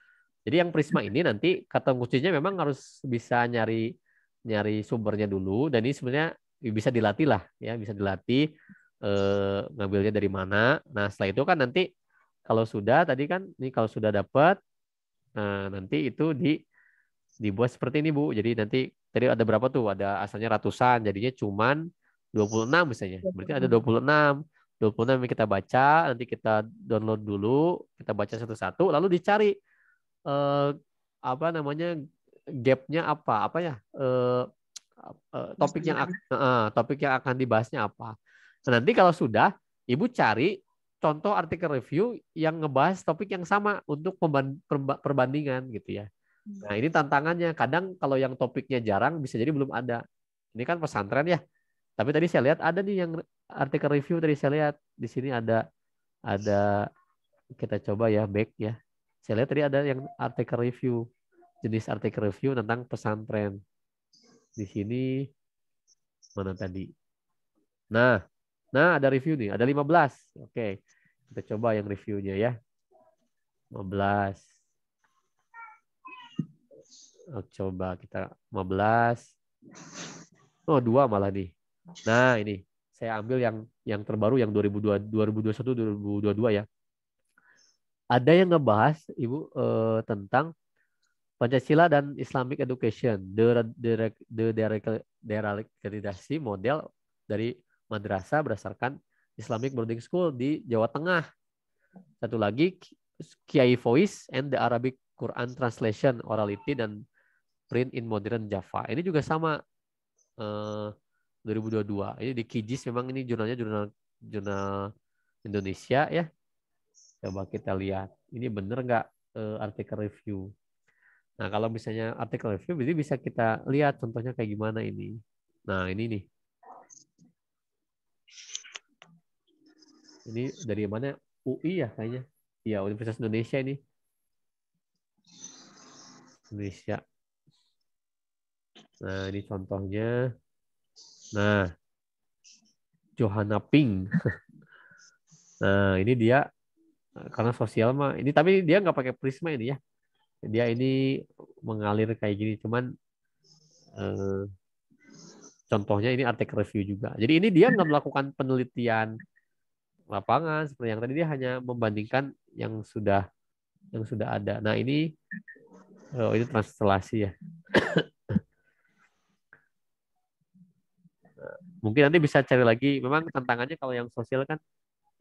jadi yang Prisma ini nanti kata kuncinya memang harus bisa nyari nyari sumbernya dulu dan ini sebenarnya bisa dilatih lah ya bisa dilatih eh, ngambilnya dari mana. Nah setelah itu kan nanti kalau sudah tadi kan ini kalau sudah dapat nah nanti itu di dibuat seperti ini Bu. Jadi nanti tadi ada berapa tuh? Ada asalnya ratusan jadinya cuman 26 misalnya. Berarti ada 26. 26 yang kita baca, nanti kita download dulu, kita baca satu-satu lalu dicari eh, apa namanya gapnya apa apa ya eh, eh, topik yang akan eh, topik yang akan dibahasnya apa nah, nanti kalau sudah ibu cari contoh artikel review yang ngebahas topik yang sama untuk perbandingan gitu ya hmm. nah ini tantangannya kadang kalau yang topiknya jarang bisa jadi belum ada ini kan pesantren ya tapi tadi saya lihat ada nih yang artikel review tadi saya lihat di sini ada ada kita coba ya back ya saya lihat tadi ada yang artikel review, jenis artikel review tentang pesantren. Di sini mana tadi? Nah, nah ada review nih, ada 15. Oke. Kita coba yang reviewnya ya. 15. coba kita 15. Oh, dua malah nih. Nah, ini saya ambil yang yang terbaru yang 2021 2022 ya ada yang ngebahas Ibu eh, tentang Pancasila dan Islamic Education, the the the the model dari madrasah berdasarkan Islamic Boarding School di Jawa Tengah. Satu lagi, Kiai Voice and the Arabic Quran Translation, Orality dan Print in Modern Java. Ini juga sama eh, 2022. Ini di Kijis memang ini jurnalnya jurnal jurnal Indonesia ya. Coba kita lihat, ini benar nggak uh, artikel review. Nah, kalau misalnya artikel review, jadi bisa kita lihat contohnya kayak gimana ini. Nah, ini nih. Ini dari mana? UI ya kayaknya. Iya, Universitas Indonesia ini. Indonesia. Nah, ini contohnya. Nah, Johanna Pink. Nah, ini dia karena sosial mah ini tapi dia nggak pakai prisma ini ya dia ini mengalir kayak gini cuman eh, contohnya ini artikel review juga jadi ini dia nggak melakukan penelitian lapangan seperti yang tadi dia hanya membandingkan yang sudah yang sudah ada nah ini oh, ini translasi ya mungkin nanti bisa cari lagi memang tantangannya kalau yang sosial kan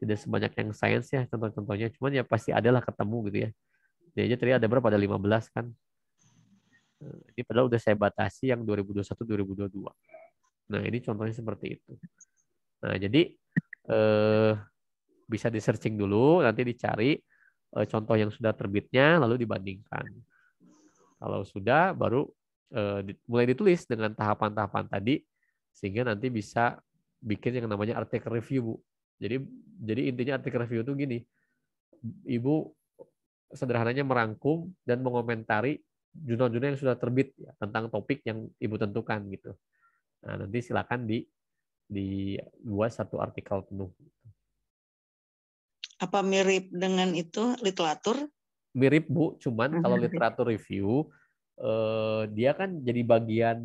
tidak sebanyak yang sains ya contoh-contohnya cuman ya pasti adalah ketemu gitu ya jadi aja tadi ada berapa ada 15 kan eh, ini padahal udah saya batasi yang 2021 2022 nah ini contohnya seperti itu nah jadi eh, bisa di searching dulu nanti dicari eh, contoh yang sudah terbitnya lalu dibandingkan kalau sudah baru eh, mulai ditulis dengan tahapan-tahapan tadi sehingga nanti bisa bikin yang namanya artikel review bu jadi jadi intinya artikel review itu gini. Ibu sederhananya merangkum dan mengomentari jurnal-jurnal yang sudah terbit ya, tentang topik yang ibu tentukan gitu. Nah, nanti silakan di dibuat satu artikel penuh. Apa mirip dengan itu literatur? Mirip Bu, cuman kalau literatur review eh, dia kan jadi bagian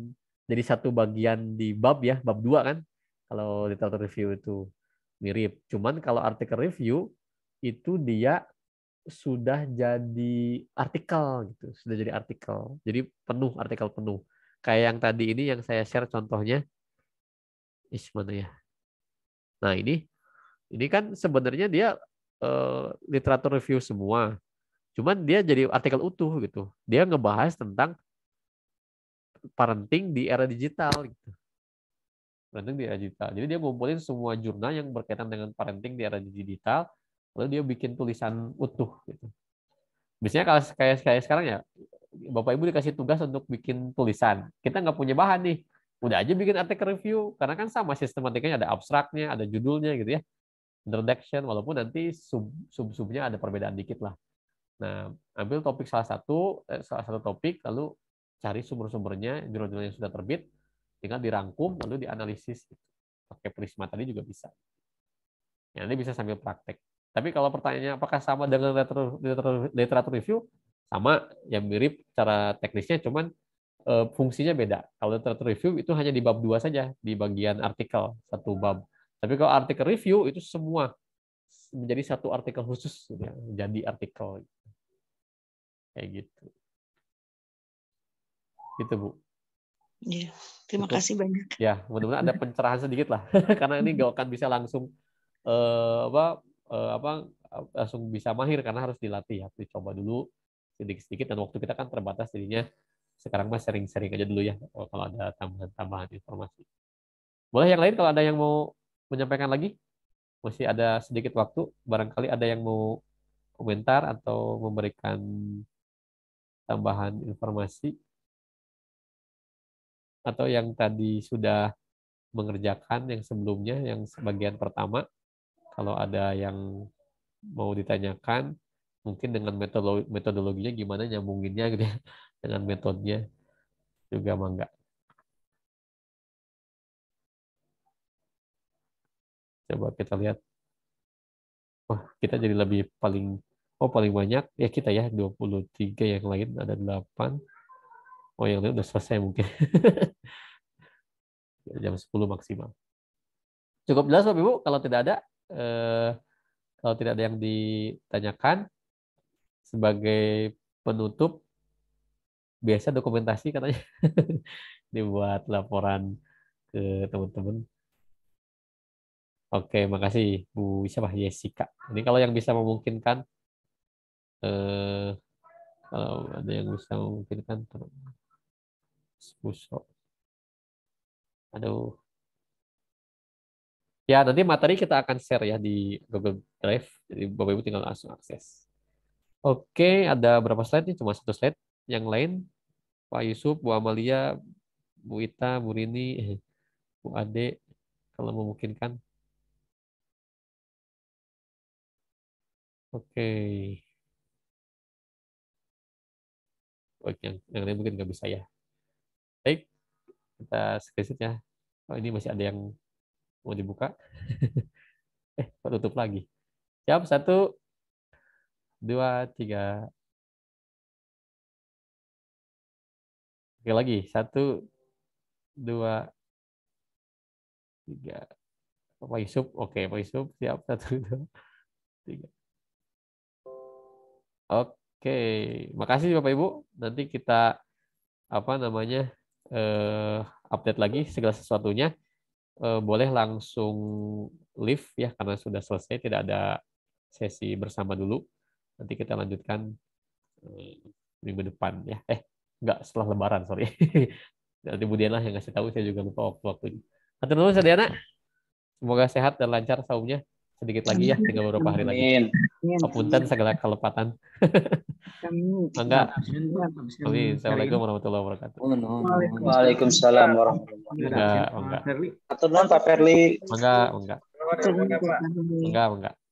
jadi satu bagian di bab ya, bab dua kan. Kalau literatur review itu mirip. Cuman kalau artikel review itu dia sudah jadi artikel gitu, sudah jadi artikel. Jadi penuh artikel penuh. Kayak yang tadi ini yang saya share contohnya. Is mana ya? Nah, ini ini kan sebenarnya dia eh, literatur review semua. Cuman dia jadi artikel utuh gitu. Dia ngebahas tentang parenting di era digital gitu parenting di era digital. Jadi dia ngumpulin semua jurnal yang berkaitan dengan parenting di era digital, lalu dia bikin tulisan utuh. Gitu. Biasanya kalau kayak kayak sekarang ya, bapak ibu dikasih tugas untuk bikin tulisan. Kita nggak punya bahan nih, udah aja bikin artikel review karena kan sama sistematikanya ada abstraknya, ada judulnya gitu ya, introduction. Walaupun nanti sub sub subnya ada perbedaan dikit lah. Nah, ambil topik salah satu, eh, salah satu topik, lalu cari sumber-sumbernya, jurnal-jurnal yang sudah terbit, tinggal dirangkum lalu dianalisis gitu. pakai prisma tadi juga bisa. Ya, nanti bisa sambil praktek. Tapi kalau pertanyaannya apakah sama dengan literatur, literatur, review? Sama, yang mirip cara teknisnya, cuman e, fungsinya beda. Kalau literatur review itu hanya di bab 2 saja, di bagian artikel, satu bab. Tapi kalau artikel review itu semua menjadi satu artikel khusus, gitu ya, jadi artikel. Kayak gitu. Gitu, Bu. Ya, terima Betul. kasih banyak. Ya, mudah-mudahan ada pencerahan sedikit lah, karena ini hmm. gak akan bisa langsung eh, apa eh, apa langsung bisa mahir karena harus dilatih, harus dicoba dulu sedikit-sedikit dan waktu kita kan terbatas jadinya sekarang mas sering-sering aja dulu ya kalau ada tambahan-tambahan informasi. Boleh yang lain kalau ada yang mau menyampaikan lagi? Masih ada sedikit waktu, barangkali ada yang mau komentar atau memberikan tambahan informasi atau yang tadi sudah mengerjakan yang sebelumnya, yang sebagian pertama. Kalau ada yang mau ditanyakan, mungkin dengan metodologi, metodologinya gimana nyambunginnya gitu ya, dengan metodenya juga mangga. Coba kita lihat. Wah, kita jadi lebih paling oh paling banyak ya kita ya 23 yang lain ada 8. Oh yang lain udah selesai mungkin. Ya, jam 10 maksimal. Cukup jelas Bapak Ibu? Kalau tidak ada, eh, kalau tidak ada yang ditanyakan, sebagai penutup, biasa dokumentasi katanya. Dibuat laporan ke teman-teman. Oke, makasih Bu siapa Jessica. Ini kalau yang bisa memungkinkan, eh, kalau ada yang bisa memungkinkan, teman-teman. Busro. Aduh. Ya, nanti materi kita akan share ya di Google Drive. Jadi Bapak Ibu tinggal langsung akses. Oke, ada berapa slide nih? Cuma satu slide. Yang lain, Pak Yusuf, Bu Amalia, Bu Ita, Bu Rini, Bu Ade, kalau memungkinkan. Oke. Oke, yang, yang lain mungkin nggak bisa ya. Baik, kita screenshot ya. Oh, ini masih ada yang mau dibuka. eh, kok tutup lagi. Siap, satu, dua, tiga. Oke lagi, satu, dua, tiga. Pak Yusuf, oke Pak Yusuf, siap, satu, dua, tiga. Oke, makasih Bapak Ibu. Nanti kita apa namanya uh, update lagi segala sesuatunya, uh, boleh langsung leave ya karena sudah selesai, tidak ada sesi bersama dulu. Nanti kita lanjutkan uh, minggu depan ya. Eh, enggak setelah lebaran, sorry. Nanti Budiana lah yang ngasih tahu, saya juga lupa waktu waktunya. Hatur Sadiana. Semoga sehat dan lancar saumnya. Sedikit lagi ya, tinggal beberapa hari lagi. Amin. Iya, Kepunten iya. segala kelepatan. Amin. Mangga. Amin. Assalamualaikum warahmatullahi wabarakatuh. Oh, Waalaikumsalam warahmatullahi wabarakatuh. enggak. mangga. Pak Perli. Enggak enggak. Enggak, enggak.